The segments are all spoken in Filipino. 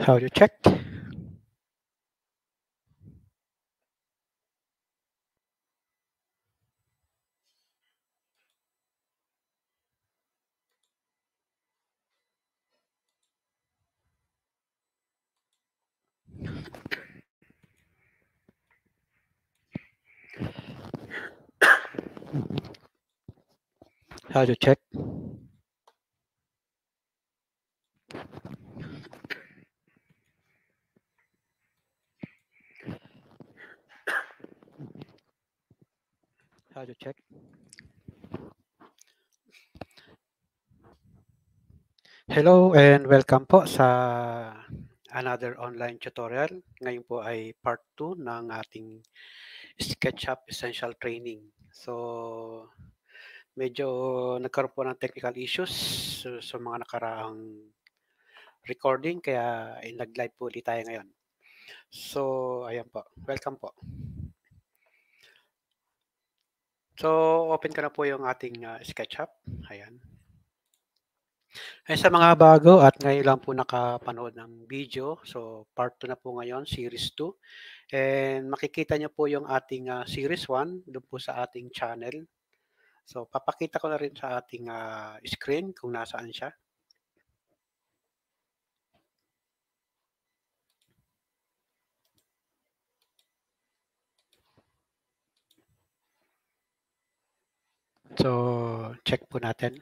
how to check how to check try check. Hello and welcome po sa another online tutorial. Ngayon po ay part 2 ng ating SketchUp Essential Training. So, medyo nagkaroon po ng technical issues sa, so, so mga nakaraang recording kaya eh, nag-live po ulit tayo ngayon. So, ayan po. Welcome po. So, open ko na po yung ating uh, SketchUp. Ayan. Ay, eh, sa mga bago at ngayon lang po nakapanood ng video, so part 2 na po ngayon, series 2. And makikita niyo po yung ating uh, series 1 doon po sa ating channel. So papakita ko na rin sa ating uh, screen kung nasaan siya. So, check po natin.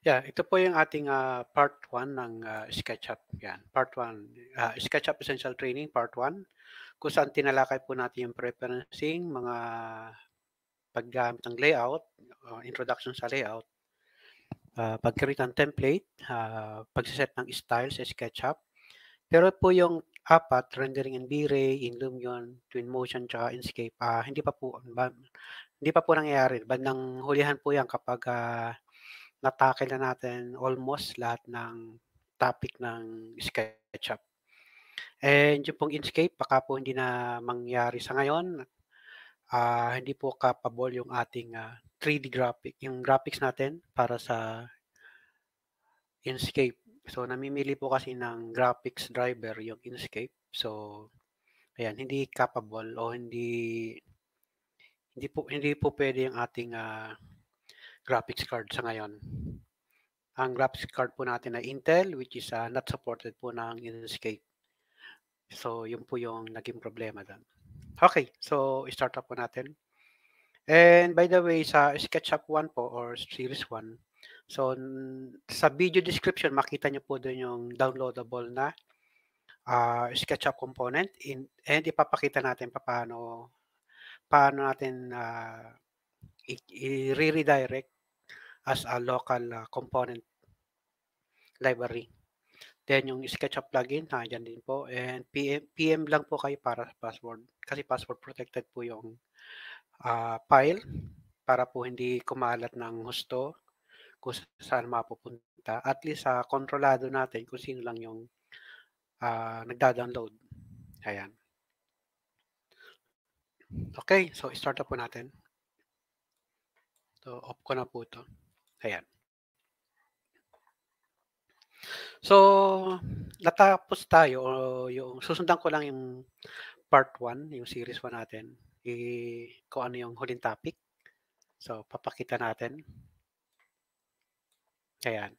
Yeah, ito po yung ating uh, part 1 ng uh, SketchUp. Yan, part 1. Uh, ah, SketchUp Essential Training, part 1. Kung saan tinalakay po natin yung preferencing, mga paggamit ng layout, uh, introduction sa layout, uh, pag-create ng template, uh, pag-set ng style sa SketchUp. Pero po yung apat, rendering and V-Ray, Illumion, Twinmotion, tsaka Inkscape, uh, hindi pa po hindi pa po nangyayari. Bandang hulihan po yan kapag uh, ah, natakil na natin almost lahat ng topic ng SketchUp. And yung pong Inkscape, baka po hindi na mangyari sa ngayon. Uh, hindi po capable yung ating uh, ah, 3D graphic, yung graphics natin para sa Inkscape. So, namimili po kasi ng graphics driver yung Inkscape. So, ayan, hindi capable o hindi hindi po hindi po pwede yung ating uh, graphics card sa ngayon. Ang graphics card po natin ay Intel which is uh, not supported po ng Inkscape. So, yun po yung naging problema doon. Okay, so start up po natin. And by the way, sa SketchUp 1 po or Series 1, so sa video description, makita nyo po doon yung downloadable na uh, SketchUp component in, and ipapakita natin paano paano natin uh, ah, i-redirect as a local uh, component library. Then yung SketchUp plugin, nandiyan din po. And PM, PM lang po kayo para sa password. Kasi password protected po yung uh, file para po hindi kumalat ng husto kung saan mapupunta. At least sa uh, kontrolado natin kung sino lang yung uh, nagda-download. Ayan. Okay, so start up po natin. So off ko na po ito. Ayan. So, natapos tayo. Yung, susundan ko lang yung part 1, yung series 1 natin. I, ko ano yung huling topic. So, papakita natin. Ayan.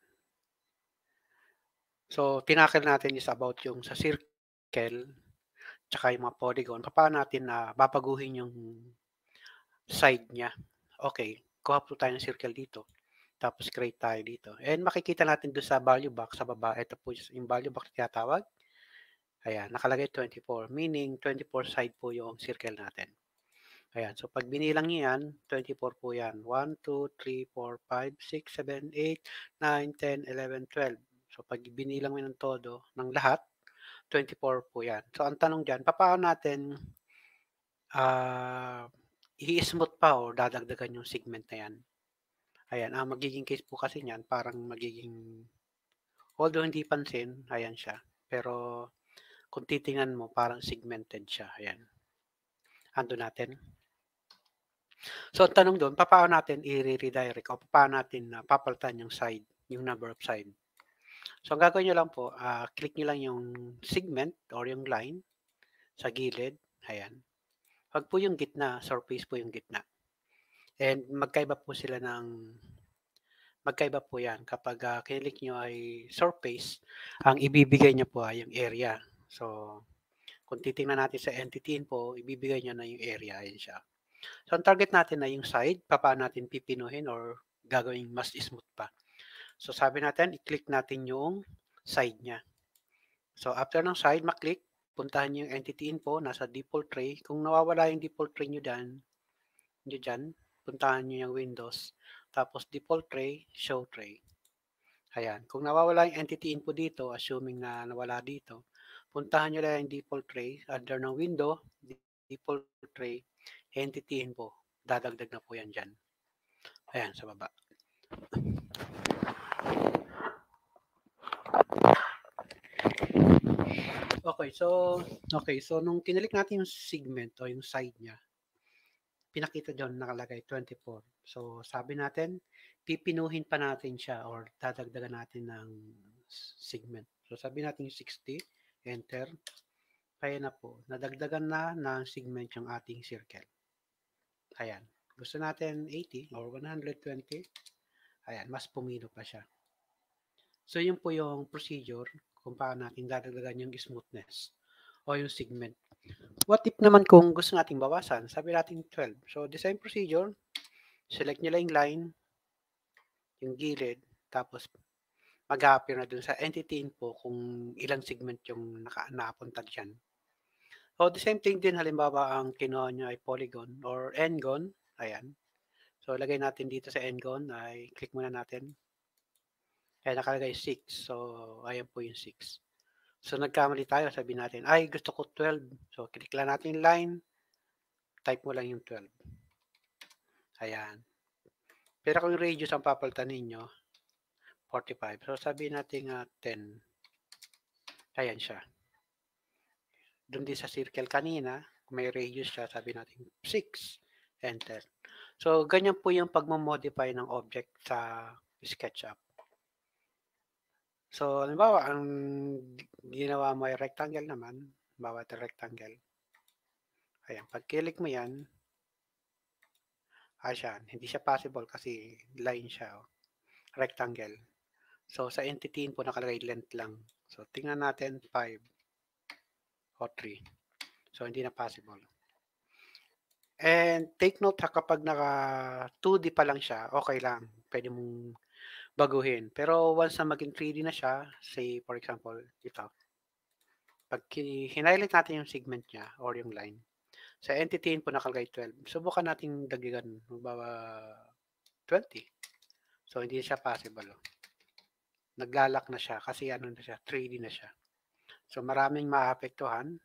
So, tinakil natin is about yung sa circle tsaka yung mga polygon, paano natin na uh, babaguhin yung side niya. Okay, kuha po tayo ng circle dito. Tapos create tayo dito. And makikita natin doon sa value box sa baba. Ito po yung value box na tinatawag. Ayan, nakalagay 24. Meaning, 24 side po yung circle natin. Ayan, so pag binilang niyan, 24 po yan. 1, 2, 3, 4, 5, 6, 7, 8, 9, 10, 11, 12. So pag binilang mo ng todo, ng lahat, 24 po yan. So, ang tanong dyan, paano natin uh, i-smooth pa o dadagdagan yung segment na yan? Ayan, ang magiging case po kasi niyan, parang magiging, although hindi pansin, ayan siya. Pero, kung titingnan mo, parang segmented siya. Ayan. Ando natin. So, ang tanong doon, paano natin i-redirect o paano natin uh, papalitan yung side, yung number of side? So ang gagawin nyo lang po, uh, click nyo lang yung segment or yung line sa gilid. Ayan. Pag po yung gitna, surface po yung gitna. And magkaiba po sila ng magkaiba po yan. Kapag uh, ah, kinilik nyo ay surface, ang ibibigay nyo po ay yung area. So, kung titingnan natin sa entity po, ibibigay nyo na yung area. Ayan siya. So, ang target natin na yung side, paano natin pipinuhin or gagawing mas smooth pa. So sabi natin, i-click natin yung side niya. So after ng side, maklik, puntahan niyo yung entity info, nasa default tray. Kung nawawala yung default tray niyo dyan, niyo dyan, puntahan niyo yung Windows. Tapos default tray, show tray. Ayan. Kung nawawala yung entity info dito, assuming na nawala dito, puntahan nyo lang yung default tray under ng window, default tray, entity info. Dadagdag na po yan dyan. Ayan, sa baba. Okay, so okay, so nung kinalik natin yung segment o yung side niya, pinakita doon nakalagay 24. So sabi natin, pipinuhin pa natin siya or dadagdagan natin ng segment. So sabi natin 60, enter. Kaya na po, nadagdagan na ng segment yung ating circle. Ayan. Gusto natin 80 or 120. Ayan, mas pumino pa siya. So yun po yung procedure kung paano natin dadagdagan yung smoothness o yung segment. What if naman kung gusto nating bawasan? Sabi natin 12. So design procedure, select nyo lang yung line, yung gilid, tapos mag-appear na dun sa entity info kung ilang segment yung naka, napunta dyan. So, the same thing din, halimbawa, ang kinuha nyo ay polygon or n-gon. Ayan. So, lagay natin dito sa n-gon. Ay, click muna natin. Kaya nakalagay 6. So, ayan po yung 6. So, nagkamali tayo. Sabi natin, ay, gusto ko 12. So, click lang natin line. Type mo lang yung 12. Ayan. Pero kung yung radius ang papalitan ninyo, 45. So, sabi natin uh, 10. Ayan siya. Doon din sa circle kanina, may radius siya, sabi natin 6 Enter. So, ganyan po yung pagmamodify ng object sa SketchUp. So, halimbawa, ang ginawa mo ay rectangle naman, bawat rectangle. Ayan, pag-click mo yan, ah, hindi siya possible kasi line siya, oh. rectangle. So, sa entity po nakalagay length lang. So, tingnan natin 5 or 3. So, hindi na possible. And take note ha, kapag naka 2D pa lang siya, okay lang. Pwede mong baguhin. Pero once na maging 3D na siya, say for example, ito. Pag hinighlight natin yung segment niya or yung line, sa entity po nakalagay 12. Subukan natin dagdagan, mabawa 20. So, hindi siya possible. Naglalak na siya kasi ano na siya, 3D na siya. So, maraming maapektuhan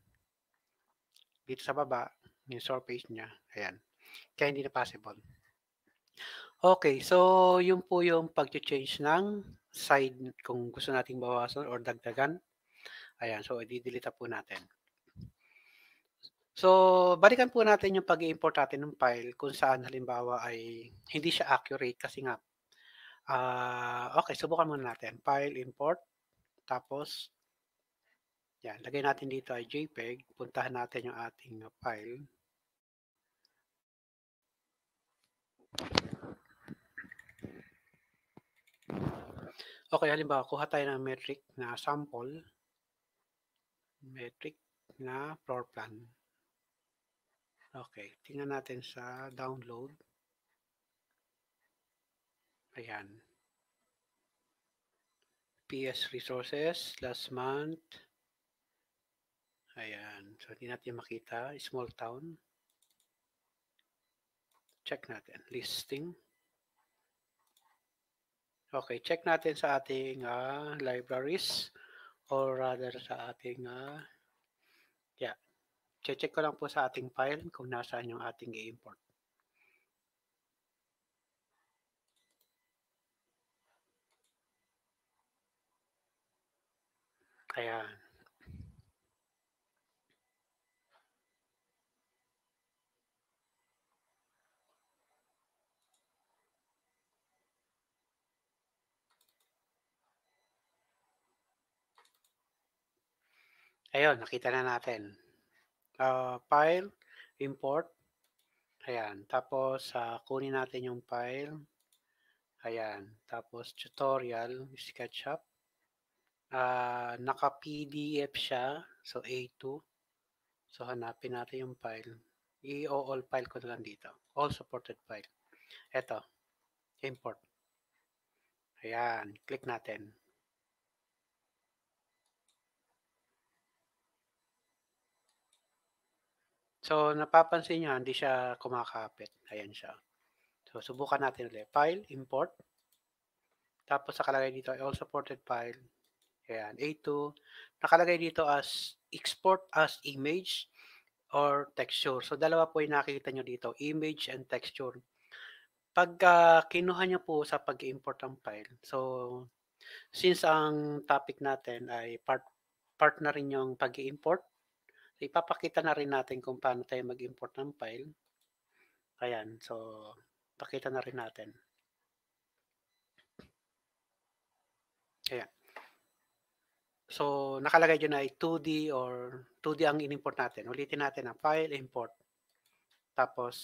dito sa baba, yung surface niya. Ayan. Kaya hindi na possible. Okay, so yun po yung pag-change ng side kung gusto nating bawasan or dagdagan. Ayan, so i-delete po natin. So, balikan po natin yung pag import natin ng file kung saan halimbawa ay hindi siya accurate kasi nga. Uh, okay, subukan muna natin. File import, tapos, yan, lagay natin dito ay JPEG. Puntahan natin yung ating file. Okay, halimbawa, kuha tayo ng metric na sample, metric na floor plan. Okay, tingnan natin sa download. Ayan. PS resources, last month. Ayan. So, hindi natin makita. Small town. Check natin. Listing. Okay, check natin sa ating uh, libraries or rather sa ating uh, yeah. Che-check ko lang po sa ating file kung nasaan yung ating i-import. Ayan. Ayun, nakita na natin. Uh, file, import. Ayan. Tapos, uh, kunin natin yung file. Ayan. Tapos, tutorial, SketchUp. Uh, ah, Naka-PDF siya. So, A2. So, hanapin natin yung file. I-all file ko lang dito. All supported file. Ito. Import. Ayan. Click natin. So, napapansin nyo, hindi siya kumakapit. Ayan siya. So, subukan natin ulit. File, import. Tapos, nakalagay dito, all supported file. Ayan, A2. Nakalagay dito as export as image or texture. So, dalawa po yung nakikita nyo dito, image and texture. Pag uh, kinuha nyo po sa pag-import ng file, so, since ang topic natin ay part, part na rin yung pag-import, ipapakita na rin natin kung paano tayo mag-import ng file. Ayan, so pakita na rin natin. Ayan. So, nakalagay dyan ay 2D or 2D ang in-import natin. Ulitin natin ang file, import. Tapos,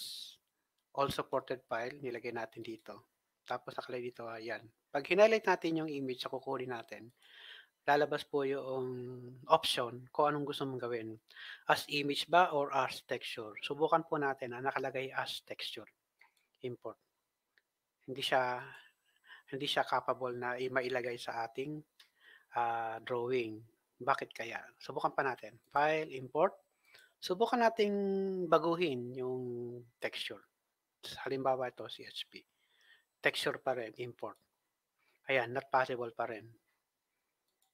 all supported file, nilagay natin dito. Tapos, nakalagay dito, ayan. Pag hinighlight natin yung image na kukunin natin, lalabas po yung option kung anong gusto mong gawin. As image ba or as texture? Subukan po natin na nakalagay as texture. Import. Hindi siya hindi siya capable na mailagay sa ating uh, drawing. Bakit kaya? Subukan pa natin. File, import. Subukan nating baguhin yung texture. Halimbawa ito, CHP. Texture pa rin, import. Ayan, not possible pa rin.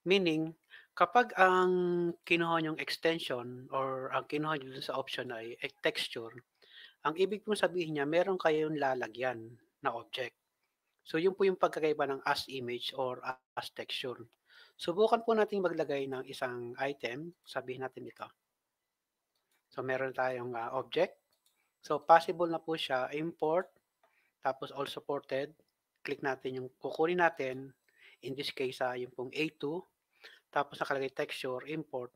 Meaning, kapag ang kinuha niyong extension or ang kinuha niyo sa option ay eh, texture, ang ibig mong sabihin niya, meron kayong lalagyan na object. So, yun po yung pagkakaiba ng as image or as texture. Subukan po natin maglagay ng isang item. Sabihin natin ito. So, meron tayong uh, object. So, possible na po siya import, tapos all supported. Click natin yung kukunin natin. In this case, uh, yung pong A2. Tapos nakalagay texture, import.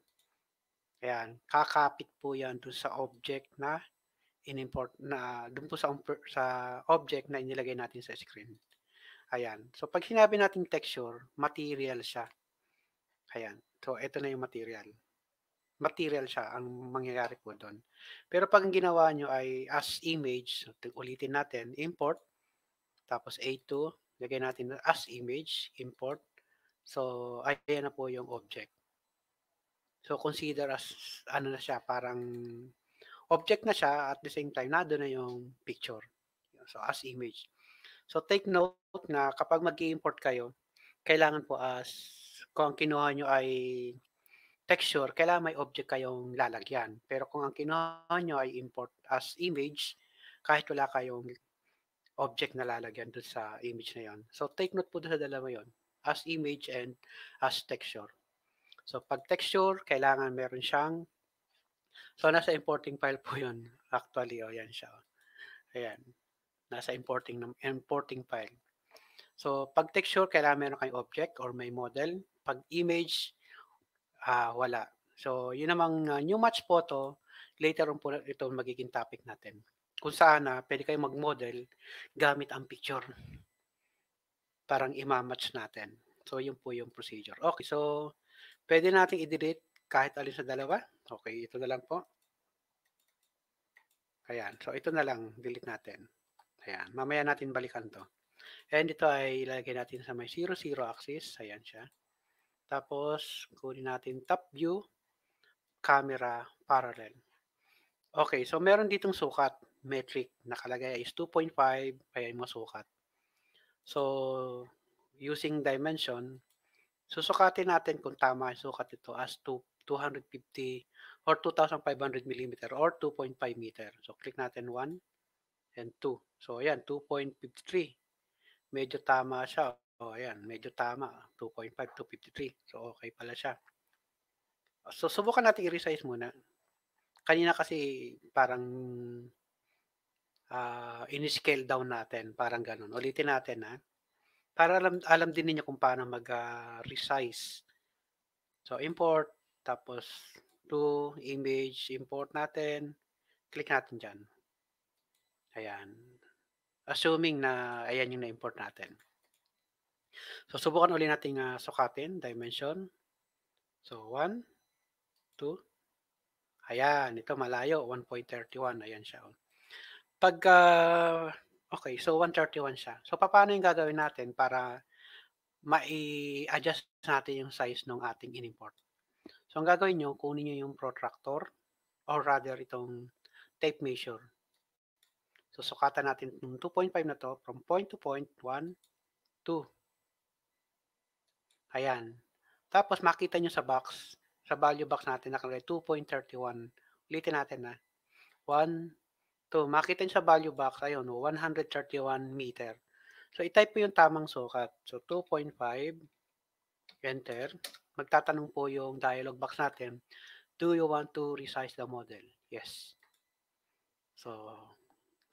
Ayan, kakapit po yan dun sa object na inimport na dun po sa, sa object na inilagay natin sa screen. Ayan. So, pag sinabi natin texture, material siya. Ayan. So, ito na yung material. Material siya ang mangyayari po doon. Pero pag ang ginawa nyo ay as image, ulitin natin, import, tapos A2, lagay natin as image, import, So, ayan na po yung object. So, consider as, ano na siya, parang object na siya at the same time, nado na yung picture. So, as image. So, take note na kapag mag import kayo, kailangan po as, kung ang kinuha nyo ay texture, kailangan may object kayong lalagyan. Pero kung ang kinuha nyo ay import as image, kahit wala kayong object na lalagyan dun sa image na yon. So, take note po dun sa dalawa yon as image and as texture. So pag texture, kailangan meron siyang So nasa importing file po 'yon. Actually, oh, yan siya. Ayan. Nasa importing ng importing file. So pag texture, kailangan meron kayong object or may model. Pag image, uh, wala. So yun namang uh, new match photo, later on po ito magiging topic natin. Kung saan na uh, pwede kayong mag-model gamit ang picture parang imamatch natin. So, yun po yung procedure. Okay, so, pwede nating i-delete kahit alin sa dalawa. Okay, ito na lang po. Ayan, so ito na lang, delete natin. Ayan, mamaya natin balikan to. And ito ay ilagay natin sa may 00 axis. Ayan siya. Tapos, kunin natin top view, camera, parallel. Okay, so meron ditong sukat, metric, nakalagay is 2.5, kaya yung sukat. So, using dimension, susukatin natin kung tama ang sukat ito as to 250 or 2,500 mm or 2.5 meter. So, click natin 1 and 2. So, ayan, 2.53. Medyo tama siya. O, ayan, medyo tama. 2.5, 253. So, okay pala siya. So, subukan natin i-resize muna. Kanina kasi parang uh, ah, in-scale down natin, parang ganun. Ulitin natin ha. Para alam, alam din niyo kung paano mag-resize. Ah, uh, so, import, tapos to image, import natin. Click natin dyan. Ayan. Assuming na ayan yung na-import natin. So, subukan ulit natin uh, sukatin, dimension. So, 1, 2, ayan, ito malayo, 1.31, ayan siya. Oh pagka, uh, okay, so 131 siya. So, paano yung gagawin natin para ma adjust natin yung size ng ating in So, ang gagawin nyo, kunin nyo yung protractor or rather itong tape measure. So, sukatan natin yung 2.5 na to from point to point, 1, 2. Ayan. Tapos, makita nyo sa box, sa value box natin nakalagay 2.31. Ulitin natin ah. na. 1, to makita niyo sa value box, ayun, 131 meter. So, i-type po yung tamang sukat. So, 2.5, enter. Magtatanong po yung dialog box natin, do you want to resize the model? Yes. So,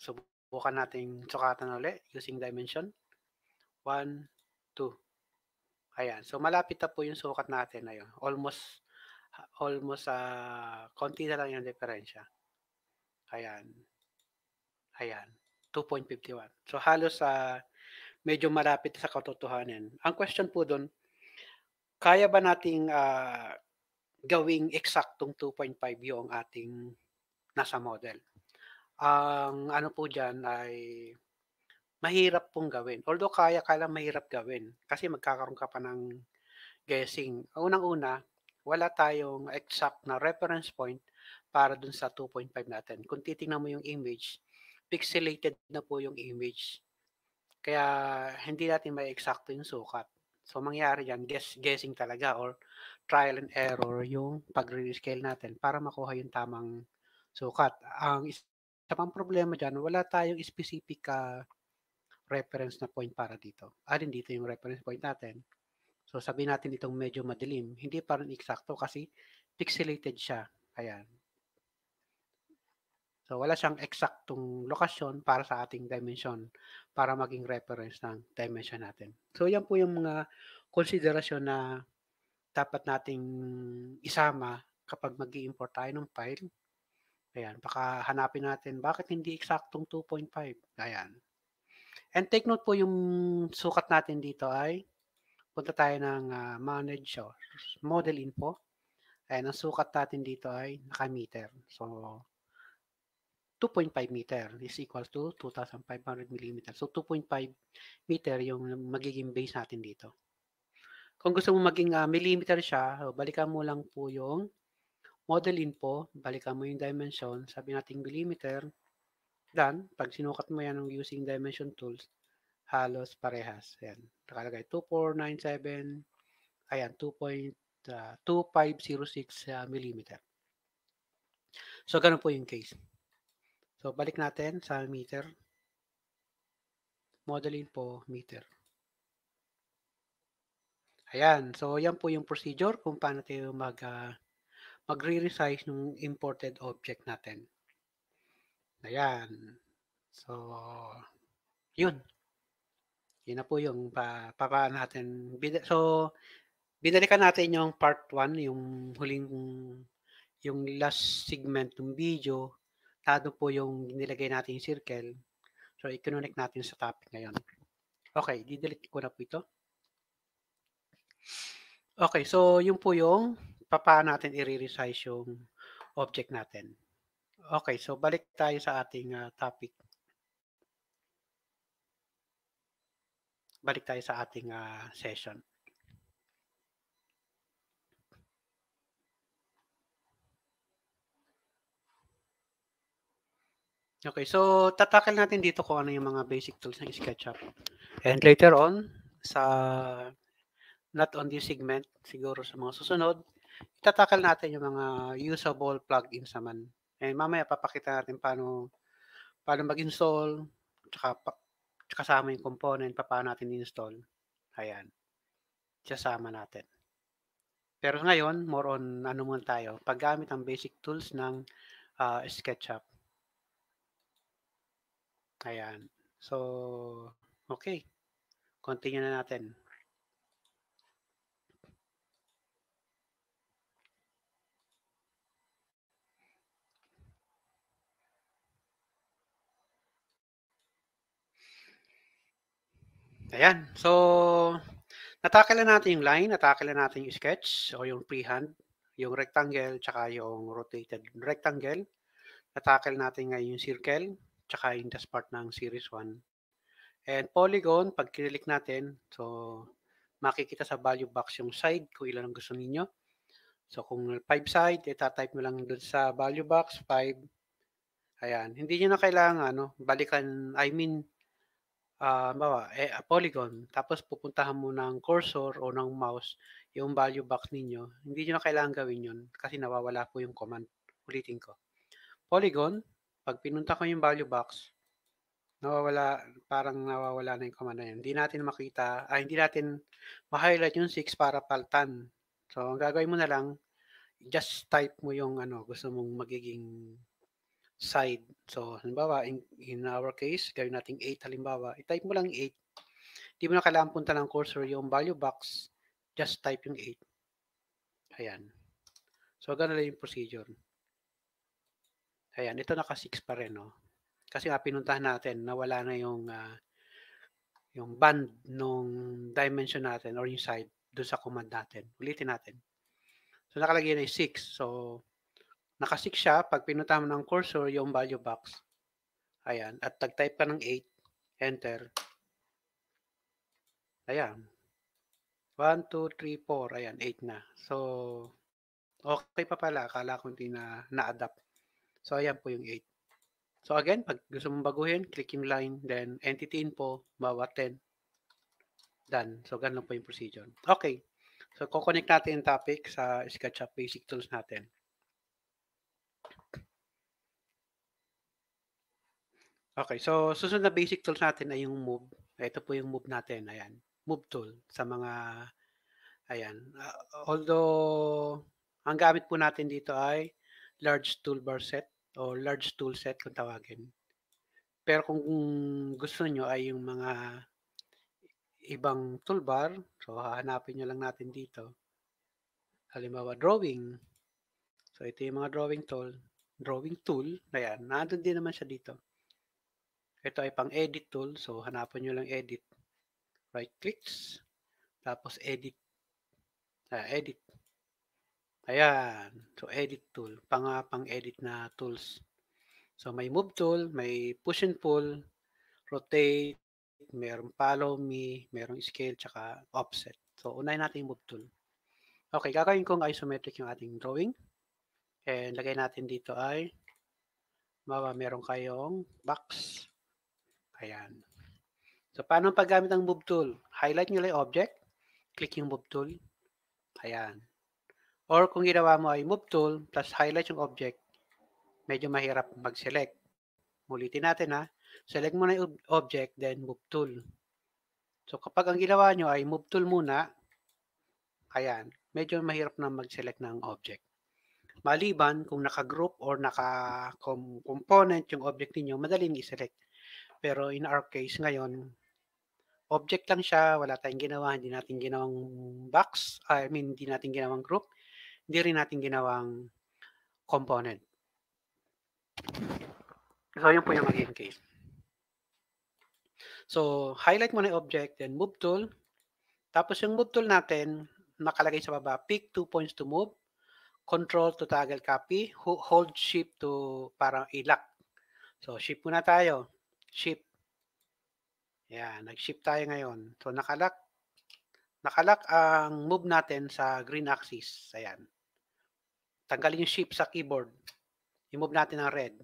subukan nating sukatan ulit using dimension. 1, 2. Ayan. So, malapit na po yung sukat natin. Ayun. Almost, almost, uh, konti na lang yung diferensya. Ayan. Ayan, 2.51. So halos sa uh, medyo malapit sa katotohanan. Ang question po doon, kaya ba nating uh, gawing eksaktong 2.5 yung ating nasa model? Ang ano po dyan ay mahirap pong gawin. Although kaya, kaya lang mahirap gawin kasi magkakaroon ka pa ng guessing. Unang-una, wala tayong exact na reference point para dun sa 2.5 natin. Kung titingnan mo yung image, pixelated na po yung image. Kaya hindi natin may eksakto yung sukat. So mangyari yan, guess, guessing talaga or trial and error yung pag-rescale natin para makuha yung tamang sukat. Ang isa pang problema dyan, wala tayong specific uh, reference na point para dito. Alin ah, dito yung reference point natin. So sabi natin itong medyo madilim, hindi pa rin eksakto kasi pixelated siya. Ayan. So wala siyang eksaktong lokasyon para sa ating dimension para maging reference ng dimension natin. So yan po yung mga konsiderasyon na dapat nating isama kapag mag import tayo ng file. Ayan, baka hanapin natin bakit hindi eksaktong 2.5. Ayan. And take note po yung sukat natin dito ay punta tayo ng uh, manage or oh, model info. Ayan, ang sukat natin dito ay nakameter. So, 2.5 meter is equals to 2,500 millimeter. So, 2.5 meter yung magiging base natin dito. Kung gusto mo maging uh, millimeter siya, balikan mo lang po yung model info, balikan mo yung dimension, sabi natin millimeter. Then, pag sinukat mo yan using dimension tools, halos parehas. Ayan, nakalagay 2497, ayan, 2.2506 uh, ah, ah, millimeter. So, ganun po yung case. So, balik natin sa meter. Model po, meter. Ayan. So, yan po yung procedure kung paano tayo mag, uh, ah, magre-resize ng imported object natin. Ayan. So, yun. Yun na po yung pa, papaan natin. So, binalikan natin yung part 1, yung huling, yung last segment ng video tado po yung nilagay natin yung circle. So, i-connect natin sa topic ngayon. Okay, didelete ko na po ito. Okay, so yun po yung papa natin i-resize yung object natin. Okay, so balik tayo sa ating uh, topic. Balik tayo sa ating uh, session. Okay, so tatakil natin dito kung ano yung mga basic tools ng SketchUp. And later on, sa not on this segment, siguro sa mga susunod, tatakil natin yung mga usable plugins naman. And mamaya papakita natin paano, paano mag-install, tsaka kasama yung component, paano natin install. Ayan. Sasama natin. Pero ngayon, more on ano muna tayo, paggamit ang basic tools ng uh, SketchUp. Ayan. So, okay. Continue na natin. Ayan. So, na natin yung line, na natin yung sketch o yung freehand, yung rectangle, tsaka yung rotated rectangle. Natakal natin ngayon yung circle tsaka in the part ng Series 1. And polygon, pag kinilik natin, so makikita sa value box yung side kung ilan ang gusto ninyo. So kung 5 side, itatype mo lang doon sa value box 5. Ayan, hindi niyo na kailangan ano, balikan, I mean, uh, ah, bawa, eh, ah, polygon, tapos pupuntahan mo ng cursor o ng mouse yung value box ninyo, hindi nyo na kailangan gawin yun kasi nawawala po yung command. Ulitin ko. Polygon, pag pinunta ko yung value box, nawawala, parang nawawala na yung command na yun. Hindi natin makita, ay ah, hindi natin ma-highlight yung 6 para paltan. So, ang gagawin mo na lang, just type mo yung ano, gusto mong magiging side. So, halimbawa, in, in our case, gawin natin 8 halimbawa, i-type mo lang 8. Hindi mo na kailangan punta ng cursor yung value box, just type yung 8. Ayan. So, ganun lang yung procedure. Ayan, ito naka 6 pa rin, no? Kasi nga pinuntahan natin, nawala na yung uh, yung band nung dimension natin or yung side doon sa command natin. Ulitin natin. So nakalagay na yung 6. So naka 6 siya. Pag pinunta mo ng cursor, yung value box. Ayan. At tag-type ka ng 8. Enter. Ayan. 1, 2, 3, 4. Ayan, 8 na. So, okay pa pala. Akala ko hindi na na-adapt. So, ayan po yung 8. So, again, pag gusto mong baguhin, click yung line, then entity info, bawa 10. Done. So, ganun po yung procedure. Okay. So, kukonect natin yung topic sa SketchUp basic tools natin. Okay, so susunod na basic tools natin ay yung move. Ito po yung move natin, ayan. Move tool sa mga, ayan. Uh, although, ang gamit po natin dito ay large toolbar set o large tool set kung tawagin. Pero kung gusto nyo ay yung mga ibang toolbar, so hahanapin nyo lang natin dito. Halimbawa, drawing. So ito yung mga drawing tool. Drawing tool, ayan, nandun din naman siya dito. Ito ay pang edit tool, so hanapin nyo lang edit. Right clicks, tapos edit. Uh, edit Ayan. So, edit tool. Pang, pang-edit na tools. So, may move tool, may push and pull, rotate, mayroong follow me, mayroong scale, tsaka offset. So, unahin natin yung move tool. Okay, gagawin kong isometric yung ating drawing. And lagay natin dito ay mawa meron kayong box. Ayan. So, paano paggamit ng move tool? Highlight nyo lang object. Click yung move tool. Ayan. Or kung ginawa mo ay move tool plus highlight yung object, medyo mahirap mag-select. Mulitin natin ha. Select mo na yung object, then move tool. So kapag ang ginawa nyo ay move tool muna, ayan, medyo mahirap na mag-select ng object. Maliban kung naka-group or naka-component yung object niyo, madaling i-select. Pero in our case ngayon, object lang siya, wala tayong ginawa, hindi natin ginawang box, I mean, hindi natin ginawang group, hindi rin natin ginawang component. So, yun po yung magiging case. So, highlight mo na yung object, then move tool. Tapos yung move tool natin, nakalagay sa baba, pick two points to move, control to toggle copy, hold shift to para i-lock. So, shift muna tayo. Shift. Yan, nag-shift tayo ngayon. So, nakalock. Nakalock ang move natin sa green axis. Ayan tanggalin yung shift sa keyboard. I-move natin ang red.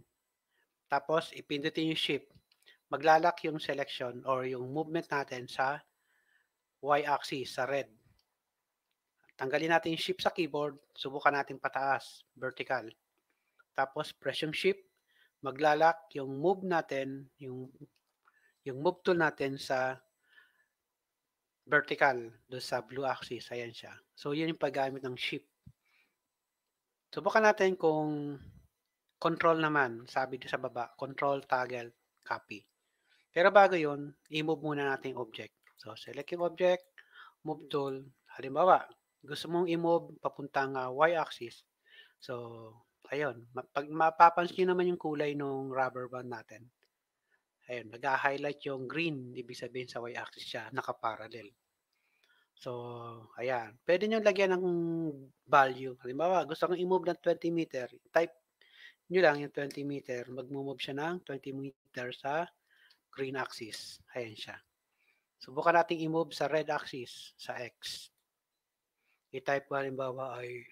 Tapos, ipindutin yung shift. Maglalak yung selection or yung movement natin sa y-axis, sa red. Tanggalin natin yung shift sa keyboard. Subukan natin pataas, vertical. Tapos, press yung shift. Maglalak yung move natin, yung, yung move tool natin sa vertical do sa blue axis. Ayan siya. So, yun yung paggamit ng shift. Subukan natin kung control naman, sabi dito sa baba, control, toggle, copy. Pero bago yun, i-move muna natin object. So, select yung object, move tool. Halimbawa, gusto mong i-move papuntang uh, y-axis. So, ayun. Pag mapapansin nyo naman yung kulay ng rubber band natin. Ayun, nag-highlight yung green, ibig sabihin sa y-axis siya, nakaparallel. So, ayan. Pwede nyo lagyan ng value. Halimbawa, gusto kong i-move ng 20 meter. Type nyo lang yung 20 meter. Mag-move siya ng 20 meter sa green axis. Ayan siya. Subukan natin i-move sa red axis, sa X. I-type ko halimbawa ay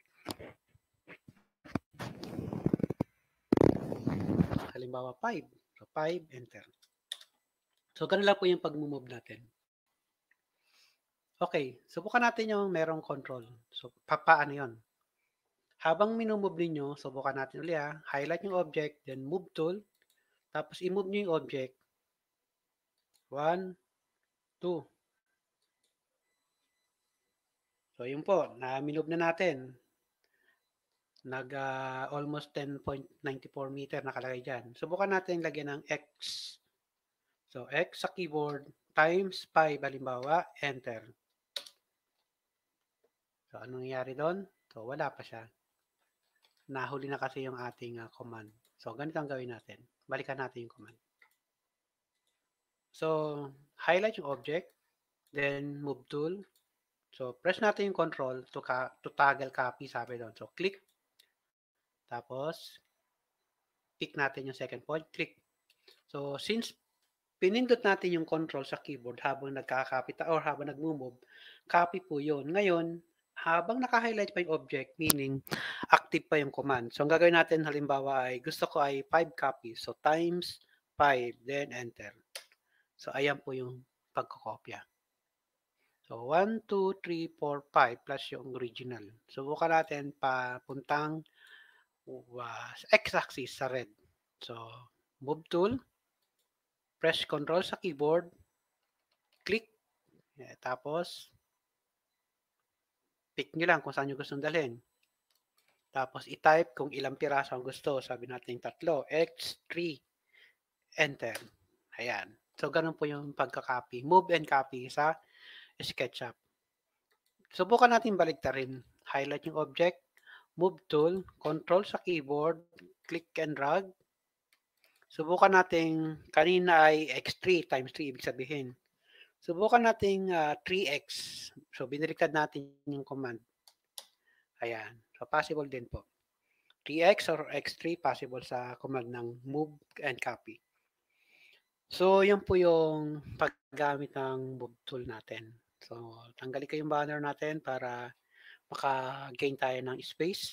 halimbawa 5. So, 5, enter. So, ganun lang po yung pag-move natin. Okay, subukan natin yung merong control. So, papaano yon? Habang minumove ninyo, subukan natin ulit ha. Ah. Highlight yung object, then move tool. Tapos, i-move nyo yung object. One, two. So, yun po. Na-minove na natin. Nag uh, almost 10.94 meter nakalagay dyan. Subukan natin lagyan ng X. So, X sa keyboard times halimbawa, balimbawa, enter. So, anong nangyari doon? So, wala pa siya. Nahuli na kasi yung ating uh, command. So, ganito ang gawin natin. Balikan natin yung command. So, highlight yung object. Then, move tool. So, press natin yung control to, ka to toggle copy, sabi doon. So, click. Tapos, click natin yung second point. Click. So, since pinindot natin yung control sa keyboard habang nagkakapita or habang nagmo-move, copy po yun. Ngayon, habang naka-highlight pa yung object, meaning active pa yung command. So, ang gagawin natin halimbawa ay gusto ko ay 5 copies. So, times 5, then enter. So, ayan po yung pagkokopya. So, 1, 2, 3, 4, 5 plus yung original. So, so, natin papuntang uh, x-axis sa red. So, move tool, press control sa keyboard, click, eh, tapos pick nyo lang kung saan nyo gusto dalhin. Tapos i-type kung ilang piraso ang gusto. Sabi natin tatlo, X3, enter. Ayan. So, ganun po yung pagka-copy. Move and copy sa SketchUp. Subukan natin baliktarin. Highlight yung object, move tool, control sa keyboard, click and drag. Subukan natin, kanina ay X3 times 3, ibig sabihin, Subukan nating uh, ah, 3x. So, biniliktad natin yung command. Ayan. So, possible din po. 3x or x3 possible sa command ng move and copy. So, yan po yung paggamit ng move tool natin. So, tanggalin ko yung banner natin para maka-gain tayo ng space.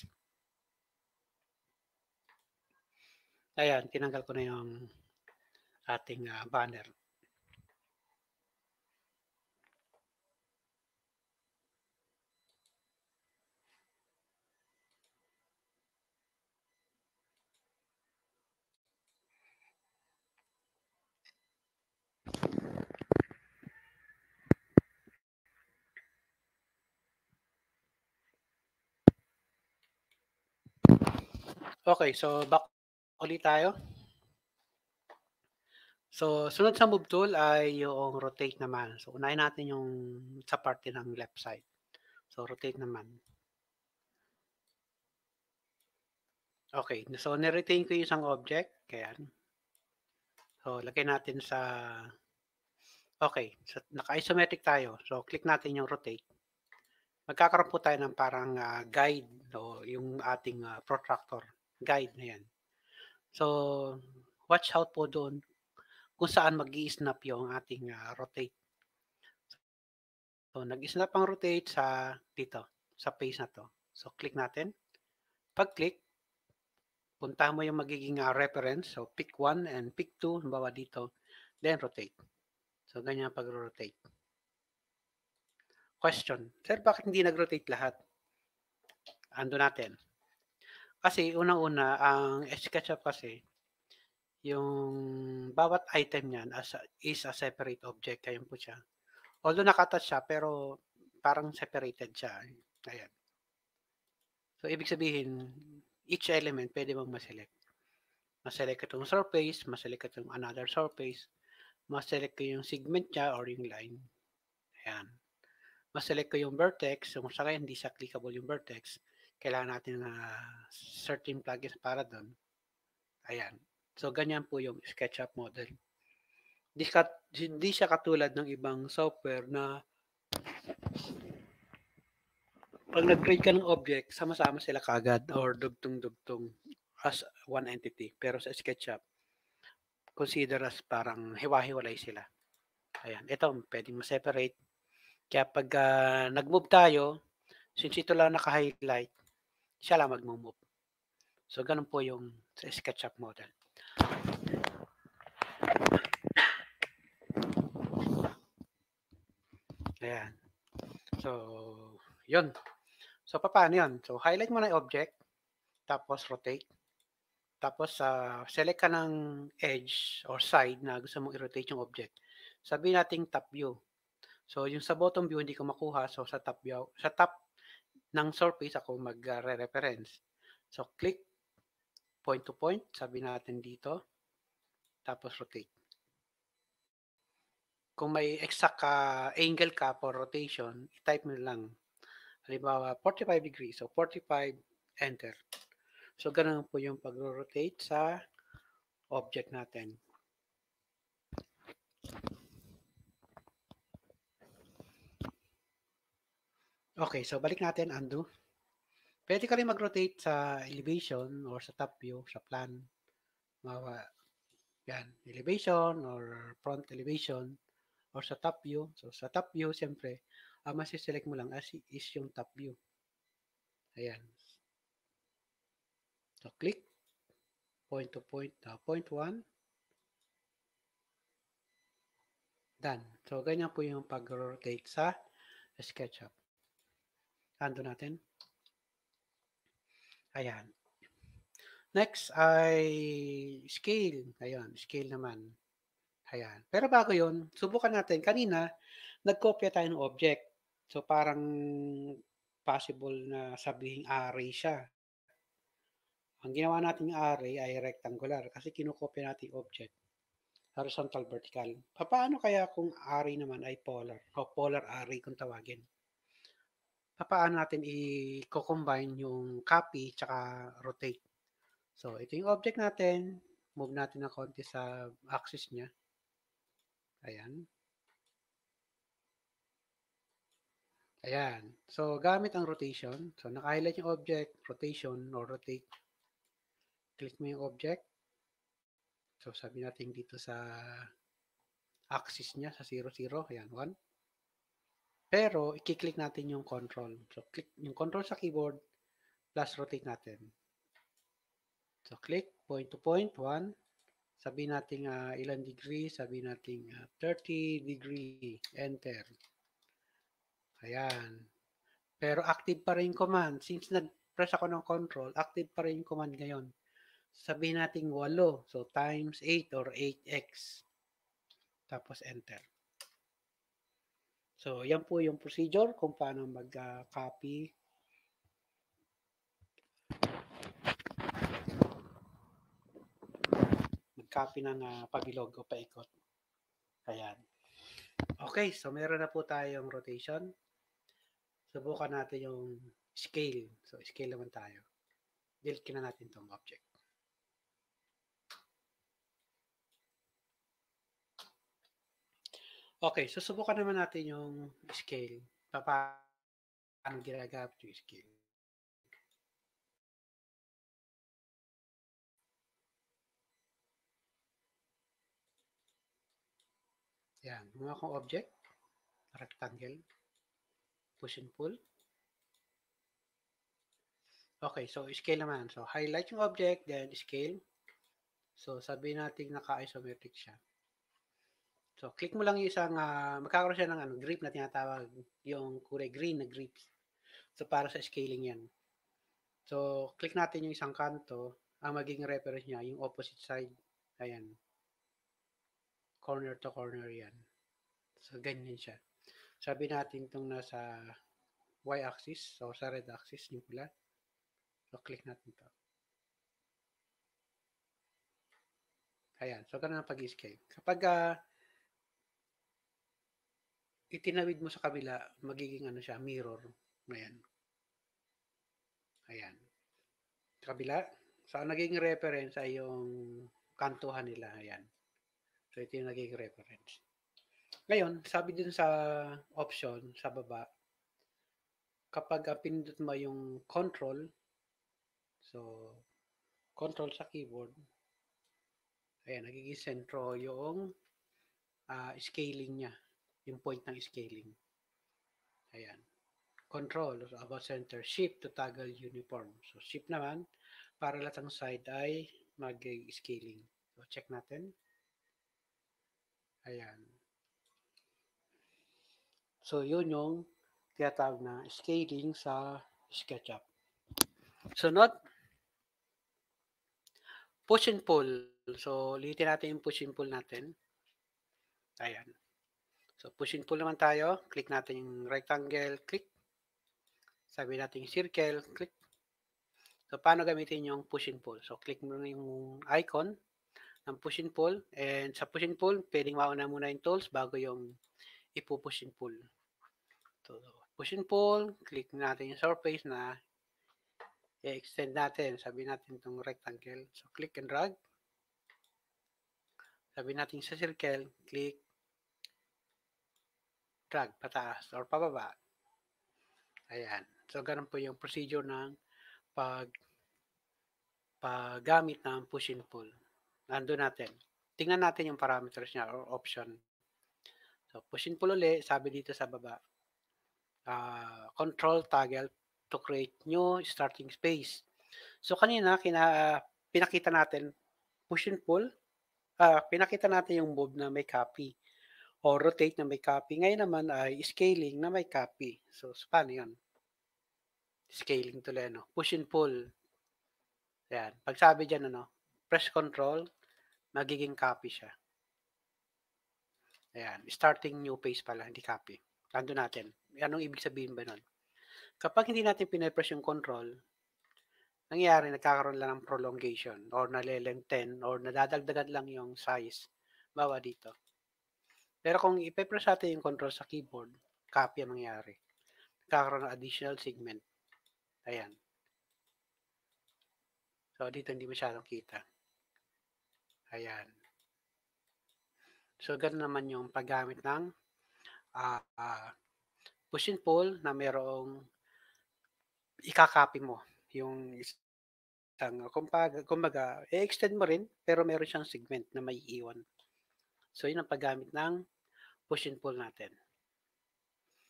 Ayan, tinanggal ko na yung ating uh, banner. Okay, so back ulit tayo. So, sunod sa move tool ay yung rotate naman. So, unahin natin yung sa parte ng left side. So, rotate naman. Okay, so niretain ko yung isang object. Kaya, so, lagay natin sa... Okay, so, naka-isometric tayo. So, click natin yung rotate magkakaroon po tayo ng parang uh, guide o no, yung ating uh, protractor guide na yan. So, watch out po doon kung saan mag snap yung ating uh, rotate. So, nag-snap ang rotate sa dito, sa face na to. So, click natin. Pag-click, punta mo yung magiging uh, reference. So, pick 1 and pick 2, halimbawa dito, then rotate. So, ganyan pag-rotate. Question, sir, bakit hindi nag-rotate lahat? Ando natin. Kasi unang-una ang SketchUp kasi yung bawat item niyan as a, is a separate object ayun po siya. Although nakatouch siya pero parang separated siya. Ayan. So ibig sabihin each element pwede mong ma-select. Ma-select itong surface, ma-select itong another surface, ma-select ko yung segment niya or yung line. Ayan. Ma-select ko yung vertex, kung so, sakay hindi siya clickable yung vertex, kailangan natin na certain plugins para doon. Ayan. So, ganyan po yung SketchUp model. Hindi, siya katulad ng ibang software na pag nag-create ka ng object, sama-sama sila kagad or dugtong-dugtong as one entity. Pero sa SketchUp, consider as parang hiwa-hiwalay sila. Ayan. Ito, pwedeng ma-separate. Kaya pag uh, nag-move tayo, since ito lang naka-highlight, siya lang mag-move. So, ganun po yung sa SketchUp model. Ayan. So, yun. So, paano yun? So, highlight mo na yung object, tapos rotate. Tapos, uh, select ka ng edge or side na gusto mong i-rotate yung object. Sabihin natin top view. So, yung sa bottom view, hindi ko makuha. So, sa top view, sa top ng surface ako magre-reference. So, click point to point, sabi natin dito, tapos rotate. Kung may exact uh, angle ka for rotation, type mo lang. Halimbawa, 45 degrees. So, 45, enter. So, ganun po yung pag-rotate sa object natin. Okay, so balik natin, undo. Pwede ka rin mag-rotate sa elevation or sa top view, sa plan. Mawa, yan, elevation or front elevation or sa top view. So, sa top view, siyempre, uh, masiselect mo lang as is yung top view. Ayan. So, click. Point to point, uh, point 1. Done. So, ganyan po yung pag-rotate sa SketchUp. Ando natin. Ayan. Next ay scale. Ayan, scale naman. Ayan. Pero bago yon subukan natin. Kanina, nagkopya tayo ng object. So, parang possible na sabihin array siya. Ang ginawa natin array ay rectangular kasi kinukopya natin object. Horizontal, vertical. Paano kaya kung array naman ay polar? O polar array kung tawagin paano natin i-combine yung copy tsaka rotate. So, ito yung object natin. Move natin ng konti sa axis niya. Ayan. Ayan. So, gamit ang rotation. So, naka-highlight yung object, rotation, or rotate. Click mo yung object. So, sabi natin dito sa axis niya, sa 0, 0. Ayan, 1. Pero, i-click natin yung control. So, click yung control sa keyboard plus rotate natin. So, click point to point, 1. Sabi natin uh, ah, ilang degree, sabi natin uh, ah, 30 degree, enter. Ayan. Pero active pa rin command. Since nag-press ako ng control, active pa rin command ngayon. Sabihin natin 8. So, times 8 or 8x. Tapos, enter. So, yan po yung procedure kung paano mag-copy. Mag-copy ng uh, pabilog o paikot. Ayan. Okay, so meron na po tayong rotation. Subukan natin yung scale. So, scale naman tayo. Dilkin na natin tong object. Okay, susubukan naman natin yung scale. Paano ginagamit yung scale. Yan, gumawa akong object, rectangle, push and pull. Okay, so scale naman. So highlight yung object, then scale. So sabihin natin naka-isometric siya. So, click mo lang yung isang, uh, magkakaroon siya ng ano, grip na tinatawag, yung kure green na grip. So, para sa scaling yan. So, click natin yung isang kanto, ang magiging reference niya, yung opposite side. Ayan. Corner to corner yan. So, ganyan siya. Sabi natin itong nasa y-axis, so sa red axis, yung pula. So, click natin ito. Ayan. So, ganun ang pag-scale. Kapag uh, itinawid mo sa kabila, magiging ano siya, mirror. Ayan. Ayan. kabila. So, ang naging reference ay yung kantuhan nila. Ayan. So, ito yung naging reference. Ngayon, sabi din sa option, sa baba, kapag pindot mo yung control, so, control sa keyboard, ayan, nagiging sentro yung uh, scaling niya yung point ng scaling. Ayan. Control about center. Shift to toggle uniform. So, shift naman para lahat ng side ay mag-scaling. So, check natin. Ayan. So, yun yung tinatawag na scaling sa SketchUp. So Sunod, push and pull. So, ulitin natin yung push and pull natin. Ayan. So push and pull naman tayo. Click natin yung rectangle, click. Sabi natin yung circle, click. So paano gamitin yung push and pull? So click mo yung icon ng push and pull. And sa push and pull, pwedeng mauna muna yung tools bago yung ipupush and pull. So push and pull, click natin yung surface na i-extend natin. Sabi natin itong rectangle. So click and drag. Sabi natin sa circle, click drag pataas or pababa. Ayan. So, ganun po yung procedure ng pag paggamit ng push and pull. Nandun natin. Tingnan natin yung parameters niya or option. So, push and pull ulit, sabi dito sa baba. Uh, control toggle to create new starting space. So, kanina, kina, pinakita natin push and pull. Uh, pinakita natin yung move na may copy o rotate na may copy. Ngayon naman ay scaling na may copy. So, so paano yun? Scaling tuloy, ano? Push and pull. Yan. Pag sabi dyan, ano? Press control, magiging copy siya. Ayan. Starting new page pala, hindi copy. Lando natin. Anong ibig sabihin ba nun? Kapag hindi natin pinapress yung control, nangyayari nagkakaroon lang ng prolongation or nalelengthen or nadadagdagan lang yung size. Bawa dito. Pero kung ipe-press natin yung control sa keyboard, copy ang mangyari. Kakaroon ng additional segment. Ayan. So, dito hindi masyadong kita. Ayan. So, ganoon naman yung paggamit ng uh, uh, push and pull na merong ikakopy mo yung isang kumbaga, kumbaga i-extend mo rin pero meron siyang segment na may iwan. So, yun ang paggamit ng push and pull natin.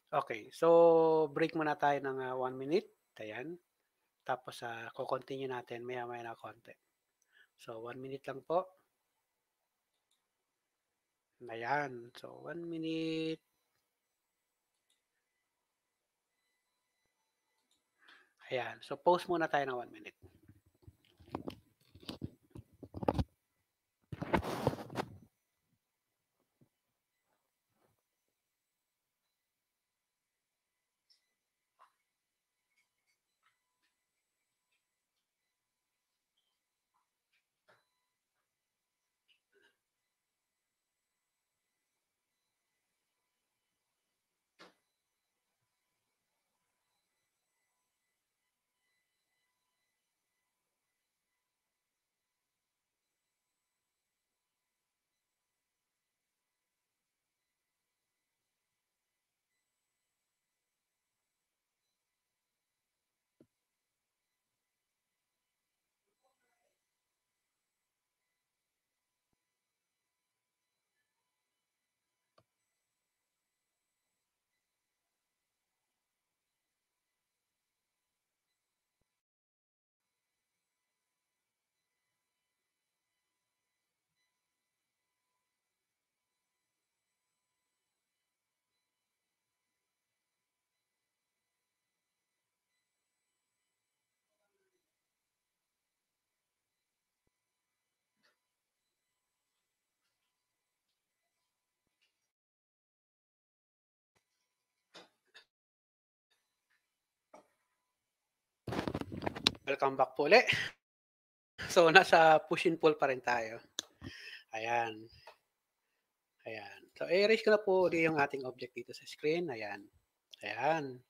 Okay, so break muna tayo ng 1 uh, ah, minute. Ayan. Tapos, uh, ah, kukontinue natin maya-maya na konti. So, 1 minute lang po. Ayan. So, 1 minute. Ayan. So, pause muna tayo ng 1 minute. Welcome back po ulit. So, nasa push and pull pa rin tayo. Ayan. Ayan. So, i-erase ko na po ulit yung ating object dito sa screen. Ayan. Ayan.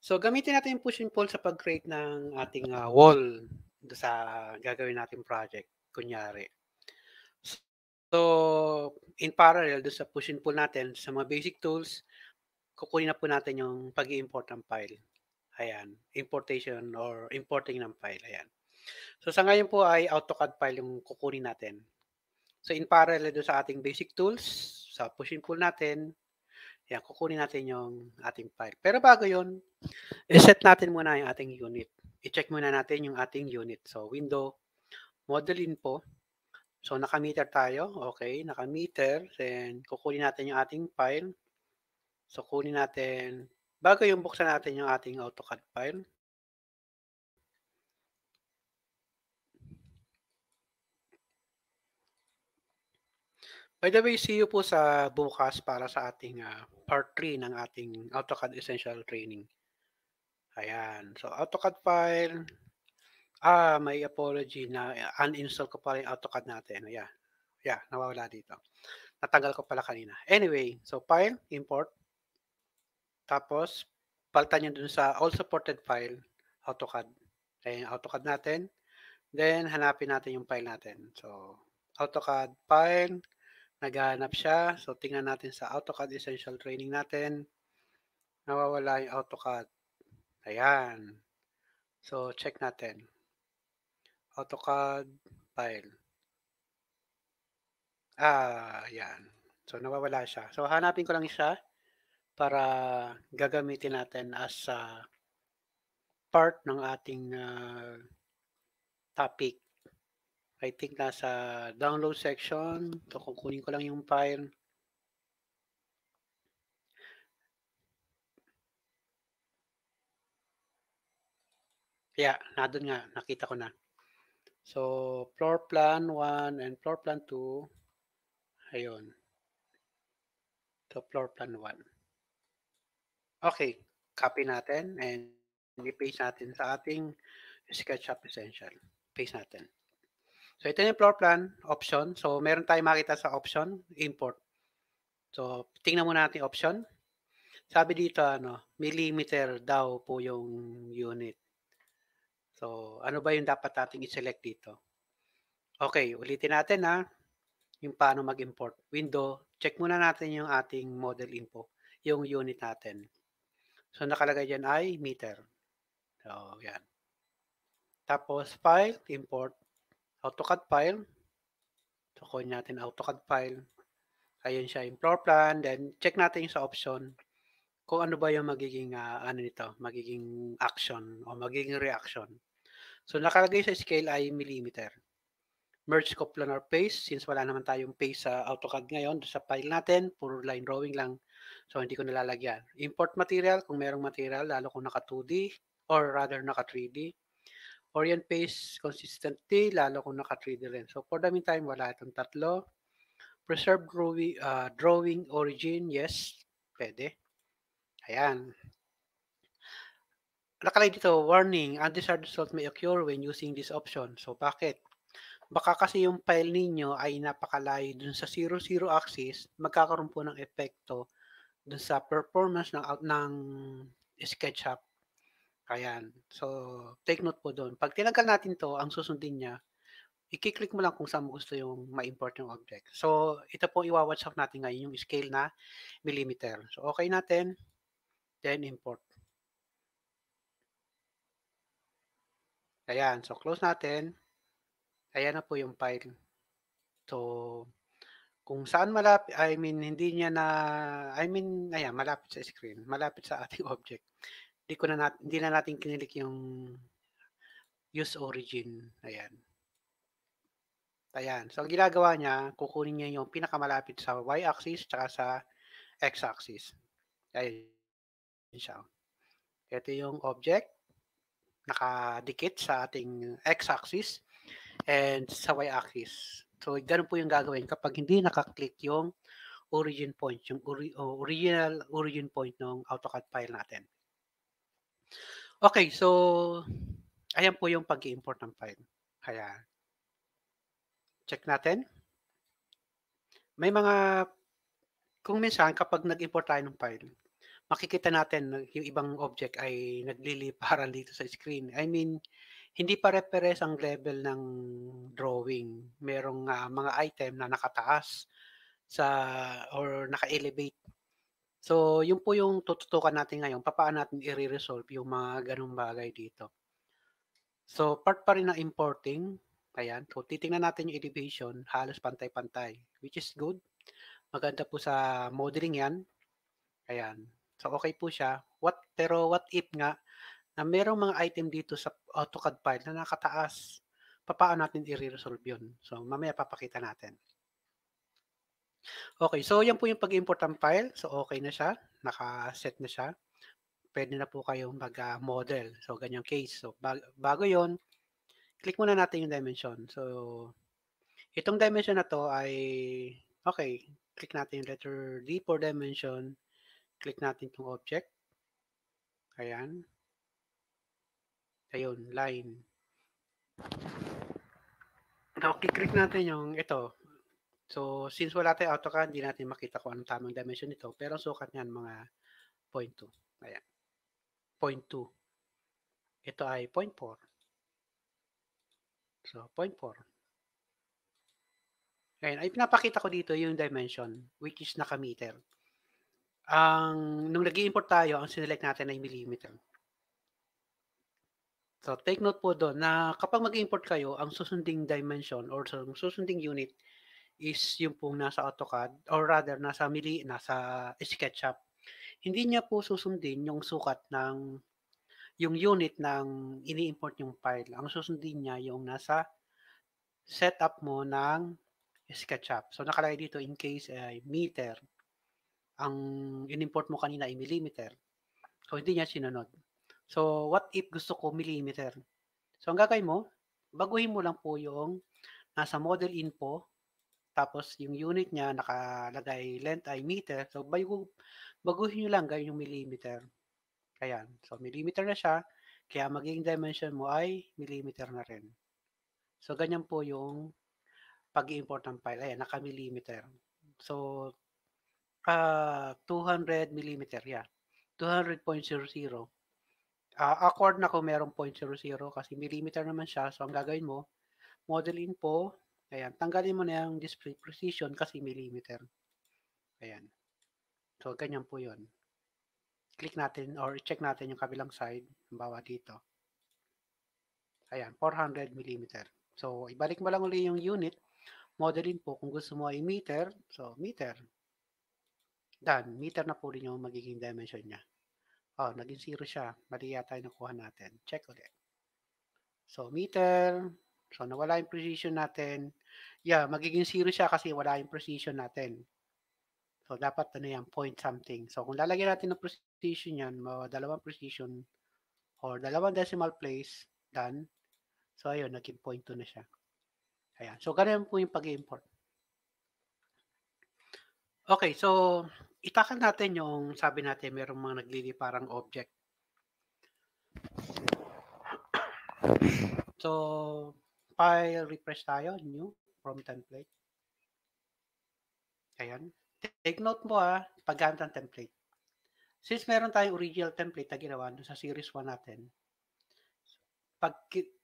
So, gamitin natin yung push and pull sa pag-create ng ating uh, wall sa gagawin natin project, kunyari. So, in parallel do sa push and pull natin, sa mga basic tools, kukunin na po natin yung pag import ng file. Ayan, importation or importing ng file. Ayan. So sa ngayon po ay AutoCAD file yung kukunin natin. So in parallel do sa ating basic tools, sa push and pull natin, ayan, kukunin natin yung ating file. Pero bago yun, iset natin muna yung ating unit. I-check muna natin yung ating unit. So window, model info. So nakameter tayo. Okay, nakameter. Then kukunin natin yung ating file. So kunin natin Bago yung buksan natin yung ating AutoCAD file. By the way, see you po sa bukas para sa ating uh, part 3 ng ating AutoCAD Essential Training. Ayan. So, AutoCAD file. Ah, may apology na ah, uninstall ko pala yung AutoCAD natin. Ayan. Yeah, nawawala dito. Natanggal ko pala kanina. Anyway, so file, import. Tapos, palitan nyo dun sa all supported file, AutoCAD. Ayan yung AutoCAD natin. Then, hanapin natin yung file natin. So, AutoCAD file. Naghahanap siya. So, tingnan natin sa AutoCAD Essential Training natin. Nawawala yung AutoCAD. Ayan. So, check natin. AutoCAD file. Ah, yan. So, nawawala siya. So, hanapin ko lang siya para gagamitin natin as uh, part ng ating uh, topic. I think nasa download section. Ito, kukunin ko lang yung file. Yeah, nadun nga. Nakita ko na. So, floor plan 1 and floor plan 2. Ayun. So, floor plan 1. Okay, copy natin and i-paste natin sa ating SketchUp Essential. Paste natin. So, ito yung floor plan option. So, meron tayong makita sa option, import. So, tingnan muna natin option. Sabi dito, ano, millimeter daw po yung unit. So, ano ba yung dapat natin i-select dito? Okay, ulitin natin ha, yung paano mag-import. Window, check muna natin yung ating model info, yung unit natin. So, nakalagay dyan ay meter. So, yan. Tapos, file, import, AutoCAD file. So, kunin natin AutoCAD file. Ayun siya yung floor plan. Then, check natin sa option kung ano ba yung magiging, uh, ano nito, magiging action o magiging reaction. So, nakalagay sa scale ay millimeter. Merge coplanar paste, since wala naman tayong paste sa AutoCAD ngayon, sa file natin, puro line drawing lang. So, hindi ko nilalagyan. Import material, kung merong material, lalo kung naka 2D or rather naka 3D. Orient paste consistently, lalo kung naka 3D rin. So, for the meantime, wala itong tatlo. Preserve drawing, uh, ah, drawing origin, yes, pwede. Ayan. Nakalay dito, warning, undesired result may occur when using this option. So, bakit? Baka kasi yung file ninyo ay napakalayo dun sa 00 axis, magkakaroon po ng epekto dun sa performance ng ng SketchUp. Ayan. So, take note po doon. Pag tinanggal natin to, ang susundin niya, i-click mo lang kung saan mo gusto yung ma-import yung object. So, ito po iwa-watch up natin ngayon yung scale na millimeter. So, okay natin. Then, import. Ayan. So, close natin. Ayan na po yung file. So, kung saan malapit, I mean, hindi niya na, I mean, ayan, malapit sa screen, malapit sa ating object. Hindi ko na, nat- hindi na natin kinilik yung use origin. Ayan. Ayan. So, ang ginagawa niya, kukunin niya yung pinakamalapit sa y-axis tsaka sa x-axis. Ayan siya. Ito yung object nakadikit sa ating x-axis and sa y-axis. So, ganun po yung gagawin kapag hindi nakaklik yung origin point, yung ori original origin point ng AutoCAD file natin. Okay, so, ayan po yung pag import ng file. Kaya, Check natin. May mga, kung minsan kapag nag-import tayo ng file, makikita natin yung ibang object ay nagliliparan dito sa screen. I mean, hindi pa pares ang level ng drawing. Merong uh, mga item na nakataas sa or naka-elevate. So, yun po yung tututukan natin ngayon, papaano natin i-resolve yung mga ganung bagay dito. So, part pa rin ng importing. Ayan. So, titingnan natin yung elevation, halos pantay-pantay, which is good. Maganda po sa modeling yan. Ayan. So, okay po siya. What, pero what if nga, na merong mga item dito sa AutoCAD ah, file na nakataas, papaano natin i-resolve yun? So, mamaya papakita natin. Okay, so yan po yung pag-import ng file. So, okay na siya. Naka-set na siya. Pwede na po kayong mag-model. So, ganyang case. So, bago yon click muna natin yung dimension. So, itong dimension na to ay, okay, click natin yung letter D for dimension. Click natin itong object. Ayan. Ayun, line. Now, kiklik natin yung ito. So, since wala tayong AutoCAD, hindi natin makita kung anong tamang dimension nito. Pero ang sukat niyan, mga 0.2. Ayan. 0.2. Ito ay 0.4. So, 0.4. Ngayon, Ay, pinapakita ko dito yung dimension, which is nakameter. Ang, nung nag import tayo, ang sinelect natin ay millimeter. So take note po doon na kapag mag-import kayo, ang susunding dimension or ang susunding unit is yung pong nasa AutoCAD or rather nasa Mili, nasa SketchUp. Hindi niya po susundin yung sukat ng yung unit ng ini-import yung file. Ang susundin niya yung nasa setup mo ng SketchUp. So nakalagay dito in case ay uh, eh, meter. Ang in-import mo kanina ay millimeter. So hindi niya sinunod. So, what if gusto ko millimeter? So, ang gagawin mo, baguhin mo lang po yung nasa model info, tapos yung unit niya nakalagay length ay meter. So, bago, baguhin nyo lang gawin yung millimeter. Ayan. So, millimeter na siya. Kaya magiging dimension mo ay millimeter na rin. So, ganyan po yung pag import ng file. Ayan, naka-millimeter. So, uh, ah, 200 millimeter. Yeah. 200.00 uh, ah, accord na kung merong 0.00 kasi may limiter naman siya. So, ang gagawin mo, model info, ayan, tanggalin mo na yung display precision kasi may limiter. Ayan. So, ganyan po yon Click natin or check natin yung kabilang side. Halimbawa dito. Ayan, 400 mm. So, ibalik mo lang uli yung unit. Modeling po kung gusto mo ay meter. So, meter. Done. Meter na po rin yung magiging dimension niya. Oh, naging zero siya. Mali yata yung nakuha natin. Check ulit. So, meter. So, nawala yung precision natin. Yeah, magiging zero siya kasi wala yung precision natin. So, dapat ano yan, point something. So, kung lalagyan natin ng precision yan, dalawang precision or dalawang decimal place, done. So, ayun, naging point 2 na siya. Ayan. So, ganun po yung pag-import. Okay, so itakal natin yung sabi natin mayroong mga naglili parang object. So, file refresh tayo, new from template. Ayan. Take note mo ah, paggamit ng template. Since meron tayong original template na ginawa doon sa series 1 natin, pag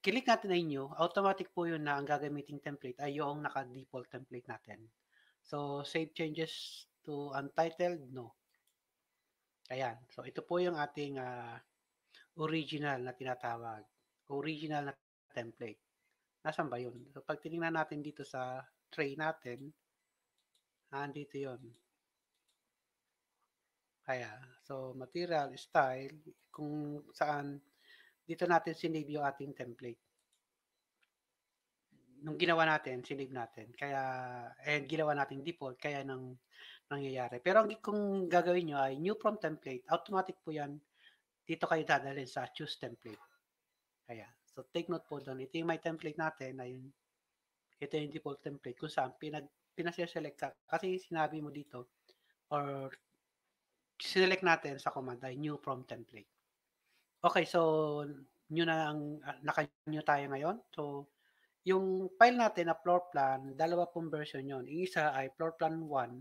kilik natin ay new, automatic po yun na ang gagamiting template ay yung naka-default template natin. So, save changes to untitled? No. Ayan. So, ito po yung ating uh, original na tinatawag. Original na template. Nasaan ba yun? So, pag tinignan natin dito sa tray natin, andito yon Kaya, so material, style, kung saan, dito natin sinave yung ating template. Nung ginawa natin, sinave natin. Kaya, eh ginawa natin default, kaya nang nangyayari. Pero ang kung gagawin nyo ay new from template, automatic po yan. Dito kayo dadalhin sa choose template. Kaya, so take note po doon. Ito yung may template natin na yun. Ito yung default template kung saan pinag, pinaselect ka. Kasi sinabi mo dito or select natin sa command ay new from template. Okay, so new na ang ah, naka-new tayo ngayon. So, yung file natin na floor plan, dalawa pong version yon. Isa ay floor plan 1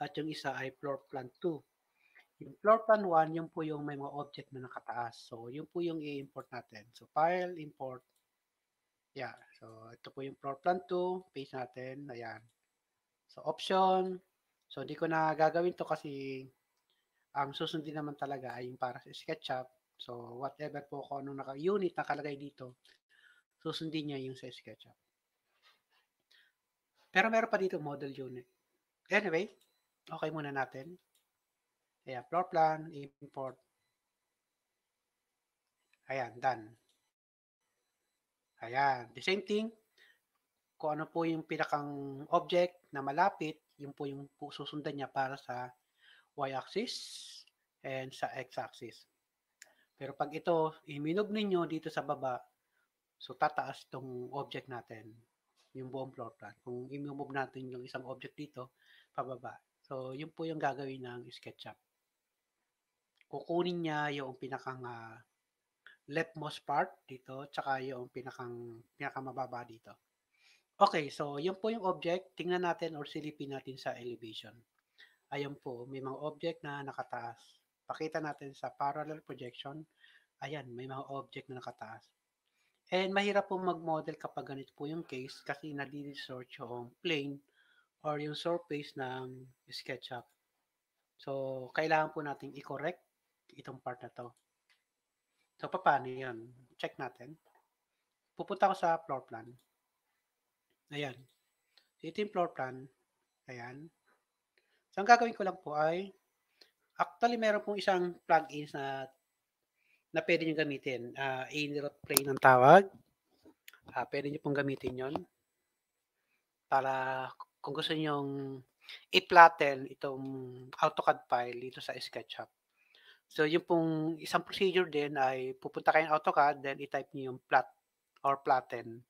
at yung isa ay floor plan 2. Yung floor plan 1, yung po yung may mga object na nakataas. So, yun po yung i-import natin. So, file, import. Yeah. So, ito po yung floor plan 2, page natin. Ayan. So, option. So, hindi ko na gagawin to kasi ang susundin naman talaga ay yung para sa SketchUp. So, whatever po ko anong naka-unit kalagay dito, susundin niya yung sa SketchUp. Pero meron pa dito model unit. Anyway, Okay muna natin. Ayan, floor plan, import. Ayan, done. Ayan, the same thing. Kung ano po yung pinakang object na malapit, yun po yung susundan niya para sa y-axis and sa x-axis. Pero pag ito, iminog ninyo dito sa baba, so tataas itong object natin, yung buong floor plan. Kung imove natin yung isang object dito, pababa, So, yun po yung gagawin ng SketchUp. Kukunin niya yung pinakang uh, leftmost part dito, tsaka yung pinakang, pinakamababa dito. Okay, so yun po yung object. Tingnan natin or silipin natin sa elevation. Ayun po, may mga object na nakataas. Pakita natin sa parallel projection. Ayan, may mga object na nakataas. And mahirap po mag-model kapag ganito po yung case kasi nadi-research yung plane or yung surface ng SketchUp. So, kailangan po nating i-correct itong part na to. So, paano yun? Check natin. Pupunta ko sa floor plan. Ayan. So, ito yung floor plan. Ayan. So, ang gagawin ko lang po ay, actually, meron pong isang plugins na na pwede nyo gamitin. Uh, ah, Anirot Play ng tawag. Uh, pwede nyo pong gamitin yon para kung gusto niyong i-flatten itong AutoCAD file dito sa SketchUp. So, yung pong isang procedure din ay pupunta kayo ng AutoCAD, then i-type niyo yung plot or platten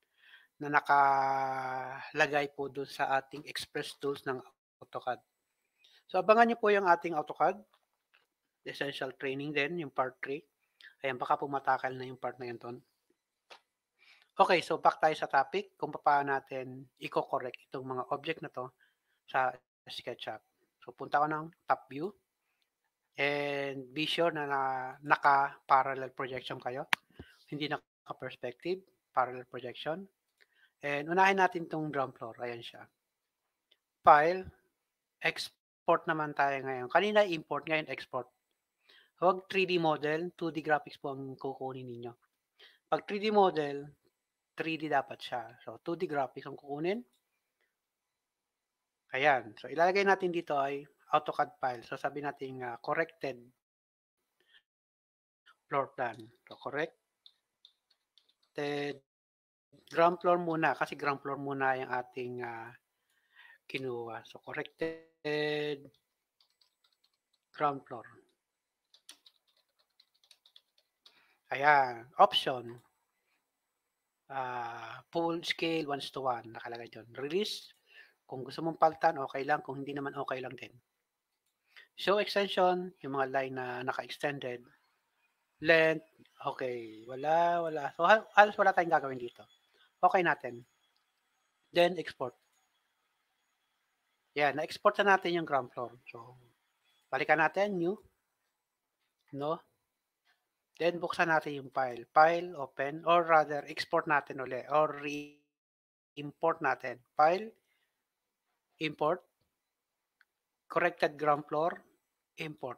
na nakalagay po doon sa ating express tools ng AutoCAD. So, abangan niyo po yung ating AutoCAD. Essential training din, yung part 3. Ayan, baka pumatakal na yung part na yun, Ton. Okay, so back tayo sa topic kung paano natin i-correct itong mga object na to sa SketchUp. So punta ko ng top view and be sure na, na naka-parallel projection kayo. Hindi naka-perspective, parallel projection. And unahin natin itong ground floor. Ayan siya. File, export naman tayo ngayon. Kanina import, ngayon export. Huwag 3D model, 2D graphics po ang kukunin ninyo. Pag 3D model, 3D dapat siya. So, 2D graphics ang kukunin. Ayan. So, ilalagay natin dito ay AutoCAD file. So, sabi natin uh, corrected floor plan. So, corrected ground floor muna kasi ground floor muna yung ating uh, kinuha. So, corrected ground floor. Ayan. Option uh, full scale, 1 to 1, nakalagay doon. Release, kung gusto mong paltan, okay lang. Kung hindi naman, okay lang din. Show extension, yung mga line na naka-extended. Length, okay. Wala, wala. So, halos wala tayong gagawin dito. Okay natin. Then, export. Yan, na-export na natin yung ground floor. So, balikan natin, new. No? Then buksan natin yung file. File, open, or rather export natin uli or re-import natin. File, import, corrected ground floor, import.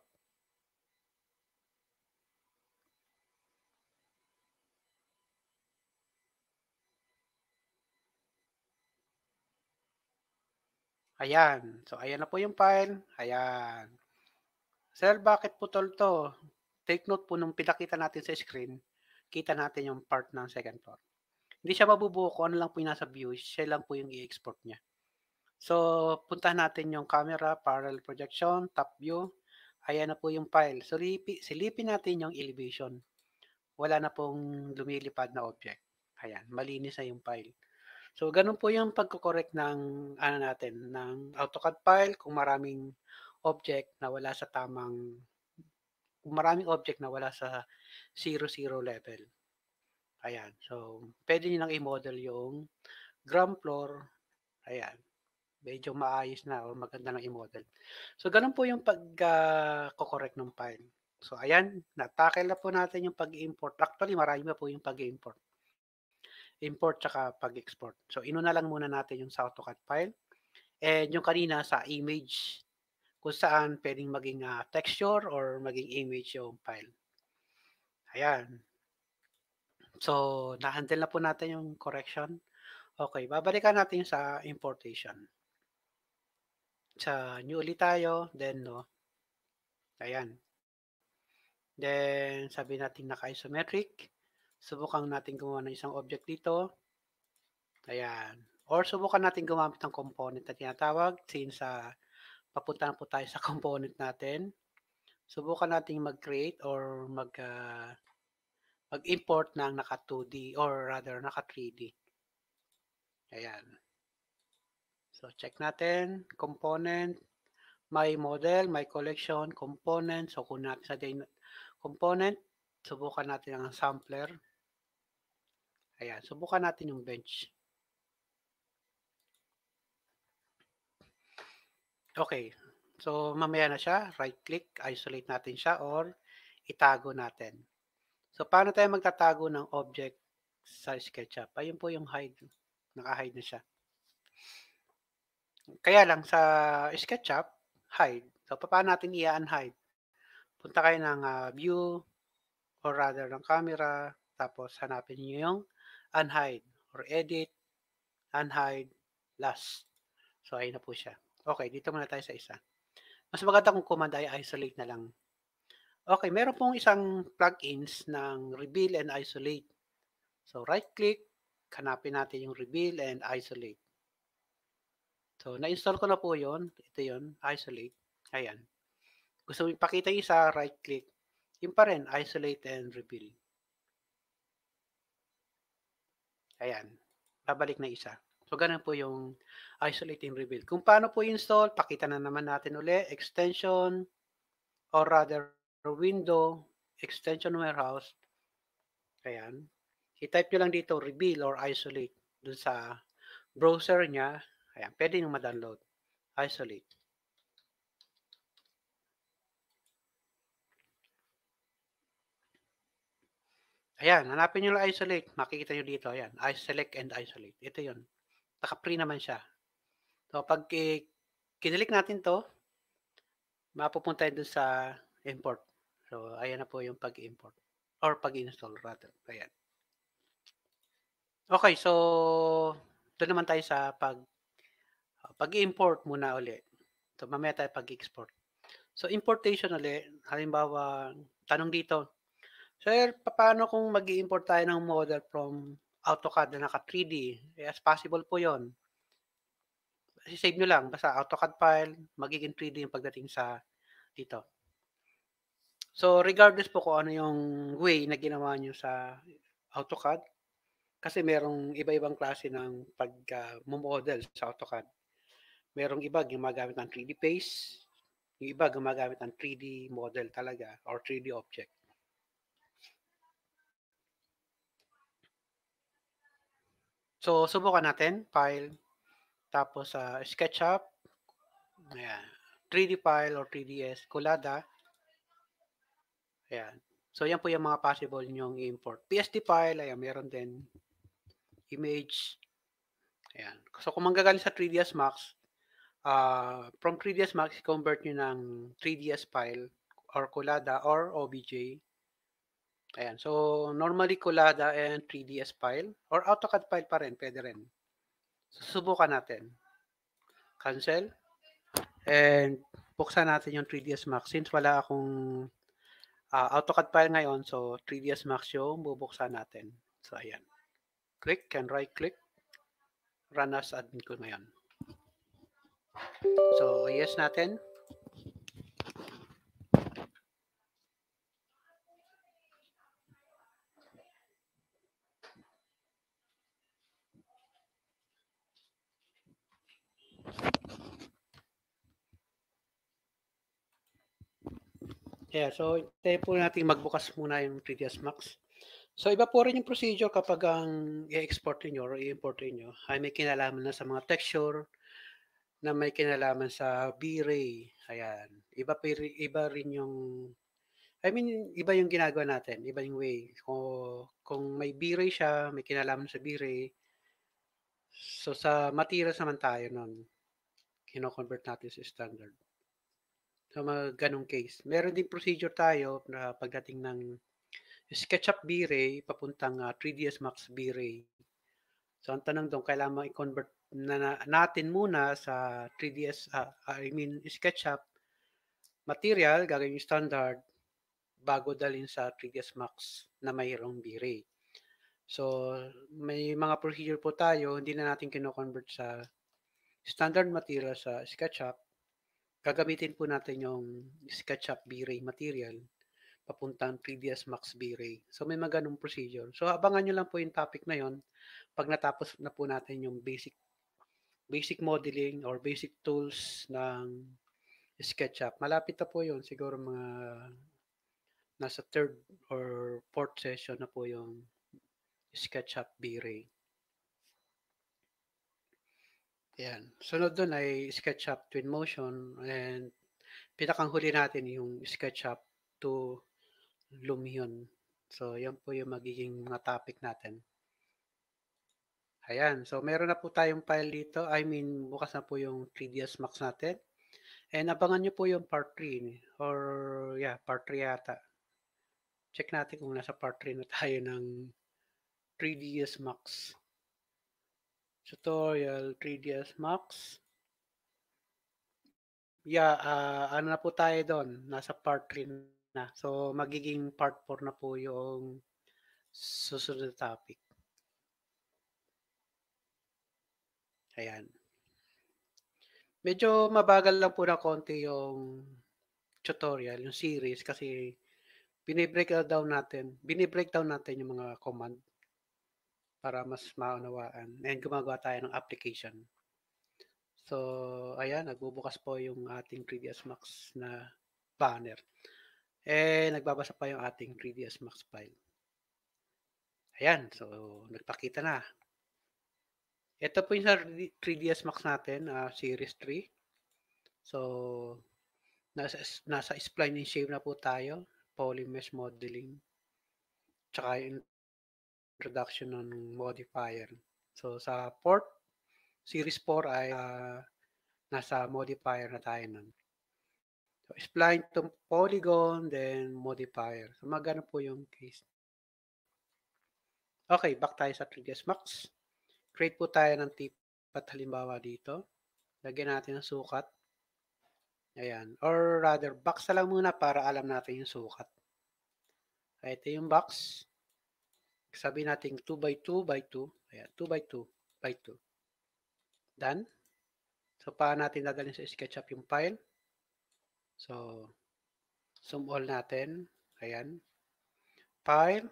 Ayan. So, ayan na po yung file. Ayan. Sir, bakit putol to? take note po nung pinakita natin sa screen, kita natin yung part ng second floor. Hindi siya mabubuo kung ano lang po yung nasa view, siya lang po yung i-export niya. So, puntahan natin yung camera, parallel projection, top view. Ayan na po yung file. So, lipi, silipin natin yung elevation. Wala na pong lumilipad na object. Ayan, malinis na yung file. So, ganun po yung pagkocorrect ng, ano natin, ng AutoCAD file kung maraming object na wala sa tamang maraming object na wala sa 0, 0 level. Ayan. So, pwede nyo lang i-model yung ground floor. Ayan. Medyo maayos na o maganda nang i-model. So, ganun po yung pag-correct ah, uh, ng file. So, ayan. Natakel na po natin yung pag-import. Actually, marami pa po yung pag-import. Import tsaka pag-export. So, inuna lang muna natin yung AutoCAD file. And yung kanina sa image kung saan pwedeng maging uh, texture or maging image yung file. Ayan. So, na-handle na po natin yung correction. Okay, babalikan natin sa importation. Sa new ulit tayo, then no. Ayan. Then, sabi natin naka-isometric. Subukan natin gumawa ng isang object dito. Ayan. Or subukan natin gumamit ng component na tinatawag since sa uh, papunta na po tayo sa component natin. Subukan nating mag-create or mag, uh, mag-import ng naka 2D or rather naka 3D. Ayan. So check natin, component, my model, my collection, component. So kung natin sa component, subukan natin ang sampler. Ayan, subukan natin yung bench. Okay. So, mamaya na siya. Right-click, isolate natin siya or itago natin. So, paano tayo magtatago ng object sa SketchUp? Ayun po yung hide. Naka-hide na siya. Kaya lang sa SketchUp, hide. So, paano natin i-unhide? Punta kayo ng uh, view or rather ng camera. Tapos, hanapin niyo yung unhide or edit, unhide, last. So, ayun na po siya. Okay, dito muna tayo sa isa. Mas maganda kung command ay isolate na lang. Okay, meron pong isang plugins ng reveal and isolate. So, right-click, kanapin natin yung reveal and isolate. So, na-install ko na po yon Ito yon isolate. Ayan. Gusto mo ipakita yung isa, right-click. Yung pa rin, isolate and reveal. Ayan. Babalik na isa. So, ganun po yung isolate and rebuild. Kung paano po install, pakita na naman natin uli, extension, or rather, window, extension warehouse. Ayan. I-type nyo lang dito, rebuild or isolate, dun sa browser niya. Ayan, pwede nyo ma-download. Isolate. Ayan, hanapin nyo lang isolate. Makikita nyo dito. Ayan, I select and isolate. Ito yun. Naka-free naman siya. So, pag kinilik natin to, mapupunta yun dun sa import. So, ayan na po yung pag-import or pag-install rather. Ayan. Okay, so doon naman tayo sa pag ah, pag-import muna uli. So, mamaya tayo pag-export. So, importation uli. Halimbawa, tanong dito, Sir, paano kung mag import tayo ng model from AutoCAD na naka 3D? Eh, as possible po yon save nyo lang. Basta AutoCAD file, magiging 3D yung pagdating sa dito. So, regardless po kung ano yung way na ginawa nyo sa AutoCAD, kasi merong iba-ibang klase ng pag-model uh, sa AutoCAD. Merong iba gumagamit ng 3D face, yung iba gumagamit ng 3D model talaga or 3D object. So, subukan natin. File, tapos sa uh, SketchUp, ayan, 3D file or 3DS, Colada. Ayan. So, yan po yung mga possible nyong import. PSD file, ayan, meron din. Image. Ayan. So, kung manggagaling sa 3ds Max, uh, from 3ds Max, convert nyo ng 3ds file or Colada or OBJ. Ayan. So, normally Colada and 3ds file or AutoCAD file pa rin, pwede rin. Susubukan natin. Cancel. And buksan natin yung 3ds Max. Since wala akong uh, AutoCAD file ngayon, so 3ds Max yung bubuksan natin. So, ayan. Click and right click. Run as admin ko ngayon. So, yes natin. Yeah, so tayo po natin magbukas muna yung 3ds Max. So iba po rin yung procedure kapag ang i-export niyo or i-import niyo ay may kinalaman na sa mga texture, na may kinalaman sa V-Ray. Ayan. Iba, iba rin yung, I mean, iba yung ginagawa natin. Iba yung way. Kung, kung may V-Ray siya, may kinalaman sa V-Ray. So, sa materials naman tayo nun. Kino-convert natin sa standard sa mga ganong case. Meron din procedure tayo na pagdating ng SketchUp V-Ray papuntang uh, ah, 3ds Max V-Ray. So ang tanong doon, kailangan i-convert na, natin muna sa 3ds, uh, ah, ah, I mean SketchUp material, gagawin yung standard bago dalhin sa 3ds Max na mayroong V-Ray. So may mga procedure po tayo, hindi na natin kino-convert sa standard material sa SketchUp gagamitin po natin yung SketchUp V-Ray material papuntang 3ds Max V-Ray. So may maganong procedure. So abangan nyo lang po yung topic na yon pag natapos na po natin yung basic basic modeling or basic tools ng SketchUp. Malapit na po yon siguro mga nasa third or fourth session na po yung SketchUp V-Ray. Ayan. Sunod doon ay SketchUp Twinmotion and pinakang huli natin yung SketchUp to Lumion. So, yan po yung magiging mga topic natin. Ayan. So, meron na po tayong file dito. I mean, bukas na po yung 3ds Max natin. And abangan nyo po yung part 3 or yeah, part 3 yata. Check natin kung nasa part 3 na tayo ng 3ds Max tutorial 3ds Max. Yeah, uh, ano na po tayo doon? Nasa part 3 na. So, magiging part 4 na po yung susunod na topic. Ayan. Medyo mabagal lang po na konti yung tutorial, yung series kasi bine-break natin, bine-break natin yung mga command para mas maunawaan and gumagawa tayo ng application. So, ayan, nagbubukas po yung ating 3ds Max na banner. Eh, nagbabasa pa yung ating 3ds Max file. Ayan, so nagpakita na. Ito po yung sa 3ds Max natin, uh, Series 3. So, nasa, nasa spline shape na po tayo, polymesh modeling, tsaka yung introduction ng modifier. So sa port, series 4 ay uh, nasa modifier na tayo nun. So spline to polygon, then modifier. So magano po yung case. Okay, back tayo sa 3ds Max. Create po tayo ng tip at halimbawa dito. Lagyan natin ng sukat. Ayan. Or rather, box lang muna para alam natin yung sukat. Ito yung box sabi natin 2 by 2 by 2. Ayan, 2 by 2 by 2. Done. So, paano natin dadalhin sa SketchUp yung file? So, zoom all natin. Ayan. File.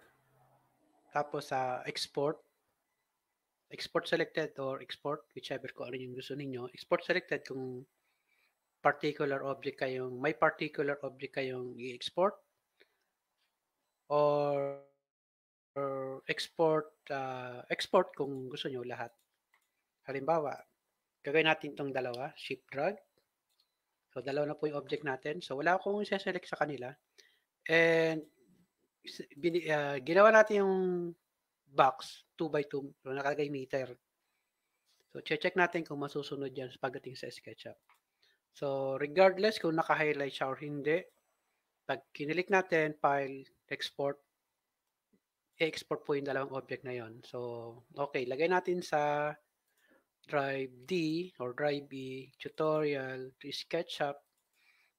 Tapos sa uh, export. Export selected or export, whichever ko ano yung gusto ninyo. Export selected kung particular object kayong, may particular object kayong i-export. Or Ah, export uh, export kung gusto nyo lahat. Halimbawa, gagawin natin itong dalawa, ship drag. So, dalawa na po yung object natin. So, wala akong i select sa kanila. And, bin, uh, ah, ginawa natin yung box, 2x2, so, nakalagay meter. So, check natin kung masusunod yan pagdating sa SketchUp. So, regardless kung naka-highlight siya or hindi, pag kinilik natin, File, Export, i-export po yung dalawang object na yon. So, okay, lagay natin sa drive D or drive B tutorial, to SketchUp.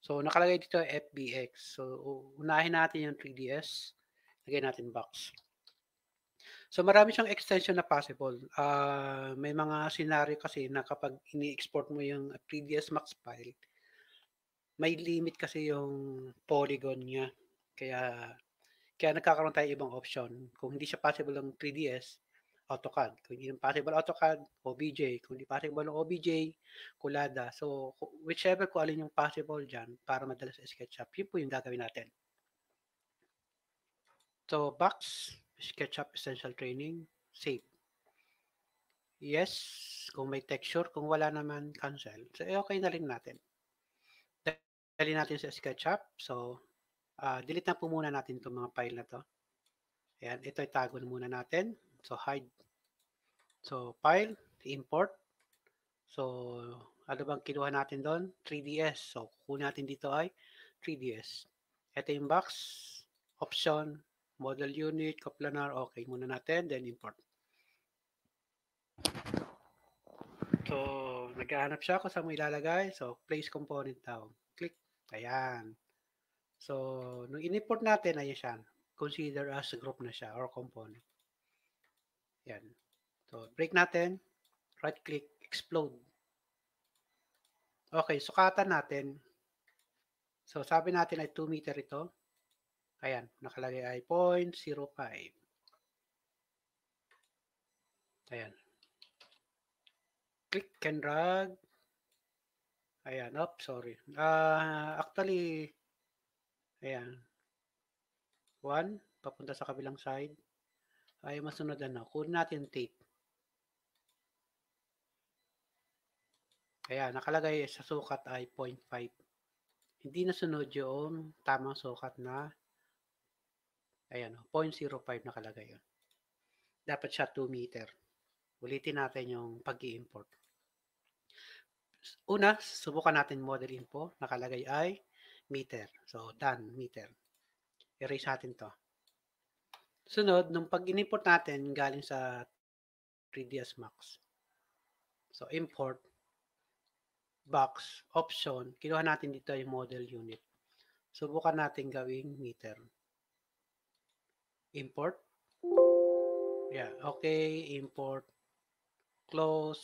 So, nakalagay dito FBX. So, unahin natin yung 3DS. Lagay natin box. So, marami siyang extension na possible. Uh, may mga scenario kasi na kapag ini-export mo yung 3ds max file, may limit kasi yung polygon niya. Kaya, kaya nagkakaroon tayo ibang option. Kung hindi siya possible ng 3DS, AutoCAD. Kung hindi possible AutoCAD, OBJ. Kung hindi possible ng OBJ, Kulada. So, whichever kung alin yung possible dyan para madala sa SketchUp, yun po yung gagawin natin. So, box, SketchUp Essential Training, save. Yes, kung may texture, kung wala naman, cancel. So, eh, okay na rin natin. Dali natin sa SketchUp. So, Uh, delete na po muna natin itong mga file na to. Ayan, ito itago na muna natin. So, hide. So, file, import. So, ano bang kinuha natin doon? 3DS. So, kukunin natin dito ay 3DS. Ito yung box, option, model unit, coplanar. Okay, muna natin, then import. So, naghahanap siya kung saan mo ilalagay. So, place component down. Click. Ayan. So, nung in-import natin, ayan siya. Consider as group na siya or component. Yan. So, break natin. Right-click, explode. Okay, sukatan natin. So, sabi natin ay 2 meter ito. Ayan, nakalagay ay 0.05. Ayan. Click and drag. Ayan, oh, sorry. Uh, actually, Ayan. 1, papunta sa kabilang side. Ay, masunod na. Ano, kunin natin tape. Ayan, nakalagay sa sukat ay 0.5. Hindi nasunod yung tamang sukat na ayan, 0.05 nakalagay yun. Dapat siya 2 meter. Ulitin natin yung pag import Una, subukan natin model info. Nakalagay ay meter. So, tan meter. Erase natin to. Sunod, nung pag import natin galing sa 3ds Max. So, import box option. Kinuha natin dito yung model unit. Subukan natin gawing meter. Import. Yeah, okay. Import. Close.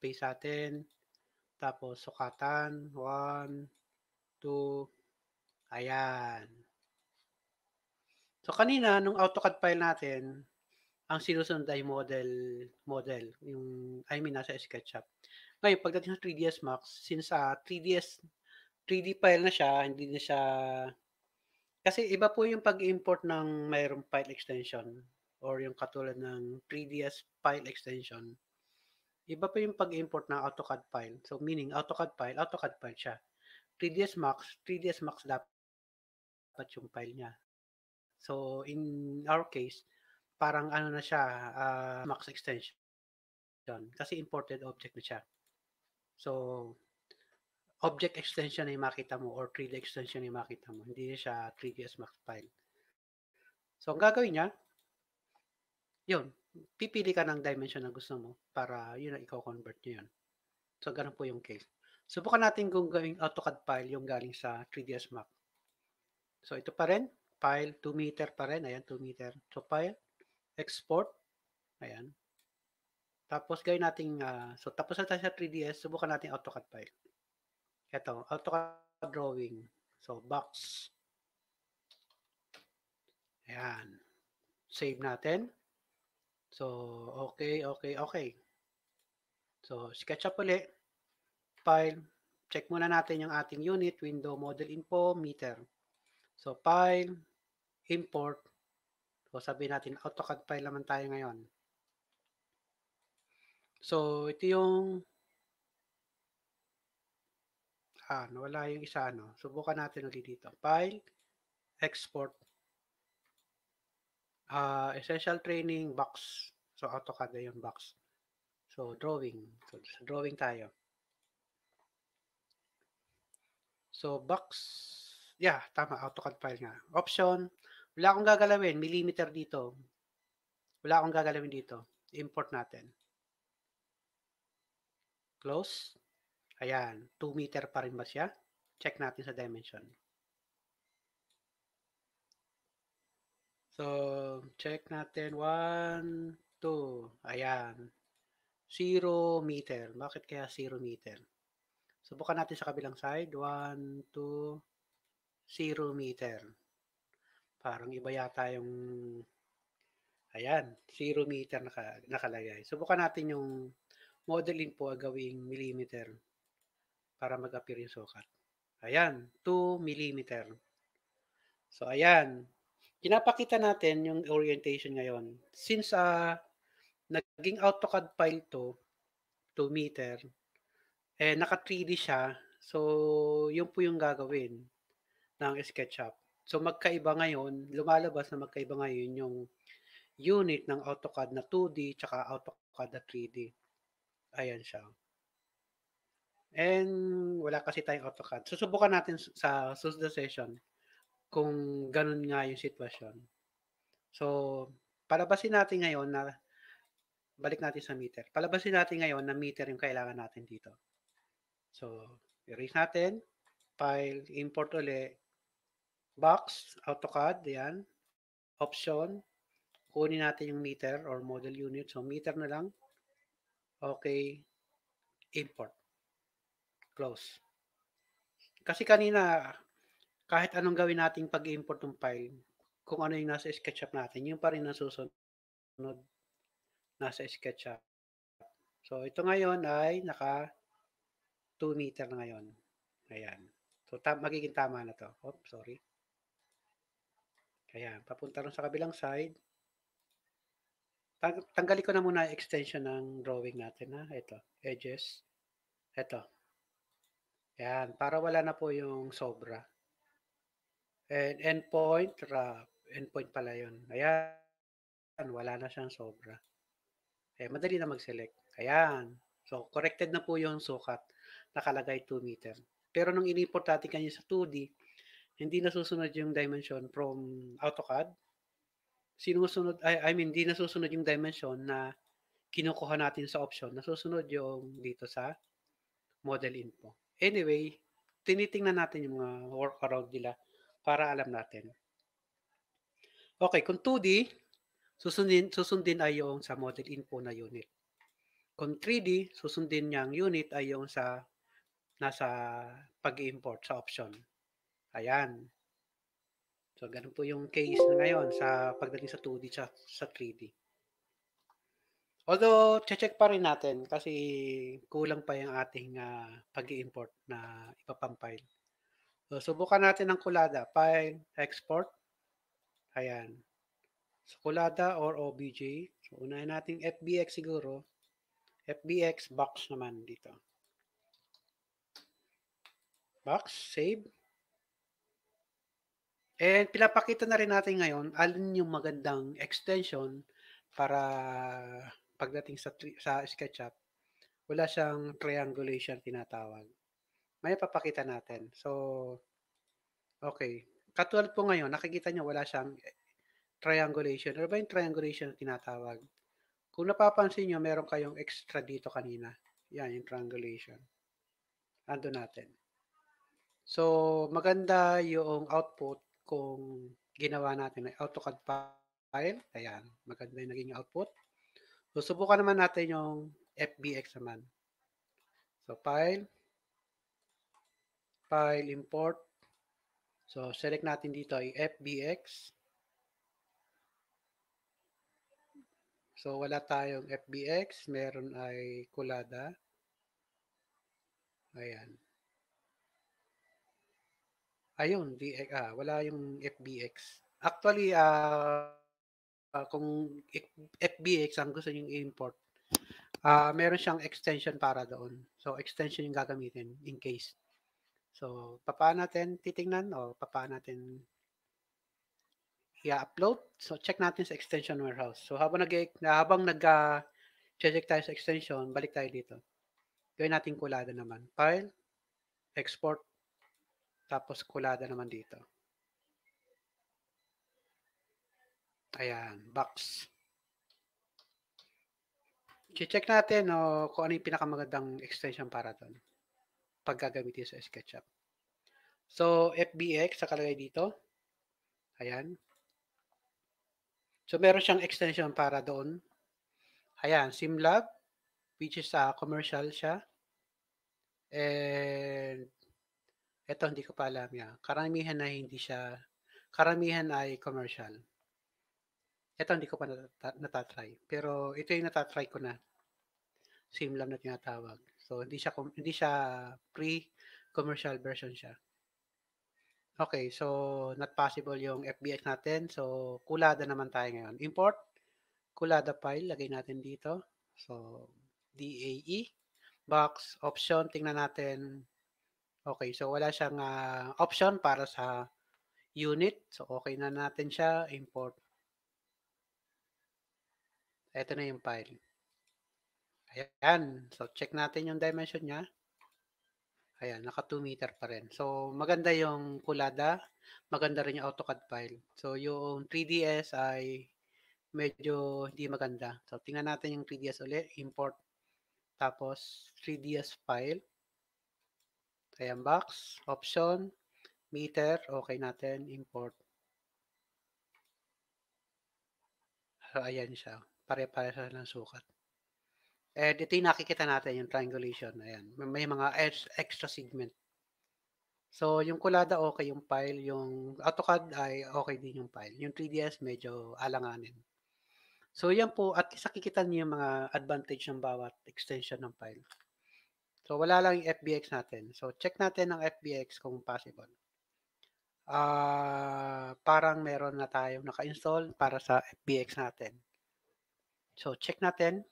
Paste natin. Tapos, sukatan. 1, to Ayan. So kanina, nung AutoCAD file natin, ang sinusunod ay model, model, yung, I mean, nasa SketchUp. Ngayon, pagdating sa 3ds Max, since uh, 3ds, 3D file na siya, hindi na siya, kasi iba po yung pag-import ng mayroong file extension or yung katulad ng 3ds file extension. Iba pa yung pag-import ng AutoCAD file. So, meaning, AutoCAD file, AutoCAD file siya. 3ds max 3ds max dapat yung file niya so in our case parang ano na siya uh, max extension kasi imported object na siya so object extension ay makita mo or 3D extension ay makita mo hindi siya 3ds max file so ang gagawin niya yun pipili ka ng dimension na gusto mo para yun ang i-convert nyo yun so ganun po yung case Subukan natin kung gawing AutoCAD file yung galing sa 3ds Max. So ito pa rin, file 2 meter pa rin, ayan 2 meter. So file, export, ayan. Tapos gawin natin, uh, ah, so tapos na tayo sa 3ds, subukan natin AutoCAD file. Ito, AutoCAD drawing. So box. Ayan. Save natin. So, okay, okay, okay. So, SketchUp ulit. File. Check muna natin yung ating unit, window model info, meter. So, file, import. So, sabi natin, AutoCAD file naman tayo ngayon. So, ito yung ah, wala yung isa, ano. Subukan natin ulit dito. File, export, uh, essential training, box. So, AutoCAD yung box. So, drawing. So, drawing tayo. So, box, yeah, tama, AutoCAD file nga. Option, wala akong gagalawin, millimeter dito. Wala akong gagalawin dito. Import natin. Close. Ayan, 2 meter pa rin ba siya? Check natin sa dimension. So, check natin. 1, 2. Ayan. 0 meter. Bakit kaya 0 meter? Subukan natin sa kabilang side. 1, 2, 0 meter. Parang iba yata yung... Ayan, 0 meter naka, nakalagay. Subukan natin yung modeling po gawing millimeter para mag-appear yung sukat. Ayan, 2 millimeter. So, ayan. Kinapakita natin yung orientation ngayon. Since uh, naging AutoCAD file to, 2 meter, eh, naka 3D siya. So, yun po yung gagawin ng SketchUp. So, magkaiba ngayon, lumalabas na magkaiba ngayon yung unit ng AutoCAD na 2D tsaka AutoCAD na 3D. Ayan siya. And wala kasi tayong AutoCAD. Susubukan natin sa susunod na session kung ganun nga yung sitwasyon. So, palabasin natin ngayon na balik natin sa meter. Palabasin natin ngayon na meter yung kailangan natin dito. So, erase natin. File, import uli. Box, AutoCAD, yan. Option, kunin natin yung meter or model unit. So, meter na lang. Okay, import. Close. Kasi kanina, kahit anong gawin nating pag-import ng file, kung ano yung nasa SketchUp natin, yung pa rin nasusunod nasa SketchUp. So, ito ngayon ay naka 2 meter na ngayon. Ayan. So, tam magiging tama na to. Oops, sorry. Ayan. Papunta rin sa kabilang side. Tang tanggalin ko na muna extension ng drawing natin. Ha? Ito. Edges. Ito. Ayan. Para wala na po yung sobra. And endpoint. Wrap. Endpoint pala yun. Ayan. Wala na siyang sobra. Eh, madali na mag-select. Ayan. So, corrected na po yung sukat nakalagay 2 meter. Pero nung iniport natin kanina sa 2D, hindi nasusunod yung dimension from AutoCAD. Sinusunod, I, I mean, hindi nasusunod yung dimension na kinukuha natin sa option. Nasusunod yung dito sa model info. Anyway, tinitingnan natin yung mga workaround nila para alam natin. Okay, kung 2D, susundin, susundin ay yung sa model info na unit. Kung 3D, susundin niya ang unit ay yung sa nasa pag-import sa option. Ayan. So, ganun po yung case na ngayon sa pagdating sa 2D sa, sa 3D. Although, check pa rin natin kasi kulang pa yung ating uh, ah, pag import na ipapampile. So, subukan natin ang kulada. File, export. Ayan. So, kulada or OBJ. So, unahin natin FBX siguro. FBX box naman dito. Box, save. And pinapakita na rin natin ngayon alin yung magandang extension para pagdating sa, sa SketchUp, wala siyang triangulation tinatawag. May papakita natin. So, okay. Katulad po ngayon, nakikita niyo wala siyang triangulation. Ano ba yung triangulation tinatawag? Kung napapansin niyo, meron kayong extra dito kanina. Yan, yung triangulation. Ando natin. So, maganda yung output kung ginawa natin ay AutoCAD file. Ayan, maganda yung naging output. So, subukan naman natin yung FBX naman. So, file. File import. So, select natin dito ay FBX. So, wala tayong FBX. Meron ay kulada. Ayan ayun, VX, ah, wala yung FBX. Actually, ah, uh, kung FBX ang gusto nyo import, ah, uh, meron siyang extension para doon. So, extension yung gagamitin in case. So, papa natin titingnan o papa natin i-upload? So, check natin sa extension warehouse. So, habang nag habang nag ah, check tayo sa extension, balik tayo dito. Gawin natin kulada naman. File, export, tapos kulada naman dito. Ayan, box. Che-check natin no, kung ano yung pinakamagandang extension para doon. Pag gagamitin sa SketchUp. So, FBX, nakalagay dito. Ayan. So, meron siyang extension para doon. Ayan, SimLab, which is uh, commercial siya. And ito, hindi ko pa alam yan. Karamihan na hindi siya, karamihan ay commercial. Ito, hindi ko pa nat- natatry. Pero ito yung natatry ko na. Same na tinatawag. So, hindi siya, hindi siya pre-commercial version siya. Okay, so not possible yung FBX natin. So, kulada naman tayo ngayon. Import, kulada file, lagay natin dito. So, DAE, box, option, tingnan natin Okay, so wala siyang uh, option para sa unit. So, okay na natin siya. Import. Ito na yung file. Ayan. So, check natin yung dimension niya. Ayan, naka 2 meter pa rin. So, maganda yung kulada. Maganda rin yung AutoCAD file. So, yung 3DS ay medyo hindi maganda. So, tingnan natin yung 3DS ulit. Import. Tapos, 3DS file ayan box, option, meter, okay natin, import. So, ayan siya. Pare-pare lang sukat. And ito yung nakikita natin, yung triangulation. Ayan. May mga extra segment. So, yung Kulada, okay yung file. Yung AutoCAD ay okay din yung file. Yung 3DS, medyo alanganin. So, yan po. At least nakikita niyo yung mga advantage ng bawat extension ng file. So, wala lang yung FBX natin. So, check natin ang FBX kung possible. Uh, parang meron na tayong naka-install para sa FBX natin. So, check natin.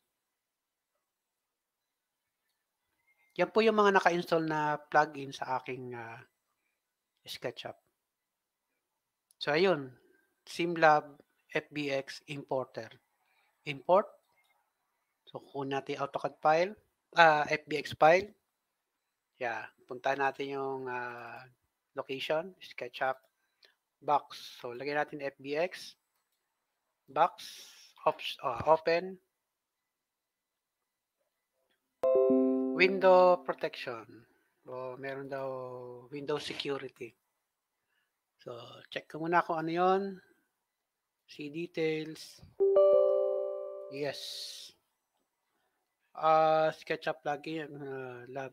Yan po yung mga naka-install na plugin sa aking uh, SketchUp. So, ayun. SimLab FBX Importer. Import. So, kukunin natin AutoCAD file uh, ah, FBX file. Yeah, puntahan natin yung ah, location, SketchUp box. So, lagay natin FBX box op ah, open window protection. O meron daw window security. So, check ko muna kung ano 'yon. See details. Yes uh, SketchUp lagi yan, uh, ah, lab.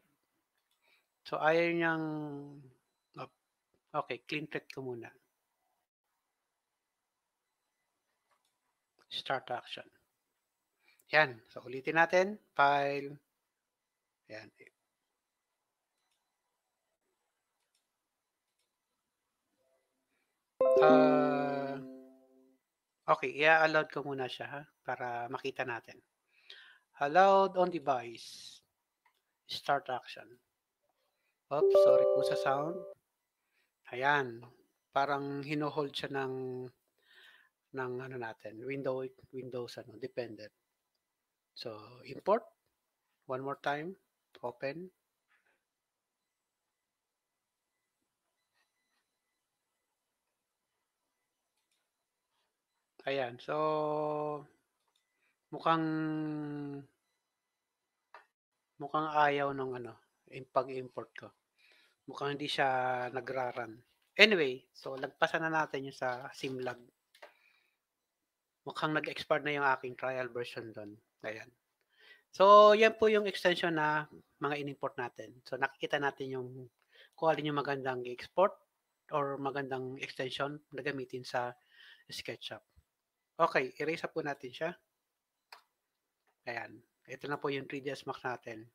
So, ayaw niyang, oh, okay, clean thread ko muna. Start action. Yan. So, ulitin natin. File. Yan. Uh, okay, i-allowed ko muna siya ha, para makita natin allowed on device. Start action. Oops, sorry po sa sound. Ayan, parang hinohold siya ng ng ano natin, window Windows ano, dependent. So, import. One more time. Open. Ayan, so mukhang mukhang ayaw ng ano, pag-import ko. Mukhang hindi siya nagraran. Anyway, so lagpasan na natin yung sa Simlag. Mukhang nag-expire na yung aking trial version doon. Ayan. So, yan po yung extension na mga in-import natin. So, nakikita natin yung kung alin yung magandang export or magandang extension na gamitin sa SketchUp. Okay, erase po natin siya. Ayan. Ito na po yung 3ds max natin.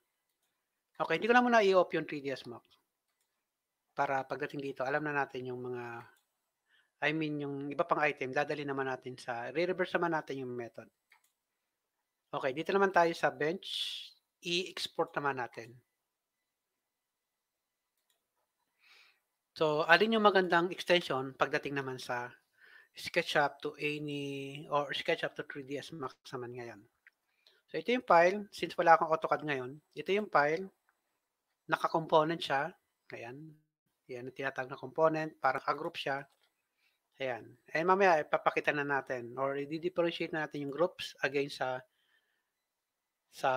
Okay, hindi ko na muna i-off yung 3ds max. Para pagdating dito, alam na natin yung mga, I mean, yung iba pang item, dadali naman natin sa, re-reverse naman natin yung method. Okay, dito naman tayo sa bench. I-export naman natin. So, alin yung magandang extension pagdating naman sa SketchUp to any or SketchUp to 3ds Max naman ngayon. So, ito yung file. Since wala akong AutoCAD ngayon, ito yung file. Naka-component siya. Ayan. Ayan tinatag na component. Parang ka-group siya. Ayan. And eh, mamaya, ipapakita na natin or i-differentiate na natin yung groups against sa sa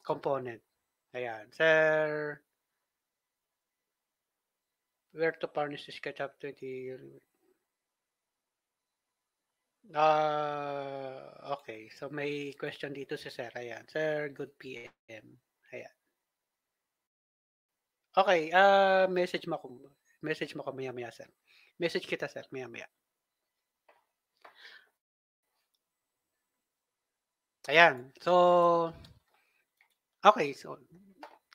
component. Ayan. Sir, where to furnish SketchUp 20 Uh, okay, so may question dito si Sir. Ayan. Sir, good PM. Ayan. Okay, uh, message mo ko. Message mo ko maya-maya, sir. Message kita, sir, maya-maya. Ayan. So, okay. So,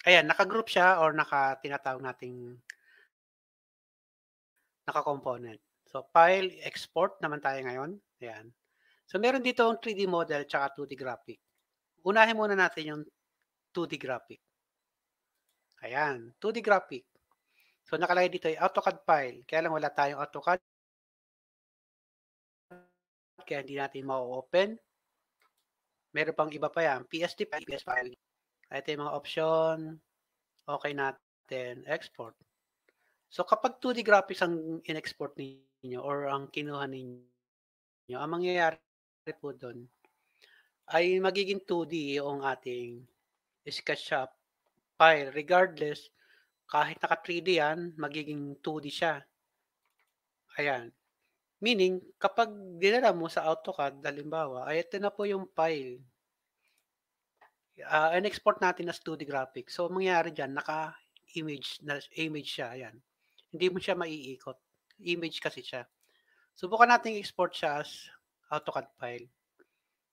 ayan, naka-group siya or naka tinatawag nating naka-component. So, file export naman tayo ngayon. Ayan. So, meron dito ang 3D model tsaka 2D graphic. Unahin muna natin yung 2D graphic. Ayan, 2D graphic. So, nakalagay dito ay AutoCAD file. Kaya lang wala tayong AutoCAD. Kaya hindi natin ma-open. Meron pang iba pa yan. PSD file, PS file. Ito yung mga option. Okay natin. Export. So, kapag 2D graphics ang in-export ninyo or ang kinuha ninyo, yung ang mangyayari po doon ay magiging 2D yung ating SketchUp file. Regardless, kahit naka 3D yan, magiging 2D siya. Ayan. Meaning, kapag dinala mo sa AutoCAD, halimbawa, ay ito na po yung file. Uh, ah, export natin as 2D graphics. So, mangyayari dyan, naka-image na, image siya. Ayan. Hindi mo siya maiikot. Image kasi siya. Subukan natin export siya as AutoCAD file.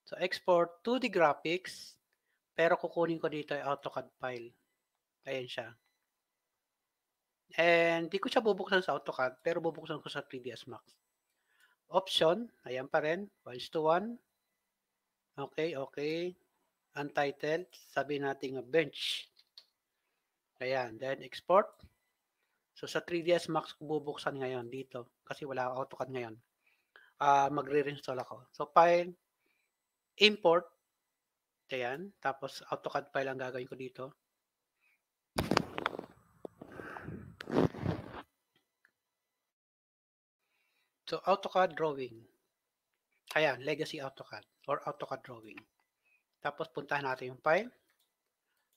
So, export 2D graphics. Pero kukunin ko dito yung AutoCAD file. Ayan siya. And di ko siya bubuksan sa AutoCAD, pero bubuksan ko sa 3ds Max. Option, ayan pa rin. 1 to 1. Okay, okay. Untitled. Sabi natin bench. Ayan, then export. So sa 3ds Max ko bubuksan ngayon dito kasi wala AutoCAD ngayon. Uh, magre-reinstall ako. So file, import, ayan, tapos AutoCAD file ang gagawin ko dito. So AutoCAD drawing. Ayan, legacy AutoCAD or AutoCAD drawing. Tapos puntahan natin yung file.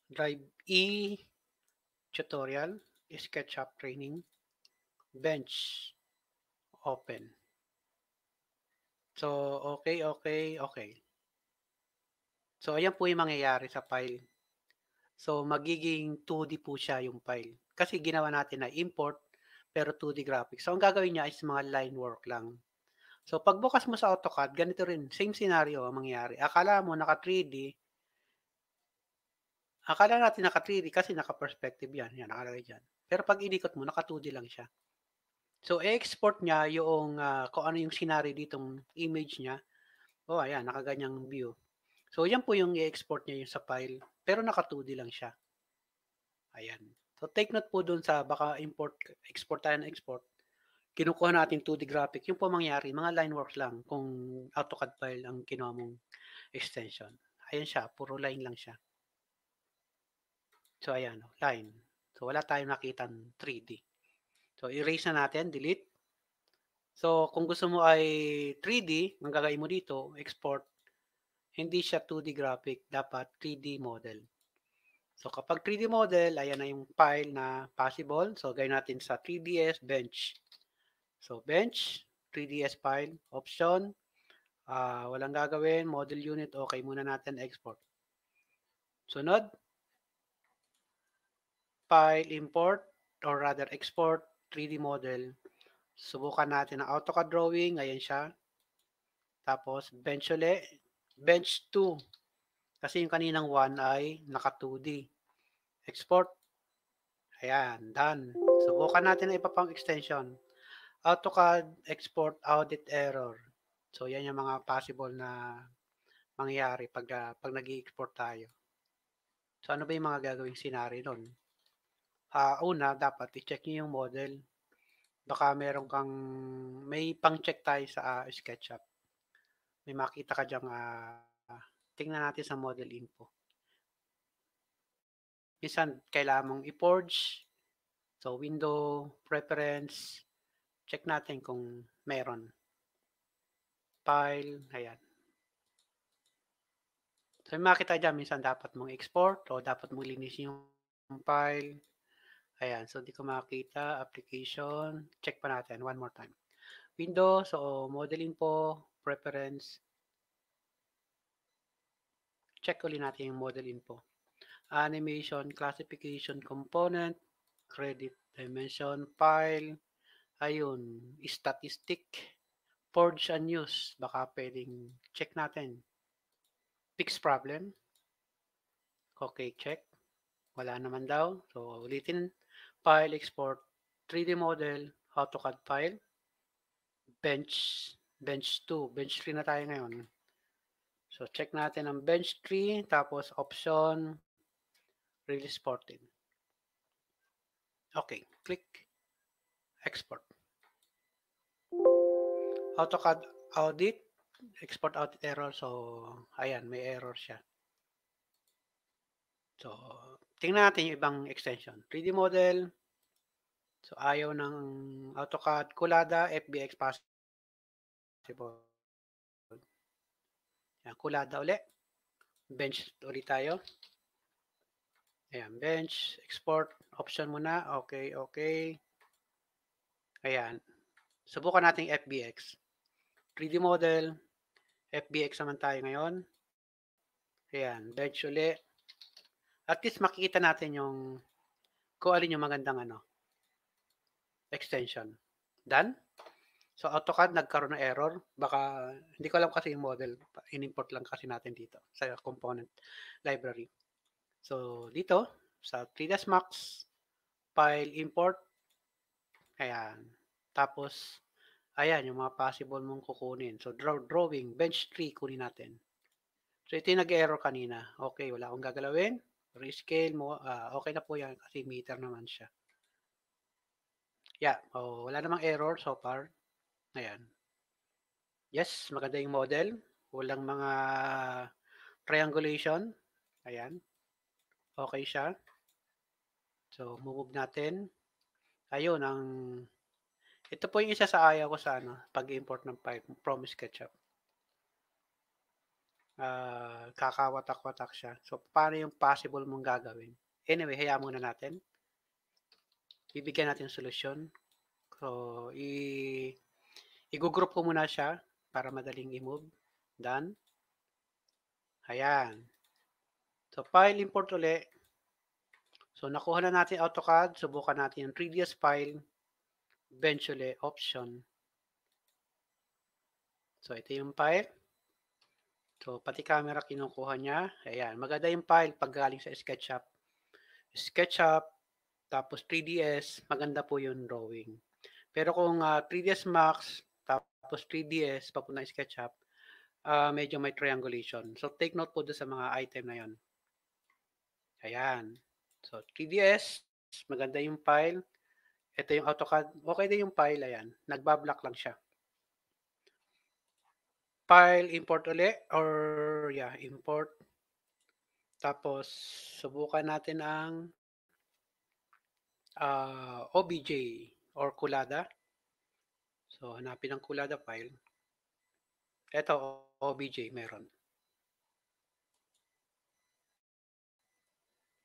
Drive E tutorial. SketchUp training bench open. So, okay, okay, okay. So, ayan po yung mangyayari sa file. So, magiging 2D po siya yung file. Kasi ginawa natin na import, pero 2D graphics. So, ang gagawin niya is mga line work lang. So, pagbukas mo sa AutoCAD, ganito rin. Same scenario ang mangyayari. Akala mo naka 3D, akala natin naka 3D kasi naka perspective yan. Yan, nakalagay dyan. Pero pag inikot mo, naka 2D lang siya. So, i-export niya yung uh, kung ano yung scenario ditong image niya. oh, ayan, nakaganyang view. So, yan po yung i-export niya yung sa file. Pero naka 2D lang siya. Ayan. So, take note po dun sa baka import, export tayo ng export. Kinukuha natin 2D graphic. Yung po mangyari, mga line works lang kung AutoCAD file ang kinuha mong extension. Ayan siya, puro line lang siya. So, ayan, oh, line. So, wala tayong nakita 3D. So, erase na natin, delete. So, kung gusto mo ay 3D, ang gagawin mo dito, export, hindi siya 2D graphic, dapat 3D model. So, kapag 3D model, ayan na yung file na possible. So, gawin natin sa 3DS bench. So, bench, 3DS file, option, uh, walang gagawin, model unit, okay muna natin export. Sunod, file import or rather export 3D model. Subukan natin ang AutoCAD drawing. Ayan siya. Tapos bench uli. Bench 2. Kasi yung kaninang 1 ay naka 2D. Export. Ayan. Done. Subukan natin na ipapang extension. AutoCAD export audit error. So yan yung mga possible na mangyayari pag, uh, pag nag export tayo. So ano ba yung mga gagawing scenario doon? uh, una, dapat i-check nyo yung model. Baka meron kang, may pang-check tayo sa uh, SketchUp. May makita ka dyang, uh, tingnan natin sa model info. Minsan, kailangan mong i-forge. So, window, preference, check natin kung meron. File, ayan. So, makita dyan, minsan dapat mong export o dapat mong linisin yung file. Ayan, so hindi ko makakita. Application, check pa natin. One more time. Window, so modeling po, preference. Check ulit natin yung model info. Animation, classification component, credit dimension, file, ayun, statistic, forge and use. Baka pwedeng check natin. Fix problem. Okay, check. Wala naman daw. So, ulitin file export, 3D model, AutoCAD file, bench, bench 2, bench 3 na tayo ngayon. So, check natin ang bench 3, tapos option, release 14. Okay, click export. AutoCAD audit, export audit error. So, ayan, may error siya. So, Tingnan natin yung ibang extension. 3D model. So, ayaw ng AutoCAD. Kulada, FBX possible. Yan, kulada uli. Bench uli tayo. Ayan, bench, export, option muna. Okay, okay. Ayan. Subukan natin FBX. 3D model. FBX naman tayo ngayon. Ayan, bench uli at least makikita natin yung kung alin yung magandang ano, extension. Done? So AutoCAD nagkaroon ng error. Baka, hindi ko alam kasi yung model. In-import lang kasi natin dito sa component library. So dito, sa 3ds Max, file import. Ayan. Tapos, ayan, yung mga possible mong kukunin. So draw, drawing, bench tree, kunin natin. So ito yung nag-error kanina. Okay, wala akong gagalawin rescale mo, uh, okay na po yan kasi meter naman siya. Yeah, oh, wala namang error so far. Ayan. Yes, maganda yung model. Walang mga triangulation. Ayan. Okay siya. So, move natin. Ayun, ang... Ito po yung isa sa ayaw ko sa ano, pag-import ng pipe from SketchUp uh, kakawatak-watak siya. So, paano yung possible mong gagawin? Anyway, hayaan muna natin. Bibigyan natin ng solusyon. So, i i-group ko muna siya para madaling i-move. Done. Ayan. So, file import uli. So, nakuha na natin AutoCAD. Subukan natin yung previous ds file. Eventually, option. So, ito yung file. So, pati camera kinukuha niya. Ayan, maganda yung file pag galing sa SketchUp. SketchUp, tapos 3ds, maganda po yung drawing. Pero kung uh, ah, 3ds Max, tapos 3ds, papunta SketchUp, uh, medyo may triangulation. So, take note po sa mga item na yon. Ayan. So, 3ds, maganda yung file. Ito yung AutoCAD. Okay din yung file, ayan. Nagbablock lang siya file, import uli, or yeah, import. Tapos, subukan natin ang uh, ah, OBJ or kulada. So, hanapin ang kulada file. Ito, OBJ meron.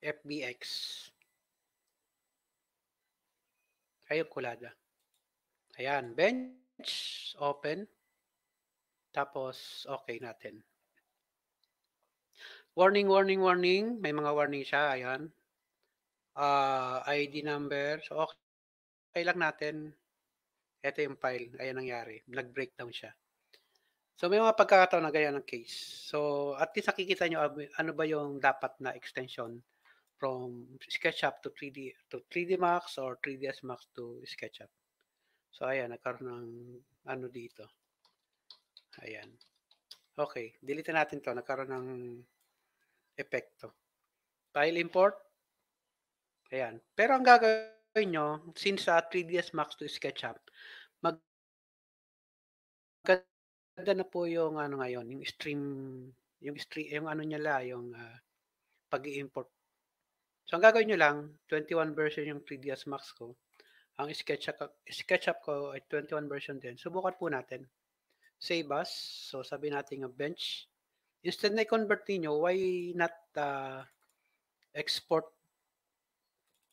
FBX. Ayun, kulada. Ayan, bench, Open. Tapos, okay natin. Warning, warning, warning. May mga warning siya. Ayan. Uh, ah, ID number. So, okay. lang natin. Ito yung file. Ayan nangyari. Nag-breakdown siya. So, may mga pagkakataon na ganyan ng case. So, at least nakikita nyo ano ba yung dapat na extension from SketchUp to 3D to 3D Max or 3ds Max to SketchUp. So, ayan. Nagkaroon ng ano dito. Ayan. Okay, delete natin to. Nagkaroon ng epekto. File import. Ayan. Pero ang gagawin nyo, since sa uh, 3ds Max to SketchUp, mag maganda na po yung ano ngayon, yung stream, yung stream, yung ano niya la, yung uh, ah, pag-import. So ang gagawin nyo lang, 21 version yung 3ds Max ko. Ang SketchUp, SketchUp ko ay 21 version din. Subukan po natin save us. So sabi natin a bench. Instead na i-convert ninyo, why not uh, export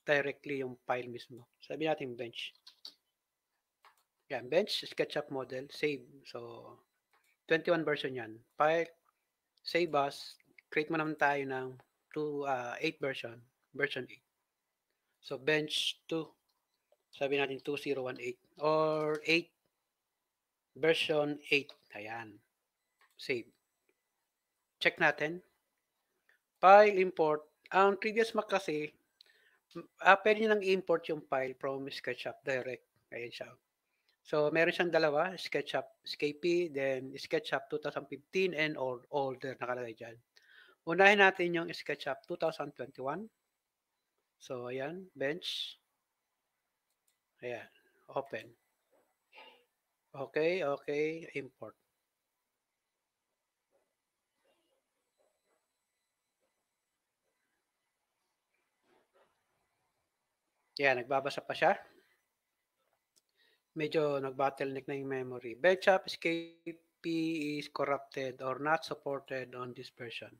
directly yung file mismo? Sabi natin bench. Yan, bench, SketchUp model, save. So, 21 version yan. File, save us. Create mo naman tayo ng 2, uh, 8 version. Version 8. So, bench 2. Sabi natin 2018 or 8 version 8. Ayan. Save. Check natin. File import. Ang previous Mac kasi, uh, pwede nang import yung file from SketchUp direct. Ayan siya. So, meron siyang dalawa, SketchUp SKP, then SketchUp 2015 and old, older nakalagay dyan. Unahin natin yung SketchUp 2021. So, ayan, bench. Ayan, open. Okay, okay, import. Yeah, nagbabasa pa siya. Medyo nag-bottleneck na yung memory. Benchop SKP is corrupted or not supported on this version.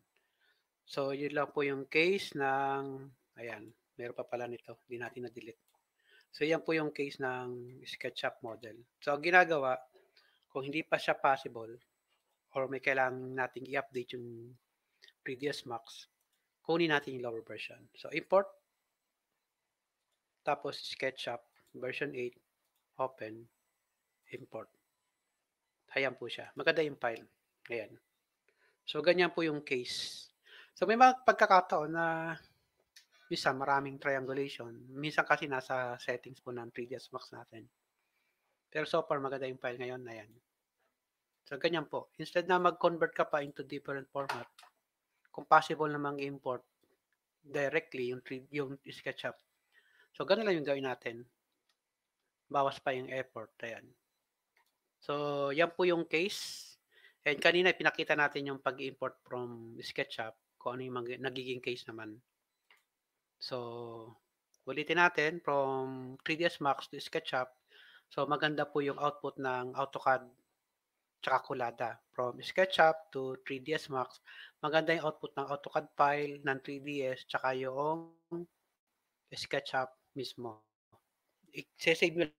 So, yun lang po yung case ng, ayan, meron pa pala nito. Hindi natin na-delete. So yan po yung case ng SketchUp model. So ang ginagawa, kung hindi pa siya possible or may kailangan nating i-update yung previous max, kunin natin yung lower version. So import, tapos SketchUp version 8, open, import. Ayan po siya. Maganda yung file. Ayan. So ganyan po yung case. So may mga pagkakataon na minsan maraming triangulation. Minsan kasi nasa settings po ng 3ds Max natin. Pero so far maganda yung file ngayon na yan. So ganyan po. Instead na mag-convert ka pa into different format, kung possible namang import directly yung, yung SketchUp. So ganyan lang yung gawin natin. Bawas pa yung effort. Ayan. So yan po yung case. And kanina pinakita natin yung pag-import from SketchUp kung ano yung magiging case naman. So, ulitin natin from 3ds Max to SketchUp. So, maganda po yung output ng AutoCAD tsaka Colada. From SketchUp to 3ds Max, maganda yung output ng AutoCAD file, ng 3ds, tsaka yung SketchUp mismo. I-save nyo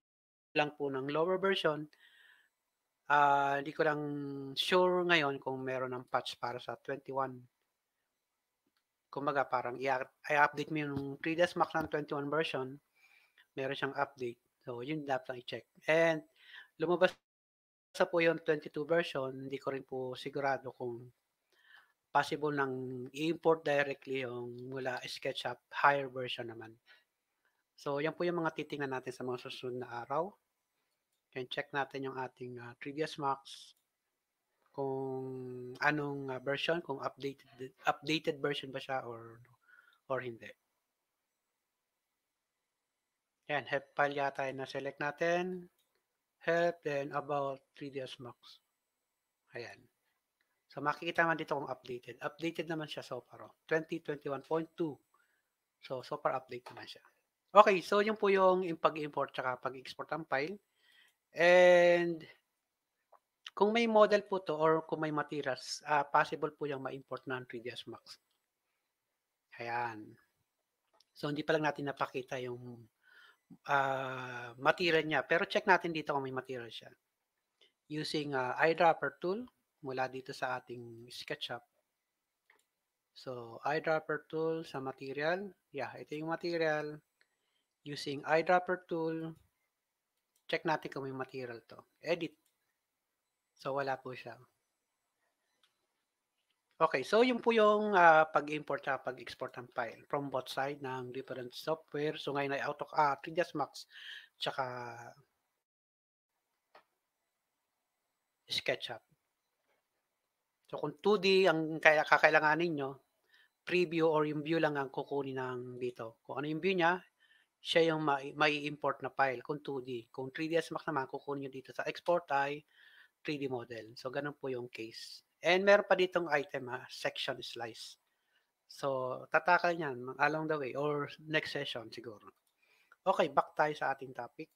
lang po ng lower version. Uh, hindi ko lang sure ngayon kung meron ng patch para sa 21 kumbaga parang i-update mo yung 3 Mac ng 21 version, meron siyang update. So, yun dapat lang i-check. And, lumabas sa po yung 22 version, hindi ko rin po sigurado kung possible nang i-import directly yung mula SketchUp higher version naman. So, yan po yung mga titingnan natin sa mga susunod na araw. Can check natin yung ating uh, previous marks kung anong uh, version, kung updated updated version ba siya or or hindi. Yan, help file yata yung na-select natin. Help, then about 3ds max. Ayan. So makikita man dito kung updated. Updated naman siya so far. 2021.2. So, so far update naman siya. Okay, so yung po yung pag-import tsaka pag-export ng file. And kung may model po to or kung may materials, uh, possible po yung ma-import ng 3ds Max. Ayan. So, hindi pa lang natin napakita yung uh, material niya. Pero check natin dito kung may material siya. Using uh, eyedropper tool mula dito sa ating SketchUp. So, eyedropper tool sa material. Yeah, ito yung material. Using eyedropper tool, check natin kung may material to. Edit. So, wala po siya. Okay, so yung po yung uh, pag-import at pag-export ng file from both side ng different software. So ngayon ay Auto uh, ah, 3ds Max tsaka SketchUp. So kung 2D ang kaya kakailanganin nyo, preview or yung view lang ang kukunin ng dito. Kung ano yung view niya, siya yung may, may import na file kung 2D. Kung 3ds Max naman, kukunin nyo dito sa export ay 3D model. So, ganun po yung case. And meron pa ditong item ha, ah, section slice. So, tatakal niyan along the way or next session siguro. Okay, back tayo sa ating topic.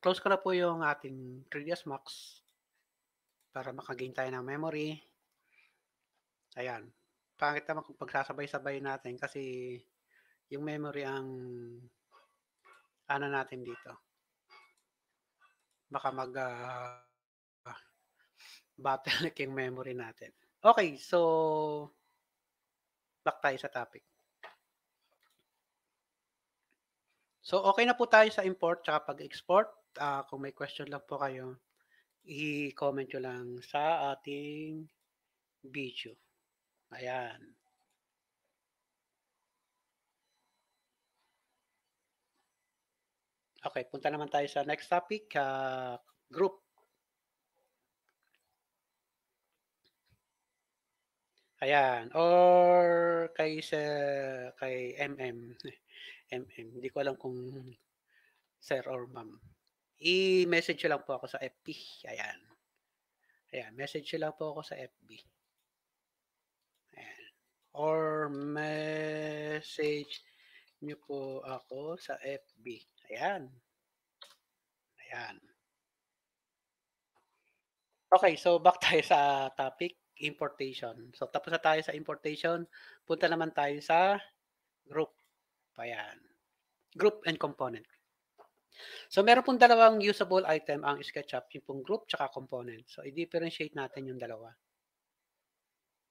Close ko na po yung ating 3ds Max para makagain tayo ng memory. Ayan. Pangit naman kung pagsasabay-sabay natin kasi yung memory ang ano natin dito baka mag uh, ah, bottleneck yung memory natin. Okay, so back tayo sa topic. So okay na po tayo sa import at pag-export. Uh, kung may question lang po kayo, i-comment nyo lang sa ating video. Ayan. Okay, punta naman tayo sa next topic, uh, group. Ayan, or kay sa kay MM. MM, hindi ko alam kung sir or ma'am. I-message lang po ako sa FB. Ayan. Ayan, message lang po ako sa FB. Ayan. Or message niyo po ako sa FB. Ayan. Ayan. Okay, so back tayo sa topic, importation. So tapos na tayo sa importation. Punta naman tayo sa group. Ayan. Group and component. So meron pong dalawang usable item ang SketchUp, yung pong group tsaka component. So i-differentiate natin yung dalawa.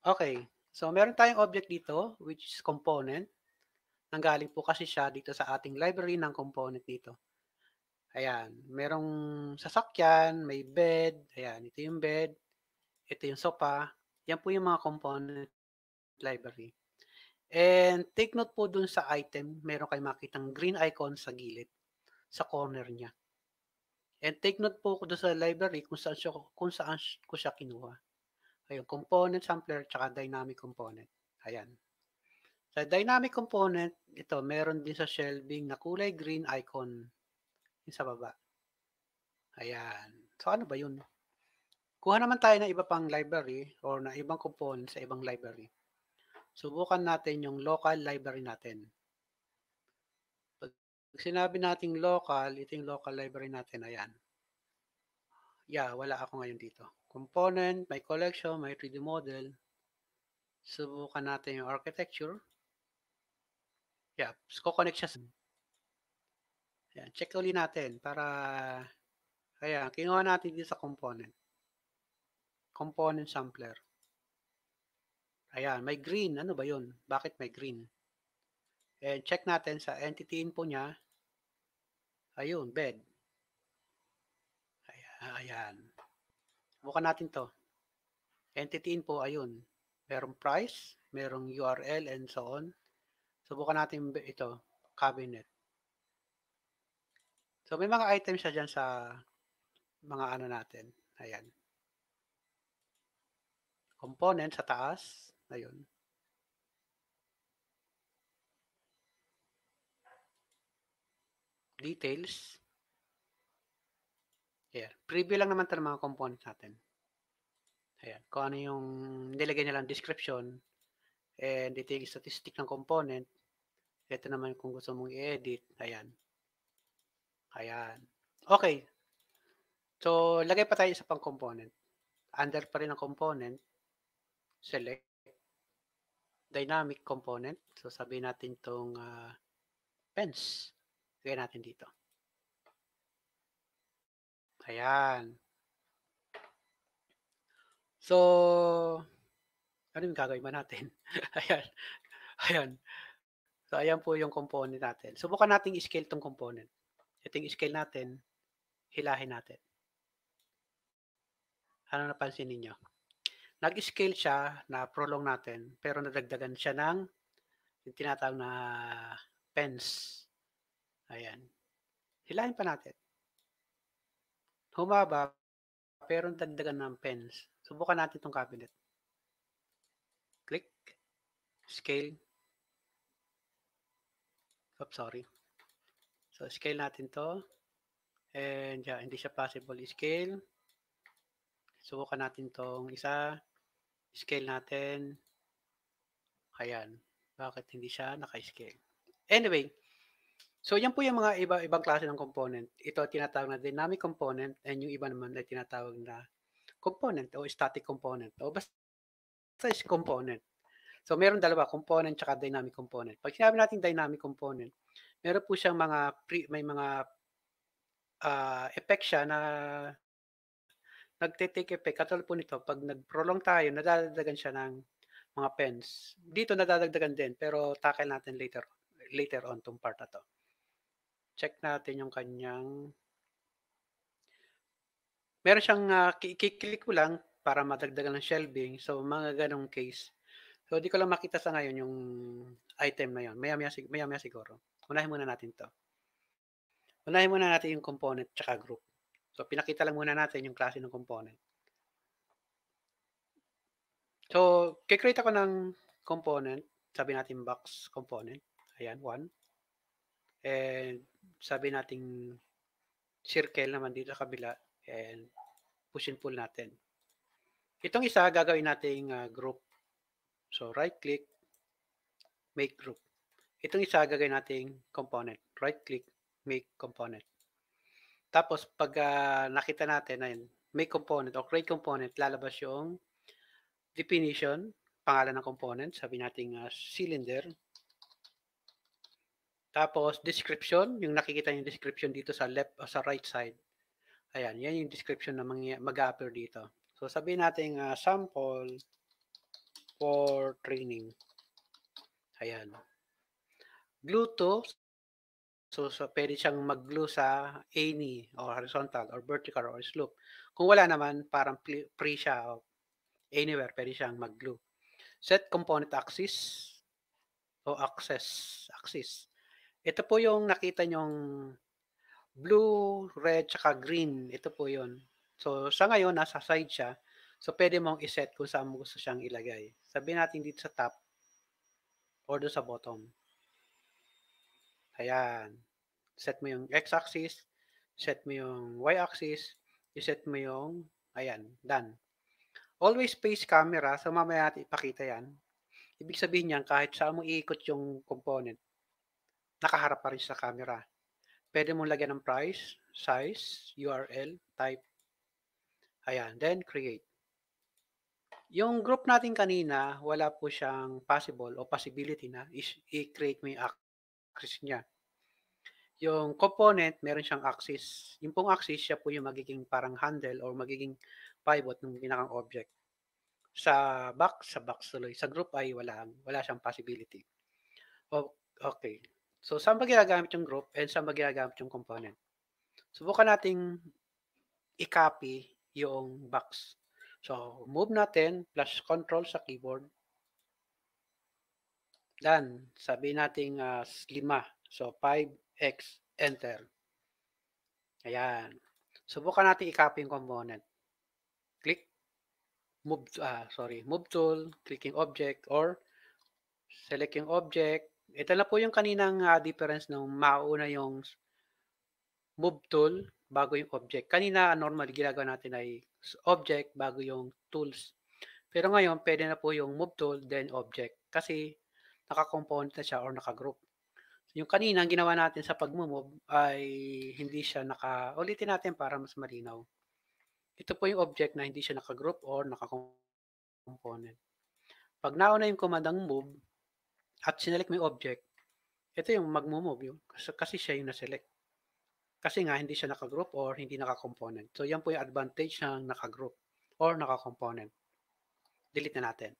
Okay, so meron tayong object dito, which is component. Nanggaling po kasi siya dito sa ating library ng component dito. Ayan, merong sasakyan, may bed, ayan, ito yung bed, ito yung sofa, Yan po yung mga component library. And take note po dun sa item, meron kayo makitang green icon sa gilid, sa corner niya. And take note po ko dun sa library kung saan, siya, kung saan ko siya kinuha. Ayun, component sampler, tsaka dynamic component. Ayan. Sa dynamic component, ito, meron din sa shelving na kulay green icon. Yung sa baba. Ayan. So, ano ba yun? Kuha naman tayo ng iba pang library or na ibang component sa ibang library. Subukan natin yung local library natin. Pag sinabi nating local, ito yung local library natin. Ayan. Yeah, wala ako ngayon dito. Component, may collection, may 3D model. Subukan natin yung architecture. Yeah, ko-connect siya sa hmm. Ayan, check uli natin para kaya kinuha natin din sa component. Component sampler. Ayan, may green. Ano ba yun? Bakit may green? And check natin sa entity info niya. Ayun, bed. Ayan. ayan. Bukan natin to. Entity info, ayun. Merong price, merong URL, and so on. Subukan natin ito, cabinet. So may mga items siya diyan sa mga ano natin. Ayan. Component sa taas. Ayun. Details. Here. Preview lang naman ito ng mga components natin. Ayan. Kung ano yung nilagay nilang description and ito yung statistic ng component ito naman kung gusto mong i-edit. Ayan. Ayan. Okay. So, lagay pa tayo sa pang component. Under pa rin ang component. Select. Dynamic component. So, sabihin natin itong uh, ah, pens. Lagay natin dito. Ayan. So, ano yung gagawin natin? Ayan. Ayan. So, ayan po yung component natin. Subukan nating i-scale itong component. Ito yung scale natin, hilahin natin. Ano napansin ninyo? Nag-scale siya, na-prolong natin, pero nadagdagan siya ng yung tinatawag na pens. Ayan. Hilahin pa natin. Humaba, pero dagdagan ng pens. Subukan natin itong cabinet. Click, scale, Oops, sorry. So, scale natin to. And yeah, hindi siya possible scale. Subukan natin tong isa. Scale natin. Ayan. Bakit hindi siya naka-scale? Anyway, so yan po yung mga iba-ibang klase ng component. Ito tinatawag na dynamic component and yung iba naman ay tinatawag na component o static component o basta is component. So meron dalawa, component tsaka dynamic component. Pag sinabi natin dynamic component, meron po siyang mga pre, may mga uh, effect siya na nagte-take effect. Katulad po nito, pag nag-prolong tayo, nadadagdagan siya ng mga pens. Dito nadadagdagan din, pero tackle natin later later on tong part na to. Check natin yung kanyang Meron siyang uh, ah, kiklik ko lang para madagdagan ng shelving. So, mga ganong case, So, di ko lang makita sa ngayon yung item na yun. Maya-maya, maya-maya siguro. Unahin muna natin to. Unahin muna natin yung component tsaka group. So, pinakita lang muna natin yung klase ng component. So, kikreate ako ng component. Sabi natin box component. Ayan, one. And sabi natin circle naman dito sa kabila. And push and pull natin. Itong isa, gagawin nating uh, group So, right-click, make group. Itong isa gagawin nating component. Right-click, make component. Tapos, pag uh, nakita natin, ayun, make component o create component, lalabas yung definition, pangalan ng component, sabi nating uh, cylinder. Tapos, description, yung nakikita yung description dito sa left o ah, sa right side. Ayan, yan yung description na mag-appear dito. So, sabihin natin uh, sample for training. Ayan. Glue to, so, so pwede siyang mag-glue sa any or horizontal or vertical or slope. Kung wala naman, parang free siya anywhere, pwede siyang mag-glue. Set component axis o axis. axis. Ito po yung nakita nyong blue, red, tsaka green. Ito po yon So, sa ngayon, nasa side siya. So, pwede mong iset kung saan mo gusto siyang ilagay. Sabihin natin dito sa top or doon sa bottom. Ayan. Set mo yung x-axis, set mo yung y-axis, iset mo yung, ayan, done. Always face camera, so mamaya natin ipakita yan. Ibig sabihin niyan, kahit saan mo iikot yung component, nakaharap pa rin sa camera. Pwede mong lagyan ng price, size, URL, type. Ayan, then create. Yung group natin kanina, wala po siyang possible o possibility na i-create mo yung axis niya. Yung component, meron siyang axis. Yung pong axis, siya po yung magiging parang handle or magiging pivot ng pinakang object. Sa box, sa box tuloy. Sa group ay wala, wala siyang possibility. O, okay. So, saan ba ginagamit yung group and saan ba ginagamit yung component? Subukan nating i-copy yung box So, move natin plus control sa keyboard. Dan, Sabi nating uh, lima. So, 5x, enter. Ayan. Subukan natin i-copy yung component. Click. Move, ah, uh, sorry. Move tool, clicking object, or select yung object. Ito na po yung kaninang uh, difference nung mauna yung move tool bago yung object. Kanina, normally ginagawa natin ay object bago yung tools. Pero ngayon, pwede na po yung move tool then object kasi nakakomponent na siya or nakagroup. So, yung kanina, ang ginawa natin sa pag-move ay hindi siya naka... Ulitin natin para mas malinaw. Ito po yung object na hindi siya nakagroup or nakakomponent. Pag nauna yung kumandang move at sinelect mo yung object, ito yung mag-move yun kasi siya yung na-select kasi nga hindi siya nakagroup or hindi nakakomponent. So yan po yung advantage ng nakagroup or nakakomponent. Delete na natin.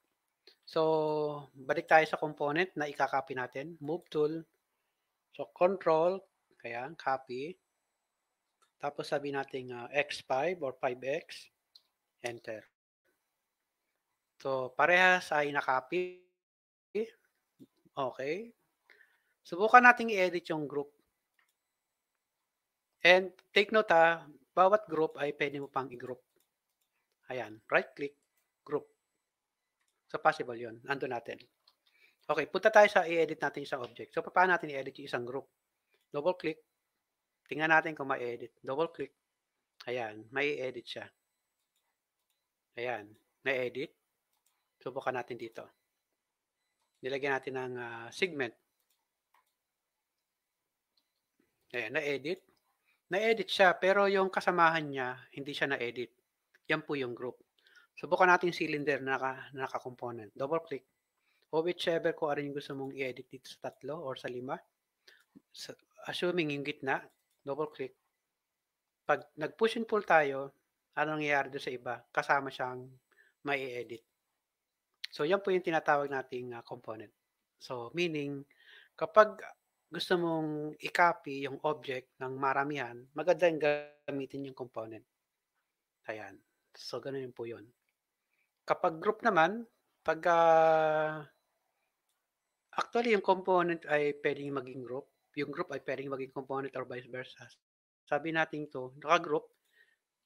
So balik tayo sa component na ikakopy natin. Move tool. So control, kaya copy. Tapos sabi natin uh, ah, X5 or 5X. Enter. So parehas ay nakopy. Okay. Subukan nating i-edit yung group And take note ha, ah, bawat group ay pwede mo pang i-group. Ayan, right-click, group. So possible yun. Ando natin. Okay, punta tayo sa i-edit natin sa object. So paano natin i-edit yung isang group? Double click. Tingnan natin kung ma-edit. Double click. Ayan, may edit siya. Ayan, na-edit. Subukan natin dito. Nilagyan natin ng uh, segment. Ayan, na-edit na-edit siya pero yung kasamahan niya hindi siya na-edit. Yan po yung group. Subukan natin yung cylinder na naka, na naka-component. Double click. O whichever ko rin gusto mong i-edit dito sa tatlo or sa lima. So, assuming yung gitna, double click. Pag nag-push and pull tayo, ano nangyayari doon sa iba? Kasama siyang may edit So, yan po yung tinatawag nating uh, component. So, meaning, kapag gusto mong i-copy yung object ng maramihan, maganda yung gamitin yung component. Ayan. So, ganun yun po yun. Kapag group naman, pag uh, actually yung component ay pwedeng maging group, yung group ay pwedeng maging component or vice versa. Sabi natin to, naka-group,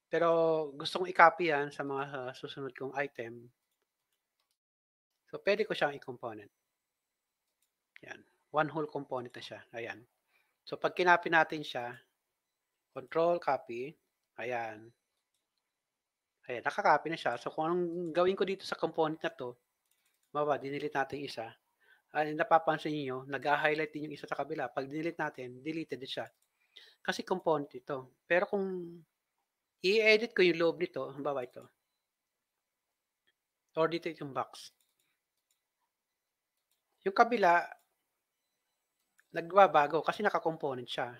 pero gusto kong i-copy yan sa mga uh, susunod kong item. So, pwede ko siyang i-component. Ayan one whole component na siya. Ayan. So, pag kinapin natin siya, control, copy, ayan. Ayan, nakakopy na siya. So, kung anong gawin ko dito sa component na to, bawa, dinilit natin isa. Ay, napapansin niyo, nag-highlight din yung isa sa kabila. Pag dinilit natin, deleted din siya. Kasi component ito. Pero kung i-edit ko yung loob nito, bawa ito, or dito yung box, yung kabila, nagbabago kasi naka-component siya.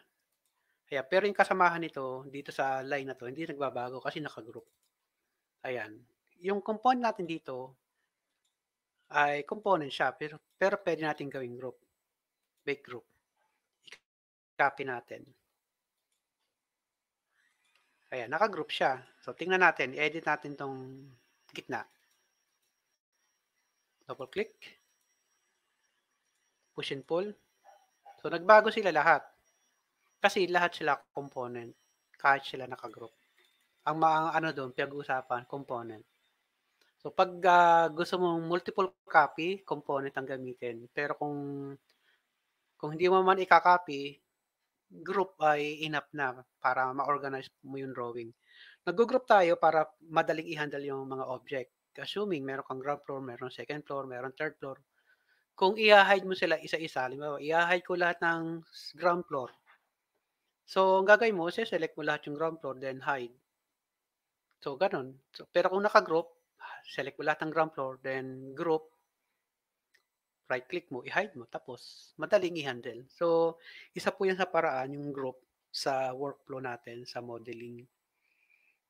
Kaya, pero yung kasamahan nito dito sa line na to, hindi nagbabago kasi naka-group. Ayan. Yung component natin dito ay component siya pero, pero pwede natin gawing group. Big group. I-copy natin. Ayan, naka-group siya. So, tingnan natin. I-edit natin tong gitna. Double click. Push and pull. So, nagbago sila lahat. Kasi lahat sila component. Kahit sila nakagroup. Ang mga ano doon, pag uusapan component. So, pag uh, gusto mong multiple copy, component ang gamitin. Pero kung kung hindi mo man ikakopy, group ay enough na para ma-organize mo yung drawing. Nag-group tayo para madaling i-handle yung mga object. Assuming meron kang ground floor, meron second floor, meron third floor, kung i-hide mo sila isa-isa, halimbawa, i-hide ko lahat ng ground floor. So, ang gagawin mo, select mo lahat yung ground floor, then hide. So, ganun. So, pero kung naka-group, select mo lahat ng ground floor, then group, right-click mo, i-hide mo, tapos madaling i-handle. So, isa po yan sa paraan, yung group sa workflow natin, sa modeling.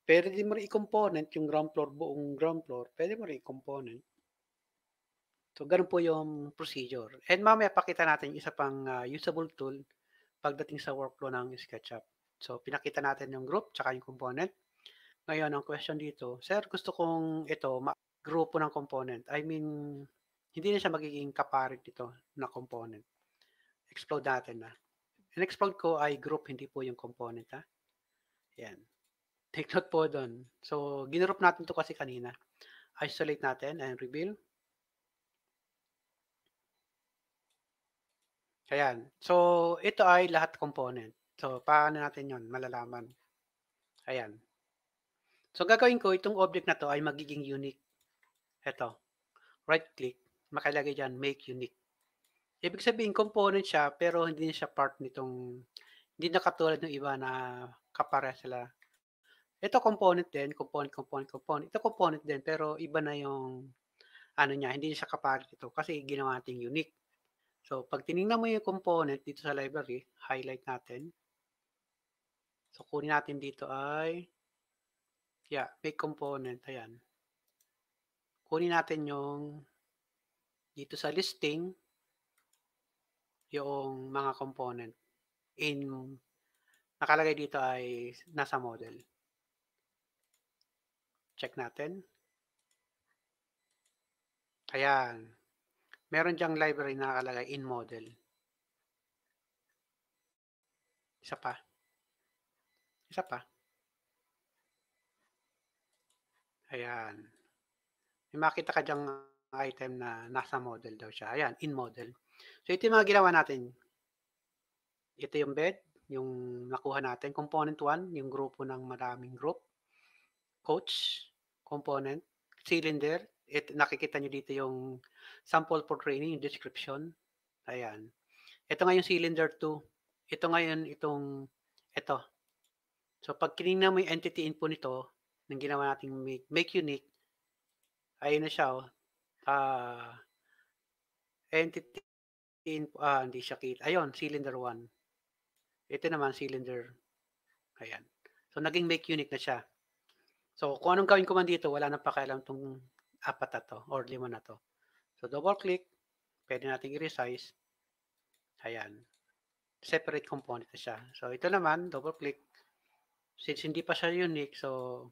Pwede mo rin i-component yung ground floor, buong ground floor, pwede mo rin i-component. So, ganun po yung procedure. And mamaya pakita natin yung isa pang uh, usable tool pagdating sa workflow ng SketchUp. So, pinakita natin yung group tsaka yung component. Ngayon, ang question dito, Sir, gusto kong ito, grupo ng component. I mean, hindi na siya magiging kaparit dito na component. Explode natin na. Ang explode ko ay group, hindi po yung component. Ha? Yan. Take note po doon. So, ginroup natin to kasi kanina. Isolate natin and reveal. Ayan. So, ito ay lahat component. So, paano natin yon malalaman? Ayan. So, gagawin ko, itong object na to ay magiging unique. Ito. Right click. Makalagay dyan, make unique. Ibig sabihin, component siya, pero hindi siya part nitong, hindi na katulad ng iba na kapare sila. Ito component din, component, component, component. Ito component din, pero iba na yung ano niya, hindi siya kapalit ito kasi ginawa natin unique. So, pag tinignan mo yung component dito sa library, highlight natin. So, kunin natin dito ay, yeah, make component, ayan. Kunin natin yung, dito sa listing, yung mga component in, nakalagay dito ay nasa model. Check natin. Ayan meron diyang library na nakalagay in model. Isa pa. Isa pa. Ayan. May makita ka diyang item na nasa model daw siya. Ayan, in model. So, ito yung mga ginawa natin. Ito yung bed, yung nakuha natin. Component 1, yung grupo ng maraming group. Coach, component, cylinder, it, nakikita nyo dito yung sample for training, yung description. Ayan. Ito nga yung cylinder 2. Ito ngayon, itong, ito. So, pag kinignan mo yung entity info nito, ng ginawa nating make, make unique, ayun na siya, oh. Uh, entity info, ah, hindi siya kit Ayun, cylinder 1. Ito naman, cylinder. Ayan. So, naging make unique na siya. So, kung anong gawin ko man dito, wala nang pakialam itong apat na to or lima na to. So double click, pwede natin i-resize. Ayan. Separate component na siya. So ito naman, double click. Since hindi pa siya unique, so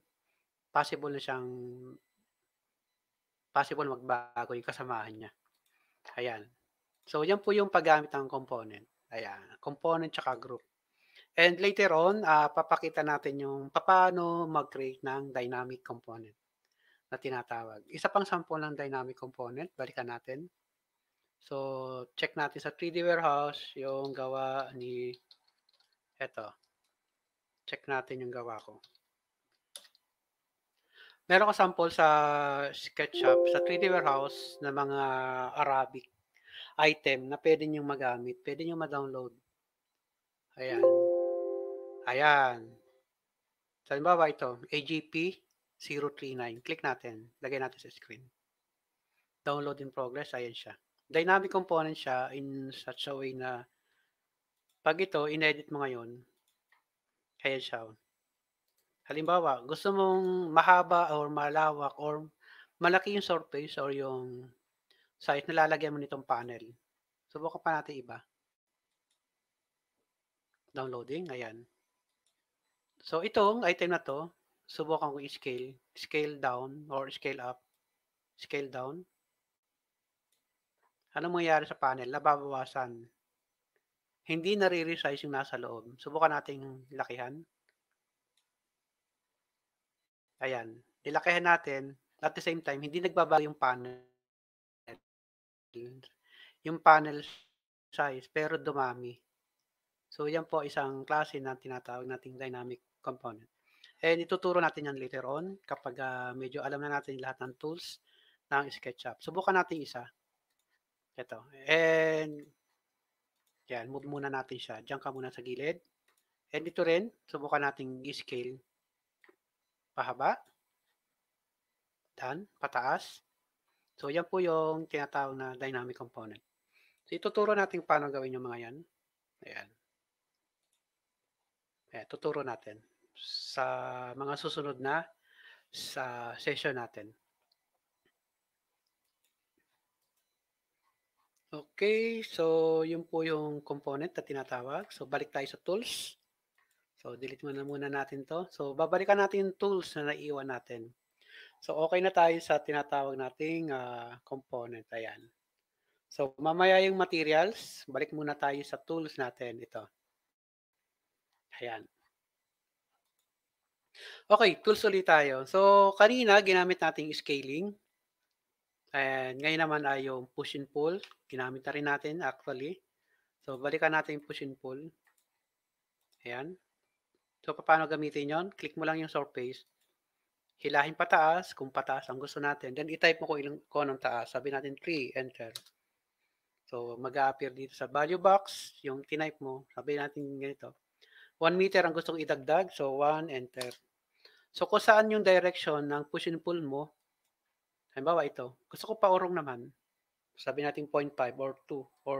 possible na siyang possible magbago yung kasamahan niya. Ayan. So, yan po yung paggamit ng component. Ayan. Component tsaka group. And later on, uh, papakita natin yung paano mag-create ng dynamic component na tinatawag. Isa pang sample ng dynamic component, balikan natin. So, check natin sa 3D warehouse yung gawa ni eto. Check natin yung gawa ko. Meron ko sample sa SketchUp, sa 3D warehouse na mga Arabic item na pwede nyo magamit, pwede nyo ma-download. Ayan. Ayan. Halimbawa ito, AGP, 039. Click natin. Lagay natin sa screen. Download in progress. Ayan siya. Dynamic component siya in such a way na pag ito, inedit mo ngayon, ayan siya. Oh. Halimbawa, gusto mong mahaba or malawak or malaki yung surface or yung size na lalagyan mo nitong panel. Subukan pa natin iba. Downloading, ayan. So, itong item na to, subukan ko i-scale. Scale down or scale up. Scale down. Ano mangyayari sa panel? Nababawasan. Hindi nare-resize yung nasa loob. Subukan nating lakihan. Ayan. Nilakihan natin. At the same time, hindi nagbabago yung panel. Yung panel size, pero dumami. So, yan po isang klase na tinatawag nating dynamic component. And ituturo natin yan later on kapag uh, medyo alam na natin lahat ng tools ng SketchUp. Subukan natin isa. Ito. And yan, move muna natin siya. Diyan ka muna sa gilid. And dito rin, subukan natin i-scale pahaba. Dan, pataas. So, yan po yung tinatawag na dynamic component. So, ituturo natin paano gawin yung mga yan. Ayan. Ayan, tuturo natin sa mga susunod na sa session natin. Okay, so yun po yung component na tinatawag. So balik tayo sa tools. So delete muna muna natin to. So babalikan natin yung tools na naiwan natin. So okay na tayo sa tinatawag nating uh, component. Ayan. So mamaya yung materials, balik muna tayo sa tools natin ito. Ayan. Okay, tools ulit tayo. So, kanina, ginamit natin scaling. And ngayon naman ay yung push and pull. Ginamit na rin natin actually. So, balikan natin yung push and pull. Ayan. So, paano gamitin yon? Click mo lang yung surface. Hilahin pataas kung pataas ang gusto natin. Then, itype mo kung ilang ko ng taas. Sabi natin 3, enter. So, mag-a-appear dito sa value box, yung tinype mo. Sabi natin ganito. 1 meter ang gustong idagdag. So, 1, enter. So, kung saan yung direction ng push and pull mo, halimbawa ito, gusto ko paurong naman, sabi natin 0.5 or 2 or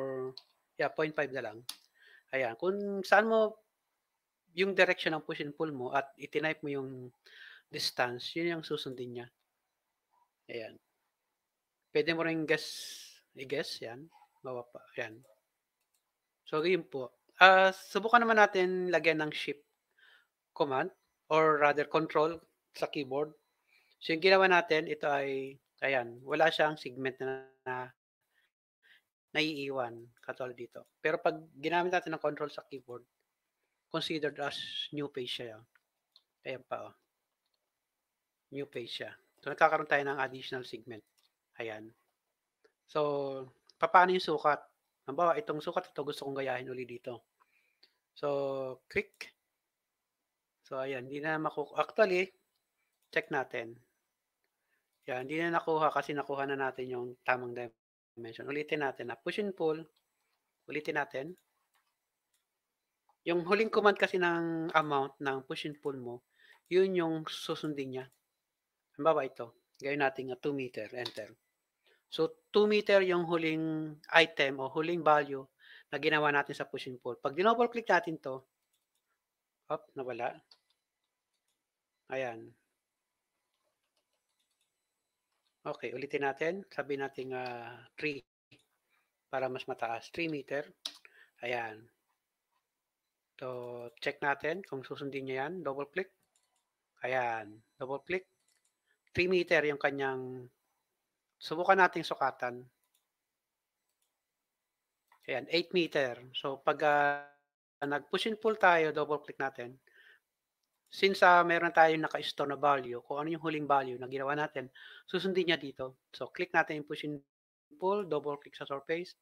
yeah, 0.5 na lang. Ayan, kung saan mo yung direction ng push and pull mo at itinipe mo yung distance, yun yung susundin niya. Ayan. Pwede mo rin guess, i-guess, yan. Bawa pa, yan. So, yun po. Uh, subukan naman natin lagyan ng shift command or rather control sa keyboard. So yung ginawa natin, ito ay, ayan, wala siyang segment na, na naiiwan katulad dito. Pero pag ginamit natin ng control sa keyboard, considered as new page siya. Ayan pa, oh. New page siya. So, nagkakaroon tayo ng additional segment. Ayan. So, paano yung sukat? Halimbawa, itong sukat, ito gusto kong gayahin uli dito. So, click. So, ayan, hindi na makukuha. Actually, check natin. Yan, hindi na nakuha kasi nakuha na natin yung tamang dimension. Ulitin natin na push and pull. Ulitin natin. Yung huling command kasi ng amount ng push and pull mo, yun yung susundin niya. Halimbawa ito, gawin natin na 2 meter, enter. So, 2 meter yung huling item o huling value na ginawa natin sa push and pull. Pag dinoble click natin to, op, nawala. Ayan. Okay, ulitin natin. Sabi natin uh, ah, 3 para mas mataas. 3 meter. Ayan. to check natin kung susundin niya yan. Double click. Ayan. Double click. 3 meter yung kanyang... Subukan nating sukatan. Ayan, 8 meter. So, pag uh, nag-push and pull tayo, double click natin since uh, meron tayong naka-store na value, kung ano yung huling value na ginawa natin, susundin niya dito. So, click natin yung push and pull, double click sa surface,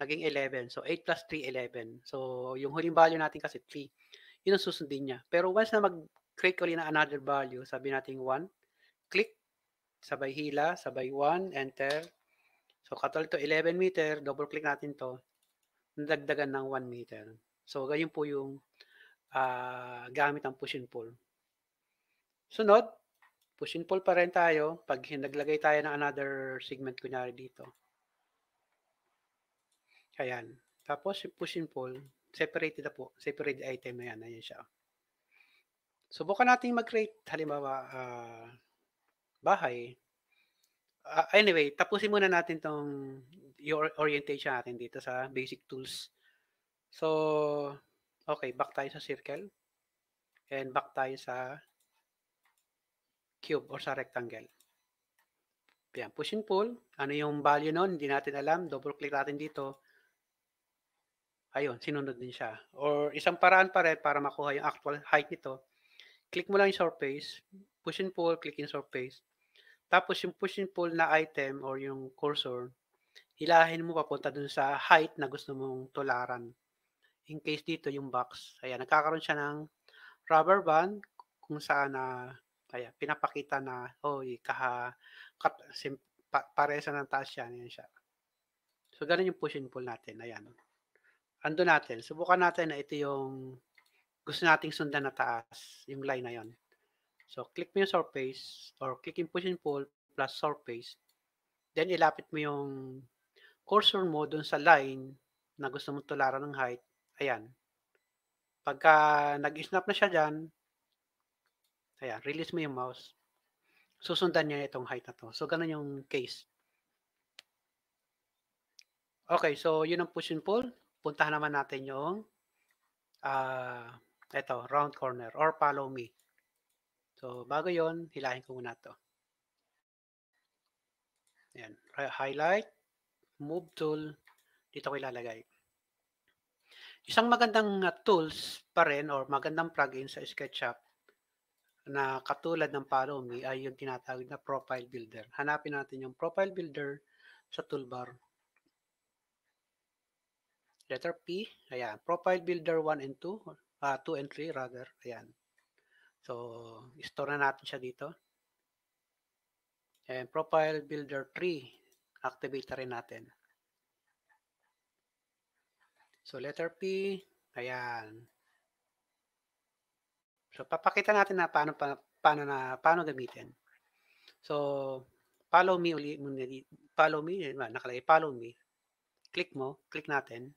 naging 11. So, 8 plus 3, 11. So, yung huling value natin kasi 3. Yun ang susundin niya. Pero once na mag-click ulit na another value, sabi natin 1, click, sabay hila, sabay 1, enter. So, katulad to 11 meter, double click natin to, nadagdagan ng 1 meter. So, ganyan po yung uh, gamit ang push and pull. Sunod, push and pull pa rin tayo pag naglagay tayo ng another segment kunyari dito. Ayan. Tapos si push and pull, separated na po. Separated item na yan. Ayan siya. Subukan natin mag-create halimbawa uh, bahay. Uh, anyway, tapusin muna natin tong your orientation natin dito sa basic tools. So, Okay, back tayo sa circle. And back tayo sa cube or sa rectangle. Ayan, push and pull. Ano yung value nun? Hindi natin alam. Double click natin dito. Ayun, sinunod din siya. Or isang paraan pa rin para makuha yung actual height nito. Click mo lang yung surface. Push and pull, click in surface. Tapos yung push and pull na item or yung cursor, hilahin mo papunta dun sa height na gusto mong tularan in case dito yung box. Ayan, nagkakaroon siya ng rubber band kung saan na uh, ayan, pinapakita na oh, kaha kat, sim, pa, paresa ng taas yan. Ayan siya. So, ganun yung push and pull natin. Ayan. Ando natin. Subukan natin na ito yung gusto nating sundan na taas. Yung line na yon. So, click mo yung surface or click yung push and pull plus surface. Then, ilapit mo yung cursor mo dun sa line na gusto mong tularan ng height. Ayan. Pagka nag-snap na siya dyan, ayan, release mo yung mouse. Susundan niya itong height na to. So, ganun yung case. Okay, so yun ang push and pull. Puntahan naman natin yung uh, ah, ito, round corner or follow me. So, bago yon hilahin ko muna to. Ayan, highlight, move tool, dito ko ilalagay. Isang magandang ah, tools pa rin or magandang plugin sa SketchUp na katulad ng Palomi ay yung tinatawag na profile builder. Hanapin natin yung profile builder sa toolbar. Letter P, ayan, profile builder 1 and 2, uh, 2 and 3 rather, ayan. So, store na natin siya dito. And profile builder 3, activate rin natin. So, letter P. Ayan. So, papakita natin na paano, pa, paano, na, paano gamitin. So, follow me uli. Follow me. Eh, nakalagay, follow me. Click mo. Click natin.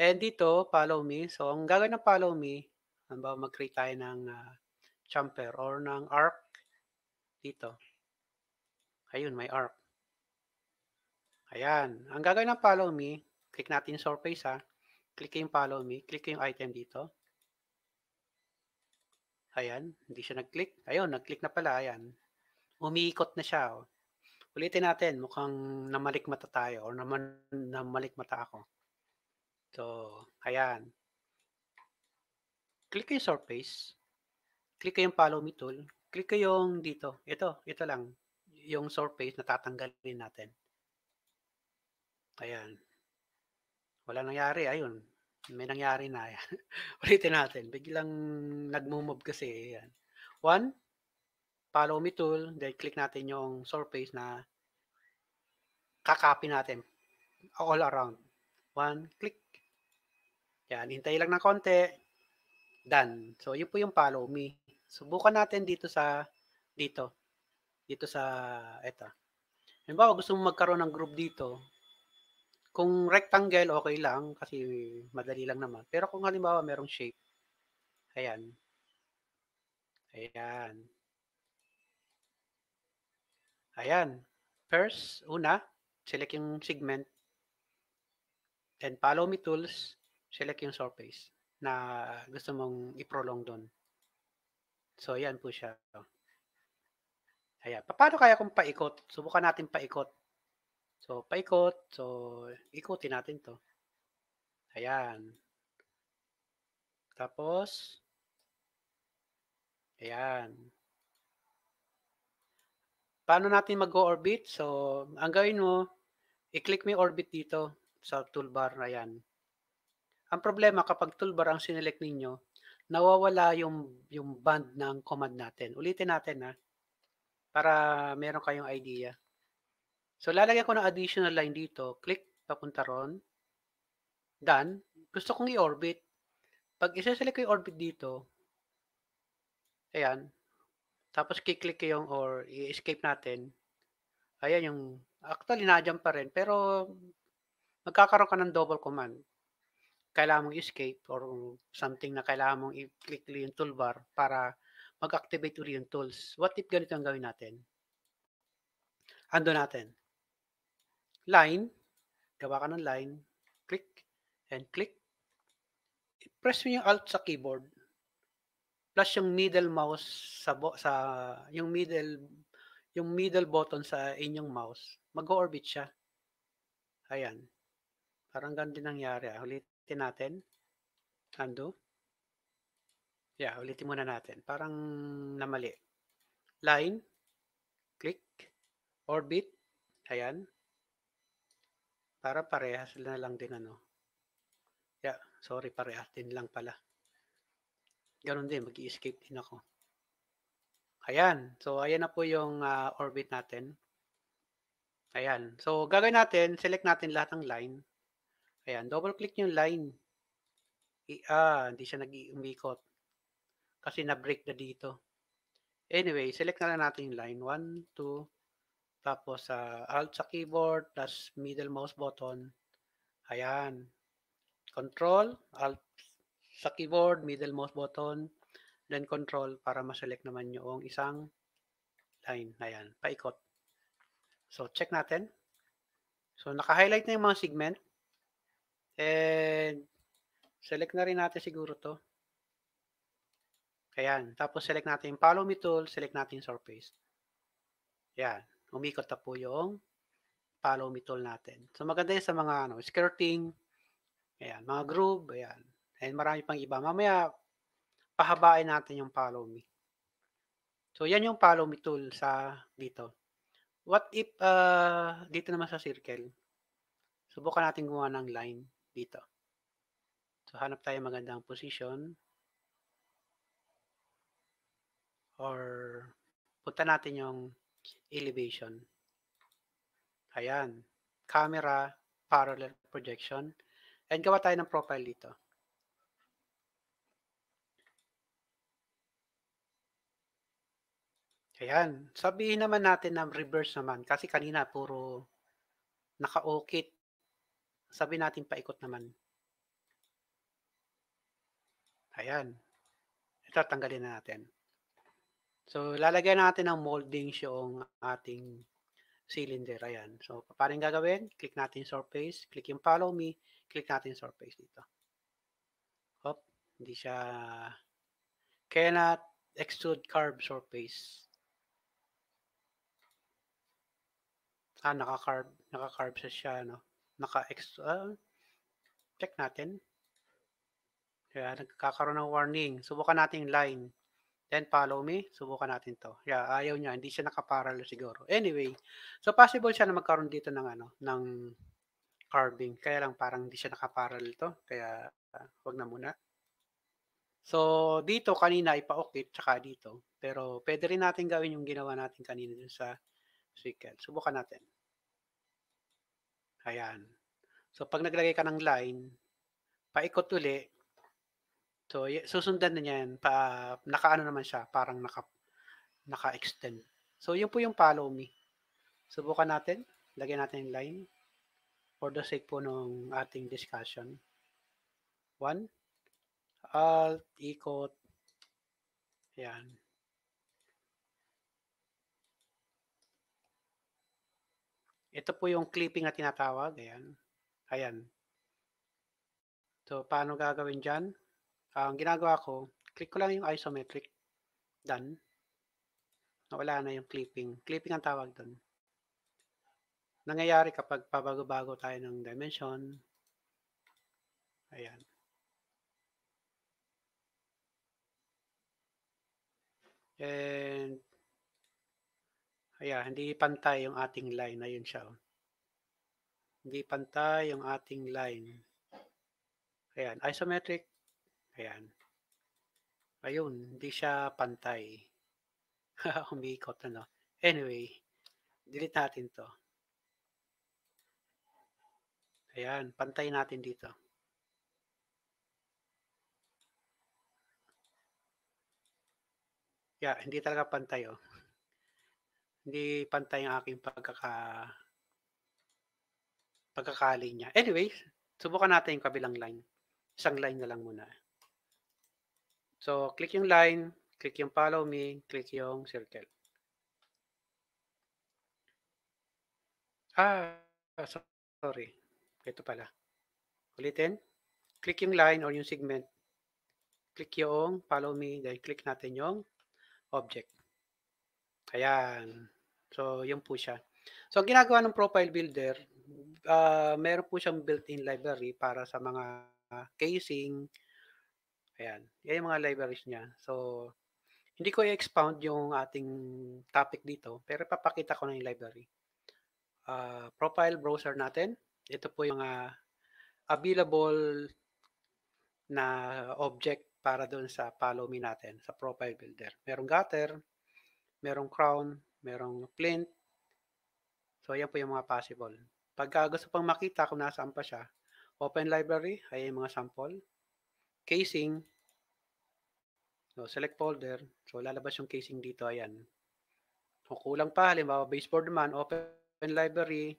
And dito, follow me. So, ang gagawin ng follow me, halimbawa mag-create tayo ng uh, ah, chamfer or ng arc dito. Ayun, may arc. Ayan. Ang gagawin ng follow me, click natin surface ha. Ah. Click yung follow me. Click yung item dito. Ayan, hindi siya nag-click. Ayun, nag-click na pala. Ayan. Umiikot na siya. Oh. Ulitin natin, mukhang namalikmata tayo or naman namalikmata ako. So, ayan. Click yung surface. Click yung follow me tool. Click yung dito. Ito, ito lang. Yung surface na tatanggalin natin. Ayan. Wala nangyari. Ayun may nangyari na. Yan. Ulitin natin. Biglang nag-move kasi. Yan. One, follow me tool. Then click natin yung surface na kakopy natin. All around. One, click. Yan. Hintay lang ng konti. Done. So, yun po yung follow me. Subukan natin dito sa, dito. Dito sa, eto. Halimbawa, gusto mo magkaroon ng group dito kung rectangle, okay lang kasi madali lang naman. Pero kung halimbawa merong shape, ayan. Ayan. Ayan. First, una, select yung segment. Then follow me tools, select yung surface na gusto mong i-prolong doon. So, ayan po siya. Ayan. Paano kaya kung paikot? Subukan natin paikot. So, paikot. So, ikutin natin to. Ayan. Tapos, ayan. Paano natin mag-orbit? So, ang gawin mo, i-click mo yung orbit dito sa toolbar na yan. Ang problema, kapag toolbar ang sinelect ninyo, nawawala yung, yung band ng command natin. Ulitin natin ha, para meron kayong idea. So, lalagyan ko ng additional line dito. Click, papunta ron. Done. Gusto kong i-orbit. Pag isa-select ko yung orbit dito, ayan, tapos kiklik ko yung or i-escape natin. Ayan yung, actually, na-jump pa rin. Pero, magkakaroon ka ng double command. Kailangan mong escape or something na kailangan mong i-click yung toolbar para mag-activate ulit yung tools. What if ganito ang gawin natin? Ando natin line, gawa ka ng line, click, and click. Press mo yung alt sa keyboard, plus yung middle mouse sa, sa yung middle yung middle button sa inyong mouse, mag-orbit siya. Ayan. Parang ganun din nangyari. Ah. Ulitin natin. Undo. Yeah, ulitin muna natin. Parang namali. Line. Click. Orbit. Ayan. Para parehas na lang din ano. Yeah, sorry, parehas din lang pala. Ganun din, mag-escape din ako. Ayan. So, ayan na po yung uh, orbit natin. Ayan. So, gagawin natin, select natin lahat ng line. Ayan, double-click yung line. I, ah, hindi siya nag-umikot. Kasi na-break na dito. Anyway, select na lang natin yung line. 1, 2, tapos sa uh, alt sa keyboard plus middle mouse button. Ayan. Control, alt sa keyboard, middle mouse button, then control para ma-select naman yung isang line. Ayan, paikot. So, check natin. So, naka-highlight na yung mga segment. And, select na rin natin siguro to. Ayan. Tapos, select natin yung follow me tool, select natin surface. Ayan umikot na po yung follow me tool natin. So maganda yan sa mga ano, skirting, ayan, mga groove, ayan. And marami pang iba. Mamaya, pahabain natin yung follow me. So yan yung follow me tool sa dito. What if uh, dito naman sa circle, subukan natin gumawa ng line dito. So hanap tayo magandang position. Or punta natin yung elevation. Ayan. Camera, parallel projection. And gawa tayo ng profile dito. Ayan. Sabihin naman natin na reverse naman. Kasi kanina puro naka-okit. Sabi natin paikot naman. Ayan. Ito, tanggalin na natin. So, lalagyan natin ang molding yung ating cylinder. Ayan. So, paano gagawin? Click natin surface. Click yung follow me. Click natin surface dito. Hop. Hindi siya cannot extrude curve surface. Ah, naka-curve. Naka-curve siya siya, no? Naka-extrude. Uh, ah, check natin. Kaya nagkakaroon ng warning. Subukan natin line. Then follow me. Subukan natin to. Yeah, ayaw niya. Hindi siya nakaparallel siguro. Anyway, so possible siya na magkaroon dito ng ano, ng carving. Kaya lang parang hindi siya nakaparallel to. Kaya uh, wag na muna. So dito kanina ipaukit tsaka dito. Pero pwede rin natin gawin yung ginawa natin kanina dun sa circle. Subukan natin. Ayan. So pag naglagay ka ng line, paikot uli, So, susundan na niyan pa nakaano naman siya, parang naka naka-extend. So, yun po yung follow me. Subukan natin. Lagyan natin yung line for the sake po ng ating discussion. One, alt, ikot, yan. Ito po yung clipping na tinatawag. Ayan. Ayan. So, paano gagawin dyan? Uh, ang ginagawa ko, click ko lang yung isometric. Done. Nawala na yung clipping. Clipping ang tawag doon. Nangyayari kapag pabago-bago tayo ng dimension. Ayan. And, ayan, hindi pantay yung ating line. Ayun siya. Oh. Hindi pantay yung ating line. Ayan, isometric. Ayan. Ayun, hindi siya pantay. Umiikot, ano. Anyway, delete natin to. Ayan, pantay natin dito. Yeah, hindi talaga pantay, oh. Hindi pantay ang aking pagkaka pagkakali niya. Anyway, subukan natin yung kabilang line. Isang line na lang muna. So, click yung line, click yung follow me, click yung circle. Ah, sorry. Ito pala. Ulitin. Click yung line or yung segment. Click yung follow me, then click natin yung object. Ayan. So, yun po siya. So, ang ginagawa ng profile builder, uh, meron po siyang built-in library para sa mga casing, Ayan. Yan yung mga libraries niya. So, hindi ko i-expound yung ating topic dito, pero papakita ko na yung library. Uh, profile browser natin. Ito po yung mga ah, available na object para doon sa follow me natin, sa profile builder. Merong gutter, merong crown, merong plint. So, ayan po yung mga possible. Pagka gusto pang makita kung nasaan pa siya, open library, ayan yung mga sample casing. So, select folder. So, lalabas yung casing dito. Ayan. Kung kulang pa, halimbawa baseboard naman, open library.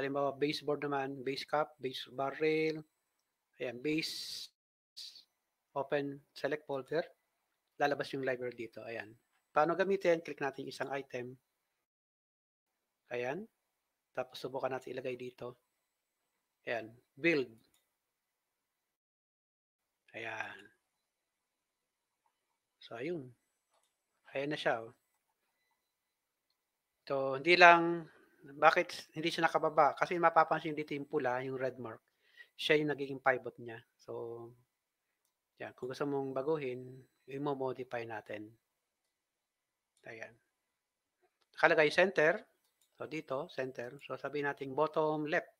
Halimbawa baseboard naman, base cap, base bar rail. Ayan, base, open, select folder. Lalabas yung library dito. Ayan. Paano gamitin? Click natin isang item. Ayan. Tapos subukan natin ilagay dito. Ayan. Build. Ayan. So, ayun. Ayan na siya. Oh. So, hindi lang, bakit hindi siya nakababa? Kasi mapapansin dito yung pula, yung red mark. Siya yung nagiging pivot niya. So, yan. Kung gusto mong baguhin, i-modify natin. Ayan. Nakalagay center. So, dito, center. So, sabihin natin bottom left.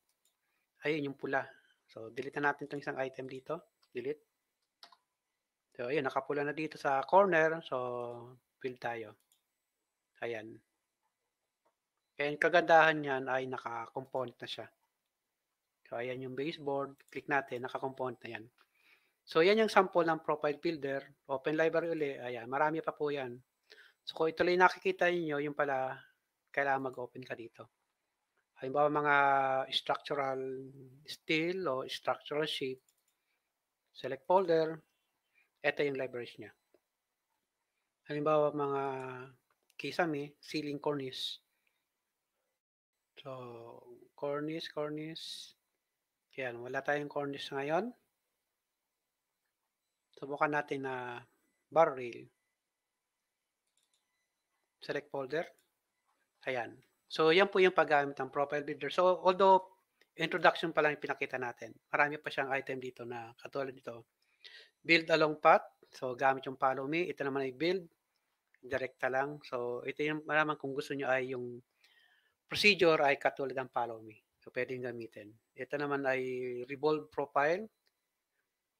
Ayun, yung pula. So, delete na natin itong isang item dito. Delete. So, ayun, nakapula na dito sa corner. So, fill tayo. Ayan. And kagandahan niyan ay naka-component na siya. So, ayan yung baseboard. Click natin, naka-component na yan. So, yan yung sample ng profile builder. Open library ulit. Ayan, marami pa po yan. So, kung ituloy nakikita niyo yung pala, kailangan mag-open ka dito. Halimbawa, mga structural steel o structural shape. Select folder ito yung leverage niya. Halimbawa mga kisame, ceiling cornice. So, cornice, cornice. Yan, wala tayong cornice ngayon. Subukan natin na barrel. Select folder. Ayan. So, yan po yung paggamit ng profile builder. So, although introduction pa lang yung pinakita natin, marami pa siyang item dito na katulad nito build along path. So, gamit yung follow me. Ito naman ay build. Direkta lang. So, ito yung maramang kung gusto nyo ay yung procedure ay katulad ng follow me. So, pwedeng gamitin. Ito naman ay revolve profile.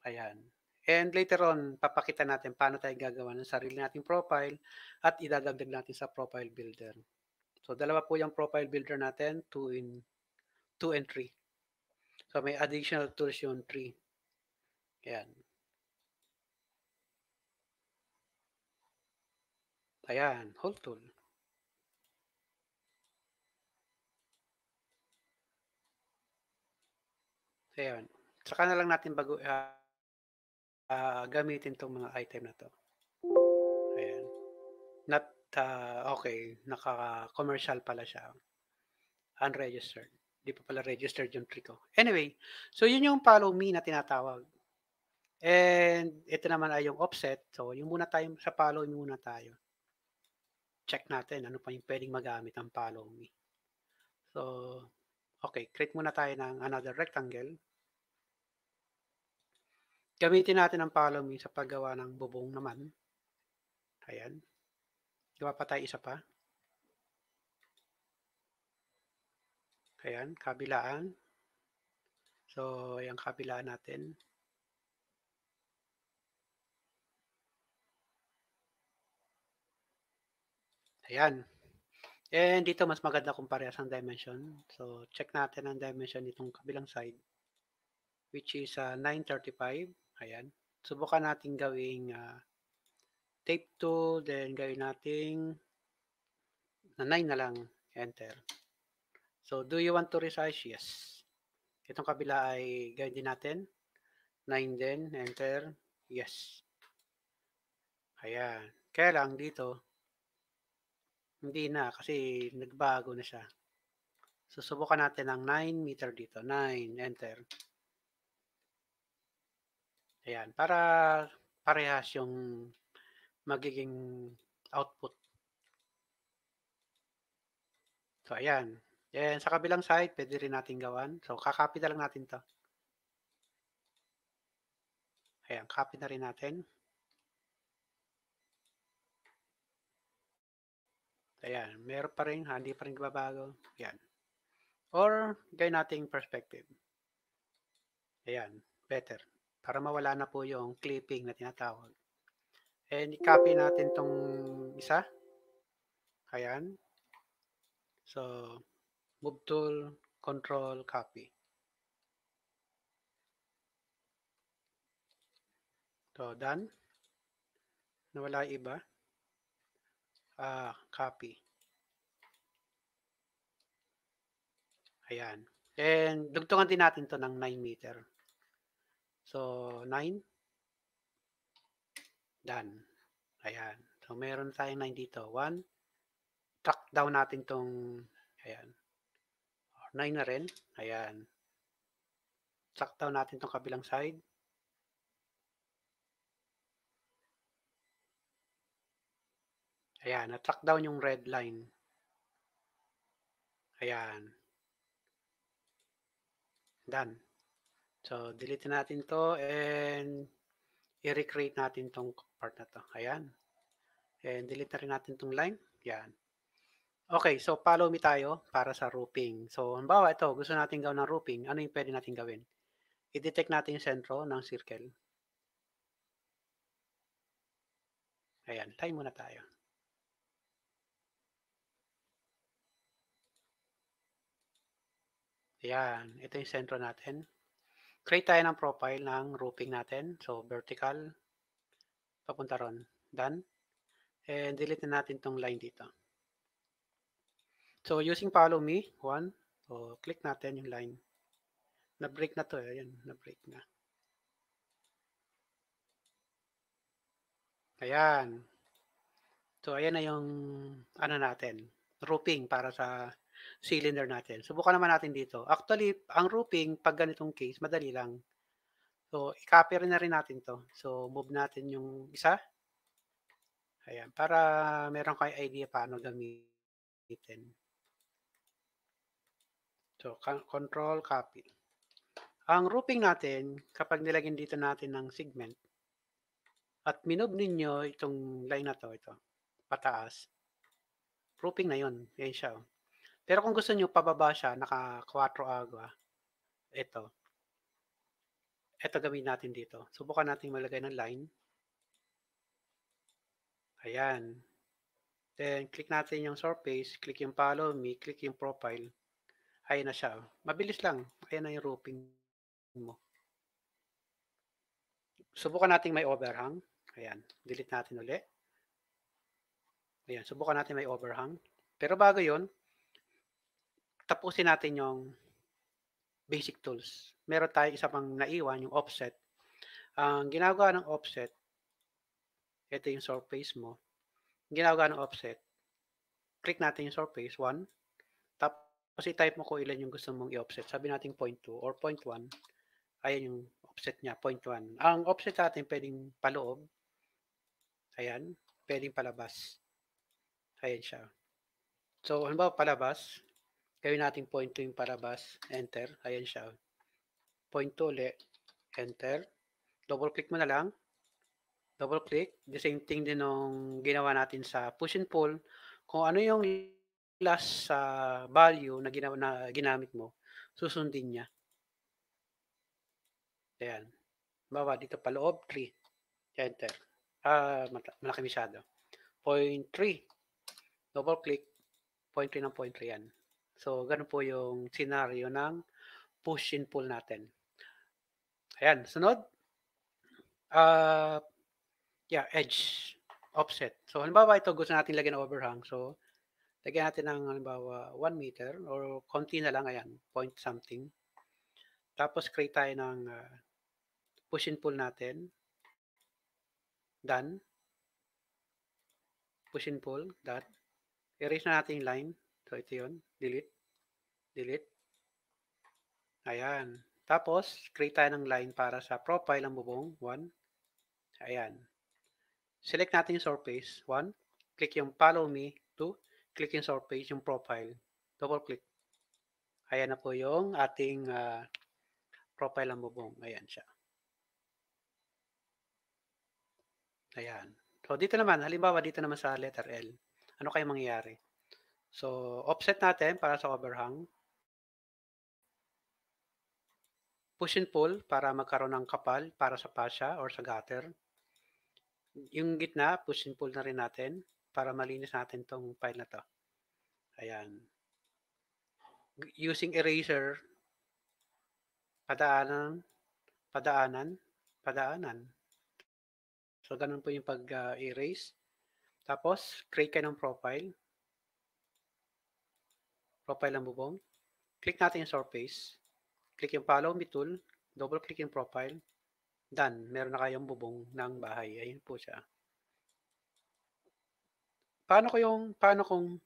Ayan. And later on, papakita natin paano tayo gagawa ng sarili nating profile at idadagdag natin sa profile builder. So, dalawa po yung profile builder natin, 2 in 2 and 3. So, may additional tools yung 3. Ayan. Ayan, hold on. Ayan. Tsaka na lang natin bago uh, ah, uh, ah, gamitin tong mga item na to. Ayan. Not, uh, okay, naka-commercial pala siya. Unregistered. Hindi pa pala registered yung trick ko. Anyway, so yun yung follow me na tinatawag. And ito naman ay yung offset. So, yung muna tayo sa follow muna tayo check natin ano pa yung pwedeng magamit ang follow me. So, okay, create muna tayo ng another rectangle. Gamitin natin ang follow me sa paggawa ng bubong naman. Ayan. Gawa pa tayo isa pa. Ayan, kabilaan. So, ayan kabilaan natin. Ayan. And dito mas maganda kung parehas ang dimension. So check natin ang dimension nitong kabilang side which is uh, ah, 935. Ayan. Subukan natin gawing uh, tape 2 then gawin natin na 9 na lang. Enter. So do you want to resize? Yes. Itong kabila ay gawin din natin. 9 din. Enter. Yes. Ayan. Kaya lang dito, hindi na kasi nagbago na siya. Susubukan natin ang 9 meter dito. 9, enter. Ayan, para parehas yung magiging output. So, ayan. Then, sa kabilang side, pwede rin natin gawan. So, kakopy na lang natin to. Ayan, copy na rin natin. Ayan, meron pa rin, hindi pa rin babago. Ayan. Or, gawin nating perspective. Ayan, better. Para mawala na po yung clipping na tinatawag. And i-copy natin tong isa. Ayan. So, move tool, control, copy. So, done. Nawala iba ah, copy. Ayan. And dugtungan din natin to ng 9 meter. So, 9. Done. Ayan. So, meron tayong 9 dito. 1. Track down natin tong ayan. 9 na rin. Ayan. Track down natin tong kabilang side. Ayan, na-track down yung red line. Ayan. Done. So, delete natin to and i-recreate natin tong part na to. Ayan. And delete na rin natin tong line. Ayan. Okay, so follow me tayo para sa roofing. So, halimbawa ito, gusto natin gawin ng roofing. Ano yung pwede natin gawin? I-detect natin yung sentro ng circle. Ayan, tayo muna tayo. Ayan, ito yung sentro natin. Create tayo ng profile ng roofing natin. So, vertical, papunta ron. Done. And delete na natin tong line dito. So, using follow me, one. So, click natin yung line. Na-break na to. Eh. Ayan, na-break na. Ayan. So, ayan na yung ano natin. Roofing para sa cylinder natin. Subukan naman natin dito. Actually, ang grouping, pag ganitong case, madali lang. So, i-copy rin na rin natin to. So, move natin yung isa. Ayan, para meron kayo idea paano gamitin. So, control copy. Ang grouping natin, kapag nilagyan dito natin ng segment, at minob ninyo itong line na to, ito, pataas, grouping na yon Yan siya. Oh. Pero kung gusto nyo, pababa siya, naka 4 agua. Ah, Ito. Ito gawin natin dito. Subukan natin malagay ng line. Ayan. Then, click natin yung surface, click yung follow me, click yung profile. Ayan na siya. Mabilis lang. Ayan na yung roping mo. Subukan natin may overhang. Ayan. Delete natin ulit. Ayan. Subukan natin may overhang. Pero bago yon tapusin natin yung basic tools. Meron tayong isa pang naiwan, yung offset. Ang ginagawa ng offset, ito yung surface mo. Ang ginagawa ng offset, click natin yung surface, 1. Tapos i-type mo kung ilan yung gusto mong i-offset. Sabi natin 0.2 or 0.1. Ayan yung offset niya, 0.1. Ang offset natin pwedeng paloob. Ayan, pwedeng palabas. Ayan siya. So, halimbawa palabas, Gawin natin point to yung parabas. Enter. Ayan siya. Point 2 ulit. Enter. Double click mo na lang. Double click. The same thing din nung ginawa natin sa push and pull. Kung ano yung last uh, value na, gina na ginamit mo, susundin niya. Ayan. Bawa dito pa loob 3. Enter. Ah, malaki masyado. Point 3. Double click. Point 3 ng point 3 yan. So, ganun po yung scenario ng push and pull natin. Ayan, sunod. Uh, yeah, edge offset. So, halimbawa ito, gusto natin lagyan ng overhang. So, lagyan natin ng halimbawa 1 meter or konti na lang, ayan, point something. Tapos, create tayo ng uh, push and pull natin. Done. Push and pull. Done. Erase na natin yung line. So, ito yun. Delete delete. Ayan. Tapos, create tayo ng line para sa profile ng bubong. 1. Ayan. Select natin yung surface. 1. Click yung follow me. 2. Click yung surface, yung profile. Double click. Ayan na po yung ating uh, profile ng bubong. Ayan siya. Ayan. So, dito naman, halimbawa dito naman sa letter L. Ano kayong mangyayari? So, offset natin para sa overhang. push and pull para magkaroon ng kapal para sa pasya or sa gutter. Yung gitna, push and pull na rin natin para malinis natin tong file na to. Ayan. Using eraser, padaanan, padaanan, padaanan. So, ganun po yung pag-erase. Tapos, create kayo ng profile. Profile ng bubong. Click natin yung surface click yung follow me tool, double click yung profile, done. Meron na kayong bubong ng bahay. Ayun po siya. Paano ko yung, paano kung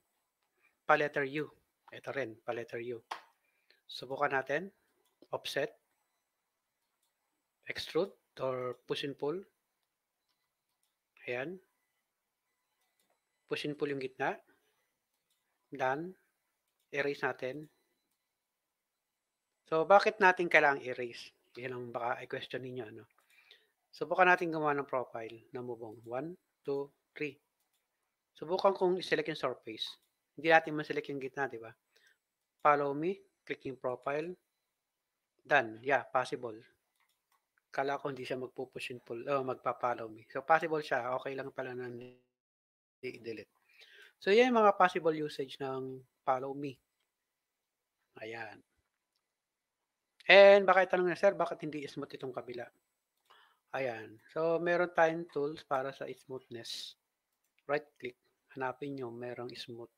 pa-letter U? Ito rin, pa-letter U. Subukan natin. Offset. Extrude or push and pull. Ayan. Push and pull yung gitna. Done. Erase natin. So, bakit natin kailangang erase? Yan ang baka i-question ninyo. Ano? So, Subukan natin gumawa ng profile na mubong. 1, 2, 3. Subukan kong i-select yung surface. Hindi natin ma-select yung gitna, di ba? Follow me, Clicking profile. Done. Yeah, possible. Kala ko hindi siya magpo-push and pull, oh, magpa-follow me. So, possible siya. Okay lang pala na i-delete. So, yan yung mga possible usage ng follow me. Ayan. And baka itanong na, sir, bakit hindi smooth itong kabila? Ayan. So, meron tayong tools para sa smoothness. Right click. Hanapin nyo, merong smooth.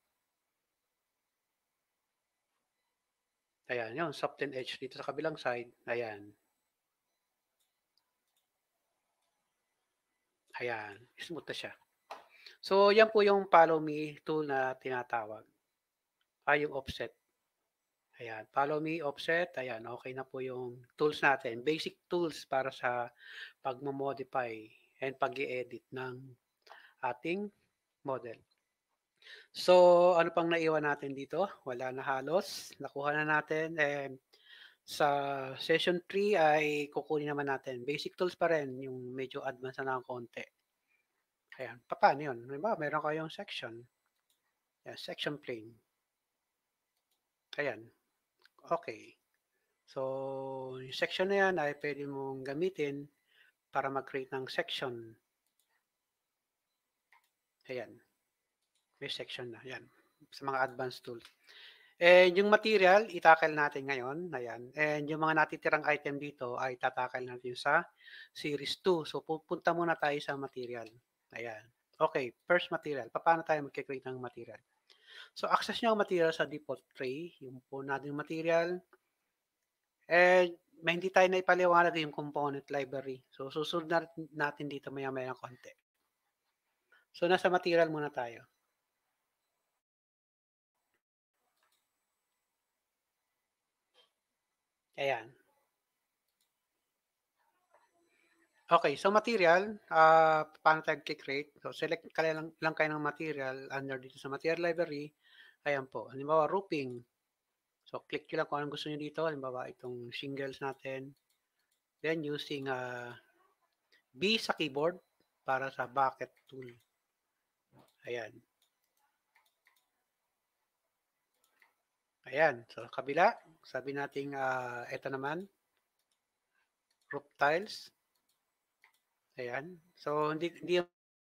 Ayan, yung Soften edge dito sa kabilang side. Ayan. Ayan, smooth na siya. So, yan po yung follow me tool na tinatawag. Ah, yung offset. Ayan, follow me, offset. Ayan, okay na po yung tools natin. Basic tools para sa pagmo-modify and pag edit ng ating model. So, ano pang naiwan natin dito? Wala na halos. Nakuha na natin. And eh, sa session 3 ay kukunin naman natin. Basic tools pa rin, yung medyo advanced na ng konti. Ayan, paano yun? Diba, meron kayong section. Ayan, section plane. Ayan, Okay. So, yung section na yan ay pwede mong gamitin para mag-create ng section. Ayan. May section na. Ayan. Sa mga advanced tools. And yung material, itakal natin ngayon. Ayan. And yung mga natitirang item dito ay tatakal natin sa series 2. So, pupunta muna tayo sa material. Ayan. Okay. First material. Paano tayo mag-create ng material? So, access nyo ang material sa default tray, yung po natin material. And may hindi tayo naipaliwanag yung component library. So, susunod na natin dito maya may ng konti. So, nasa material muna tayo. Ayan. Okay, so material, uh, paano tayo click create So select kaya lang, lang kayo ng material under dito sa material library. Ayan po, halimbawa roofing. So click nyo lang kung anong gusto nyo dito. Halimbawa itong shingles natin. Then using uh, B sa keyboard para sa bucket tool. Ayan. Ayan, so kabila, sabi nating uh, ah, ito naman, roof tiles. Ayan. So, hindi, hindi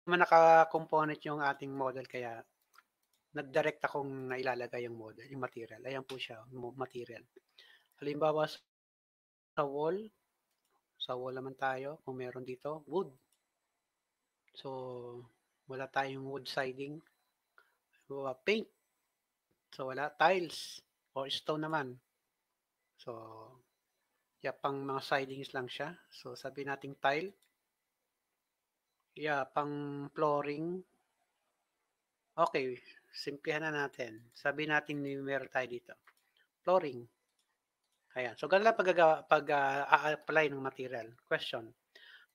naman naka-component yung ating model kaya nag-direct akong nailalagay yung model, yung material. Ayan po siya, material. Halimbawa sa wall, sa wall naman tayo, kung meron dito, wood. So, wala tayong wood siding. Halimbawa, paint. So, wala. Tiles or stone naman. So, yapang mga sidings lang siya. So, sabi nating tile. Yeah, pang flooring. Okay, simplihan na natin. Sabi natin numero tayo dito. Flooring. Ayan. So, ganun lang pag-apply pag, uh, ng material. Question.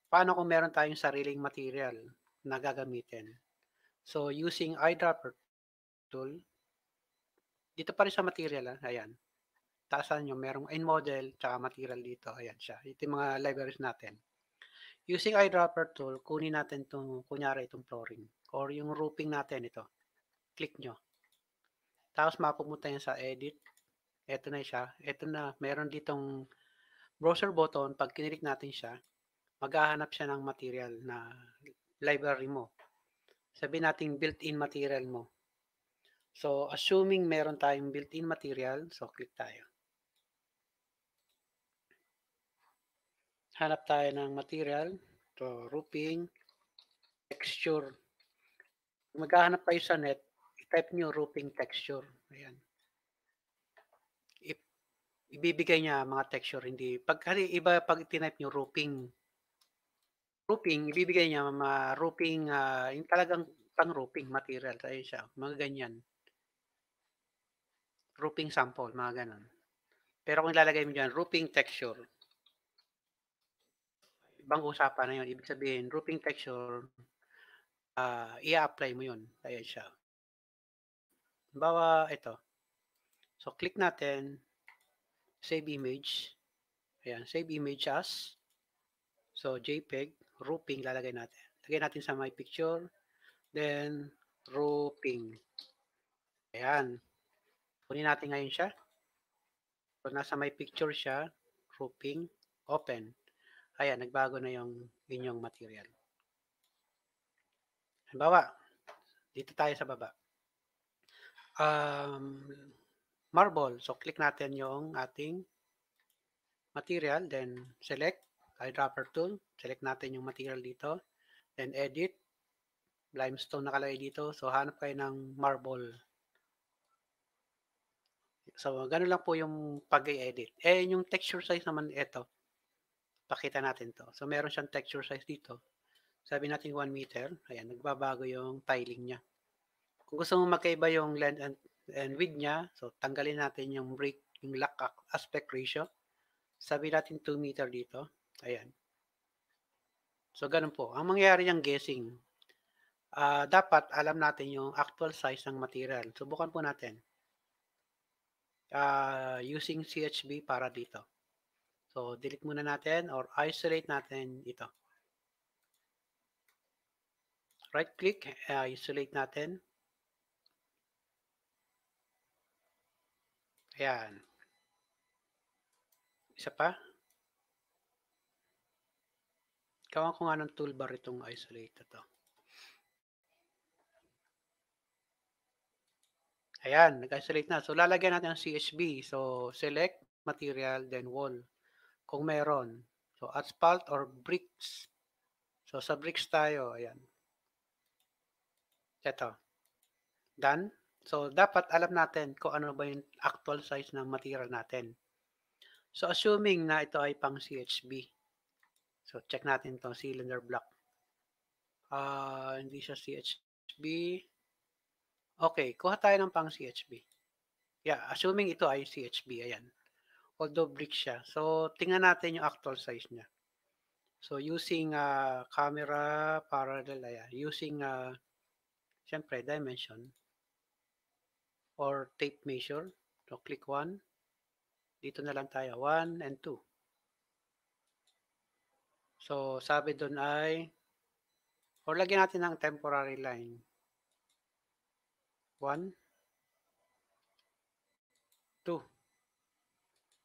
Paano kung meron tayong sariling material na gagamitin? So, using eyedropper tool. Dito pa rin sa material. Ha? Ah. Ayan. Taasan nyo. Merong in model, tsaka material dito. Ayan siya. Ito yung mga libraries natin. Using eyedropper tool, kunin natin itong, kunyari itong flooring or yung roofing natin ito. Click nyo. Tapos mapupunta yan sa edit. Ito na siya. Ito na, meron ditong browser button. Pag kinilik natin siya, maghahanap siya ng material na library mo. Sabi natin built-in material mo. So, assuming meron tayong built-in material, so click tayo. Hanap tayo ng material. to roofing. Texture. Maghahanap kayo sa net. type nyo roofing texture. Ayan. I ibibigay niya mga texture. Hindi. Pag, iba pag tinype nyo roofing. Roofing, ibibigay niya mga roofing, uh, yung talagang pang roofing material. Ayan siya. Mga ganyan. Roofing sample. Mga ganon. Pero kung ilalagay mo dyan, roofing texture pag-usapan na yun, ibig sabihin, roofing texture, uh, ah, i-apply mo yun. Ayan siya. Bawa, ito. So, click natin. Save image. Ayan, save image as. So, JPEG, roofing lalagay natin. Lagay natin sa my picture. Then, roofing. Ayan. Kunin natin ngayon siya. So, nasa my picture siya. Roofing. Open. Ayan, nagbago na yung inyong material. Halimbawa, dito tayo sa baba. Um, marble. So, click natin yung ating material. Then, select. Eyedropper tool. Select natin yung material dito. Then, edit. Limestone nakalagay dito. So, hanap kayo ng marble. So, ganun lang po yung pag-edit. Eh, yung texture size naman ito pakita natin to. So, meron siyang texture size dito. Sabi natin 1 meter. Ayan, nagbabago yung tiling niya. Kung gusto mo magkaiba yung length and, and width niya, so tanggalin natin yung break, yung lock aspect ratio. Sabi natin 2 meter dito. Ayan. So, ganun po. Ang mangyayari niyang guessing, uh, dapat alam natin yung actual size ng material. Subukan po natin. Uh, using CHB para dito. So, delete muna natin or isolate natin ito. Right-click, uh, isolate natin. Ayan. Isa pa. Kawan ko nga ng toolbar itong isolate na to. Ayan, nag-isolate na. So, lalagyan natin ang CSB. So, select, material, then wall kung meron. So, asphalt or bricks. So, sa bricks tayo. Ayan. Ito. Done. So, dapat alam natin kung ano ba yung actual size ng material natin. So, assuming na ito ay pang CHB. So, check natin itong cylinder block. Uh, hindi siya CHB. Okay, kuha tayo ng pang CHB. Yeah, assuming ito ay CHB. Ayan although brick siya. So, tingnan natin yung actual size niya. So, using uh, camera parallel, ayan. Using, uh, ah, syempre, dimension or tape measure. So, click 1. Dito na lang tayo. 1 and 2. So, sabi doon ay or lagyan natin ng temporary line. 1 2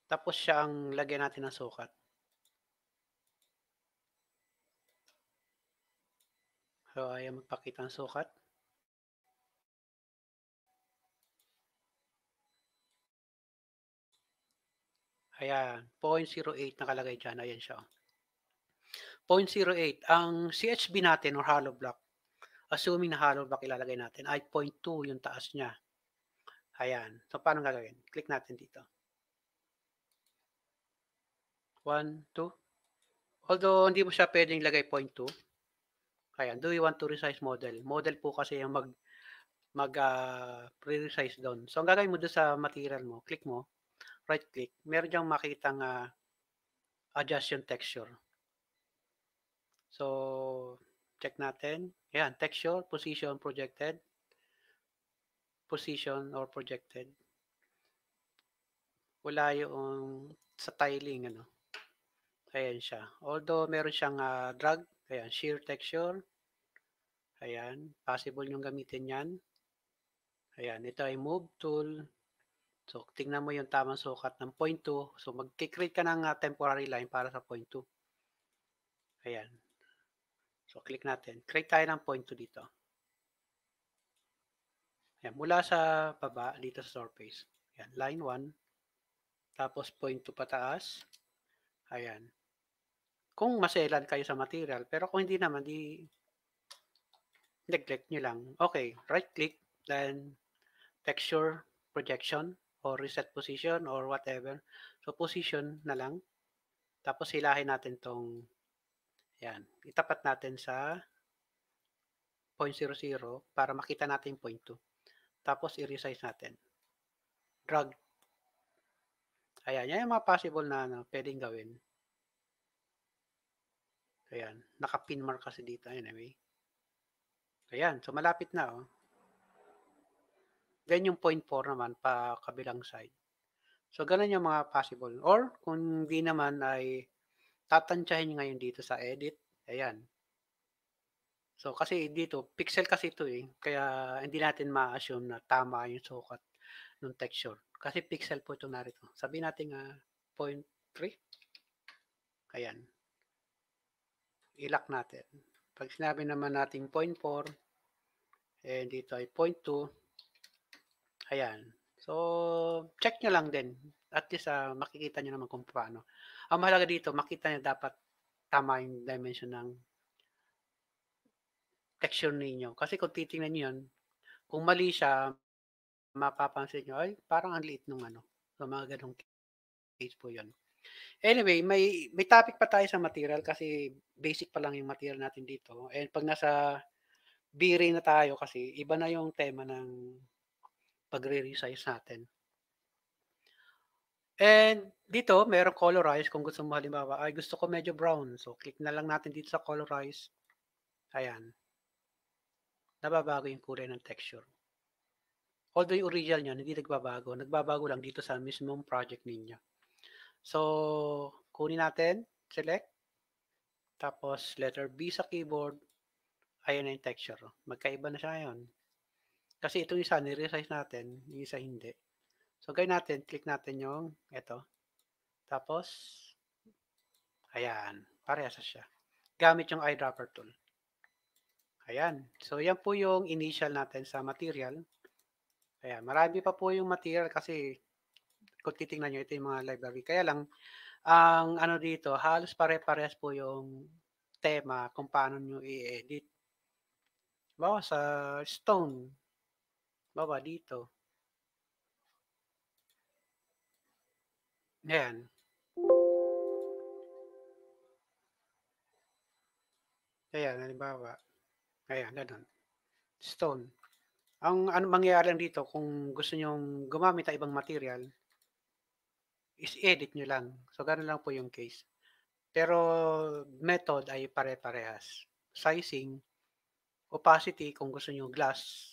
tapos siya ang lagyan natin ng sukat. So, ayan magpakita ang sukat. Ayan, 0.08 nakalagay dyan. Ayan siya. 0.08. Ang CHB natin or hollow block, assuming na hollow block ilalagay natin, ay 0.2 yung taas niya. Ayan. So, paano gagawin? Click natin dito. 1, 2. Although hindi mo siya pwedeng lagay 0.2. Ayan, do you want to resize model? Model po kasi yung mag mag uh, pre-resize doon. So ang gagawin mo doon sa material mo, click mo, right click, meron diyang makitang uh, adjust yung texture. So check natin. Ayan, texture, position, projected. Position or projected. Wala yung sa tiling ano. Ayan siya. Although meron siyang uh, ah, drag, ayan, sheer texture. Ayan, possible yung gamitin yan. Ayan, ito ay move tool. So, tingnan mo yung tamang sukat ng 0.2. So, mag-create ka ng uh, temporary line para sa 0.2. Ayan. So, click natin. Create tayo ng 0.2 dito. Ayan, mula sa baba, dito sa surface. Ayan, line 1. Tapos 0.2 pataas. Ayan. Kung maselan kayo sa material, pero kung hindi naman, di neglect nyo lang. Okay, right click, then texture, projection, or reset position, or whatever. So, position na lang. Tapos, hilahin natin tong yan. Itapat natin sa 0.00 para makita natin yung point Tapos, i-resize natin. Drag. Ayan, yan yung mga possible na ano, pwedeng gawin. Ayan. Naka-pinmark kasi dito. Anyway. Ayan. So, malapit na. Oh. Then, yung point 4 naman pa kabilang side. So, ganun yung mga possible. Or, kung hindi naman ay tatansyahin ngayon dito sa edit. Ayan. So, kasi dito, pixel kasi ito eh. Kaya, hindi natin ma-assume na tama yung sukat ng texture. Kasi pixel po itong narito. Sabihin natin uh, ah, 3. Ayan ilak natin. Pag sinabi naman natin 0.4, and dito ay 0.2, ayan. So, check nyo lang din. At least uh, makikita nyo naman kung paano. Ang mahalaga dito, makita nyo dapat tama yung dimension ng texture ninyo. Kasi kung titingnan nyo yun, kung mali siya, mapapansin nyo, ay, parang ang liit nung ano. So, mga ganong case po yun. Anyway, may may topic pa tayo sa material kasi basic pa lang yung material natin dito. And pag nasa biri na tayo kasi iba na yung tema ng pagre-resize natin. And dito, mayroong colorize kung gusto mo halimbawa, ay gusto ko medyo brown. So, click na lang natin dito sa colorize. Ayan. Nababago yung kulay ng texture. Although yung original niya, hindi nagbabago. Nagbabago lang dito sa mismong project ninyo. So, kunin natin, select, tapos letter B sa keyboard, ayun na yung texture. Magkaiba na siya yun. Kasi itong isa, niresize natin, yung isa hindi. So, gawin natin, click natin yung ito. Tapos, ayan, parehas siya. Gamit yung eyedropper tool. Ayan. So, yan po yung initial natin sa material. Ayan, marami pa po yung material kasi kung titingnan nyo, ito yung mga library. Kaya lang, ang ano dito, halos pare-parehas po yung tema kung paano nyo i-edit. Bawa sa stone. Bawa dito. Ayan. Ayan, halimbawa. Ayan, ganun. Stone. Ang ano mangyayari dito kung gusto nyong gumamit ng ibang material, is edit nyo lang. So, ganun lang po yung case. Pero, method ay pare-parehas. Sizing, opacity kung gusto nyo glass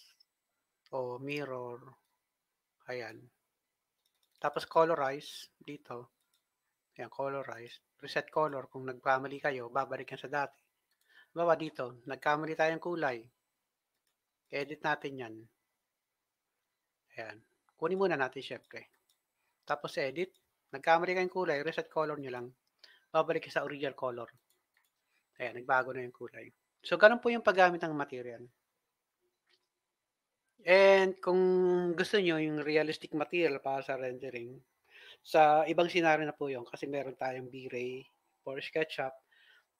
o mirror. Ayan. Tapos, colorize dito. Ayan, colorize. Reset color. Kung nagkamali kayo, babalik sa dati. Baba dito, nagkamali tayong kulay. Edit natin yan. Ayan. Kunin muna natin syempre. Tapos edit. Nagkamali kayong kulay, reset color nyo lang. Babalik sa original color. Ayan, nagbago na yung kulay. So, ganun po yung paggamit ng material. And kung gusto nyo yung realistic material para sa rendering, sa ibang scenario na po yun kasi meron tayong B-Ray or SketchUp,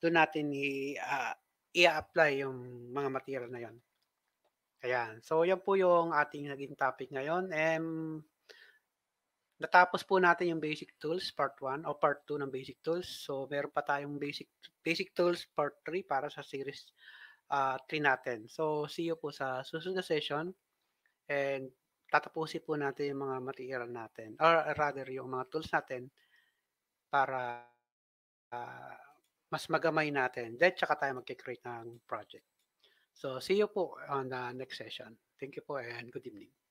doon natin i- uh, i-apply yung mga material na yon. Ayan. So, yan po yung ating naging topic ngayon. And Natapos po natin yung basic tools part 1 o part 2 ng basic tools. So meron pa tayong basic basic tools part 3 para sa series uh, ah, 3 natin. So see you po sa susunod na session and tatapusin po natin yung mga material natin or rather yung mga tools natin para uh, mas magamay natin. Then tsaka tayo magkikreate ng project. So see you po on the next session. Thank you po and good evening.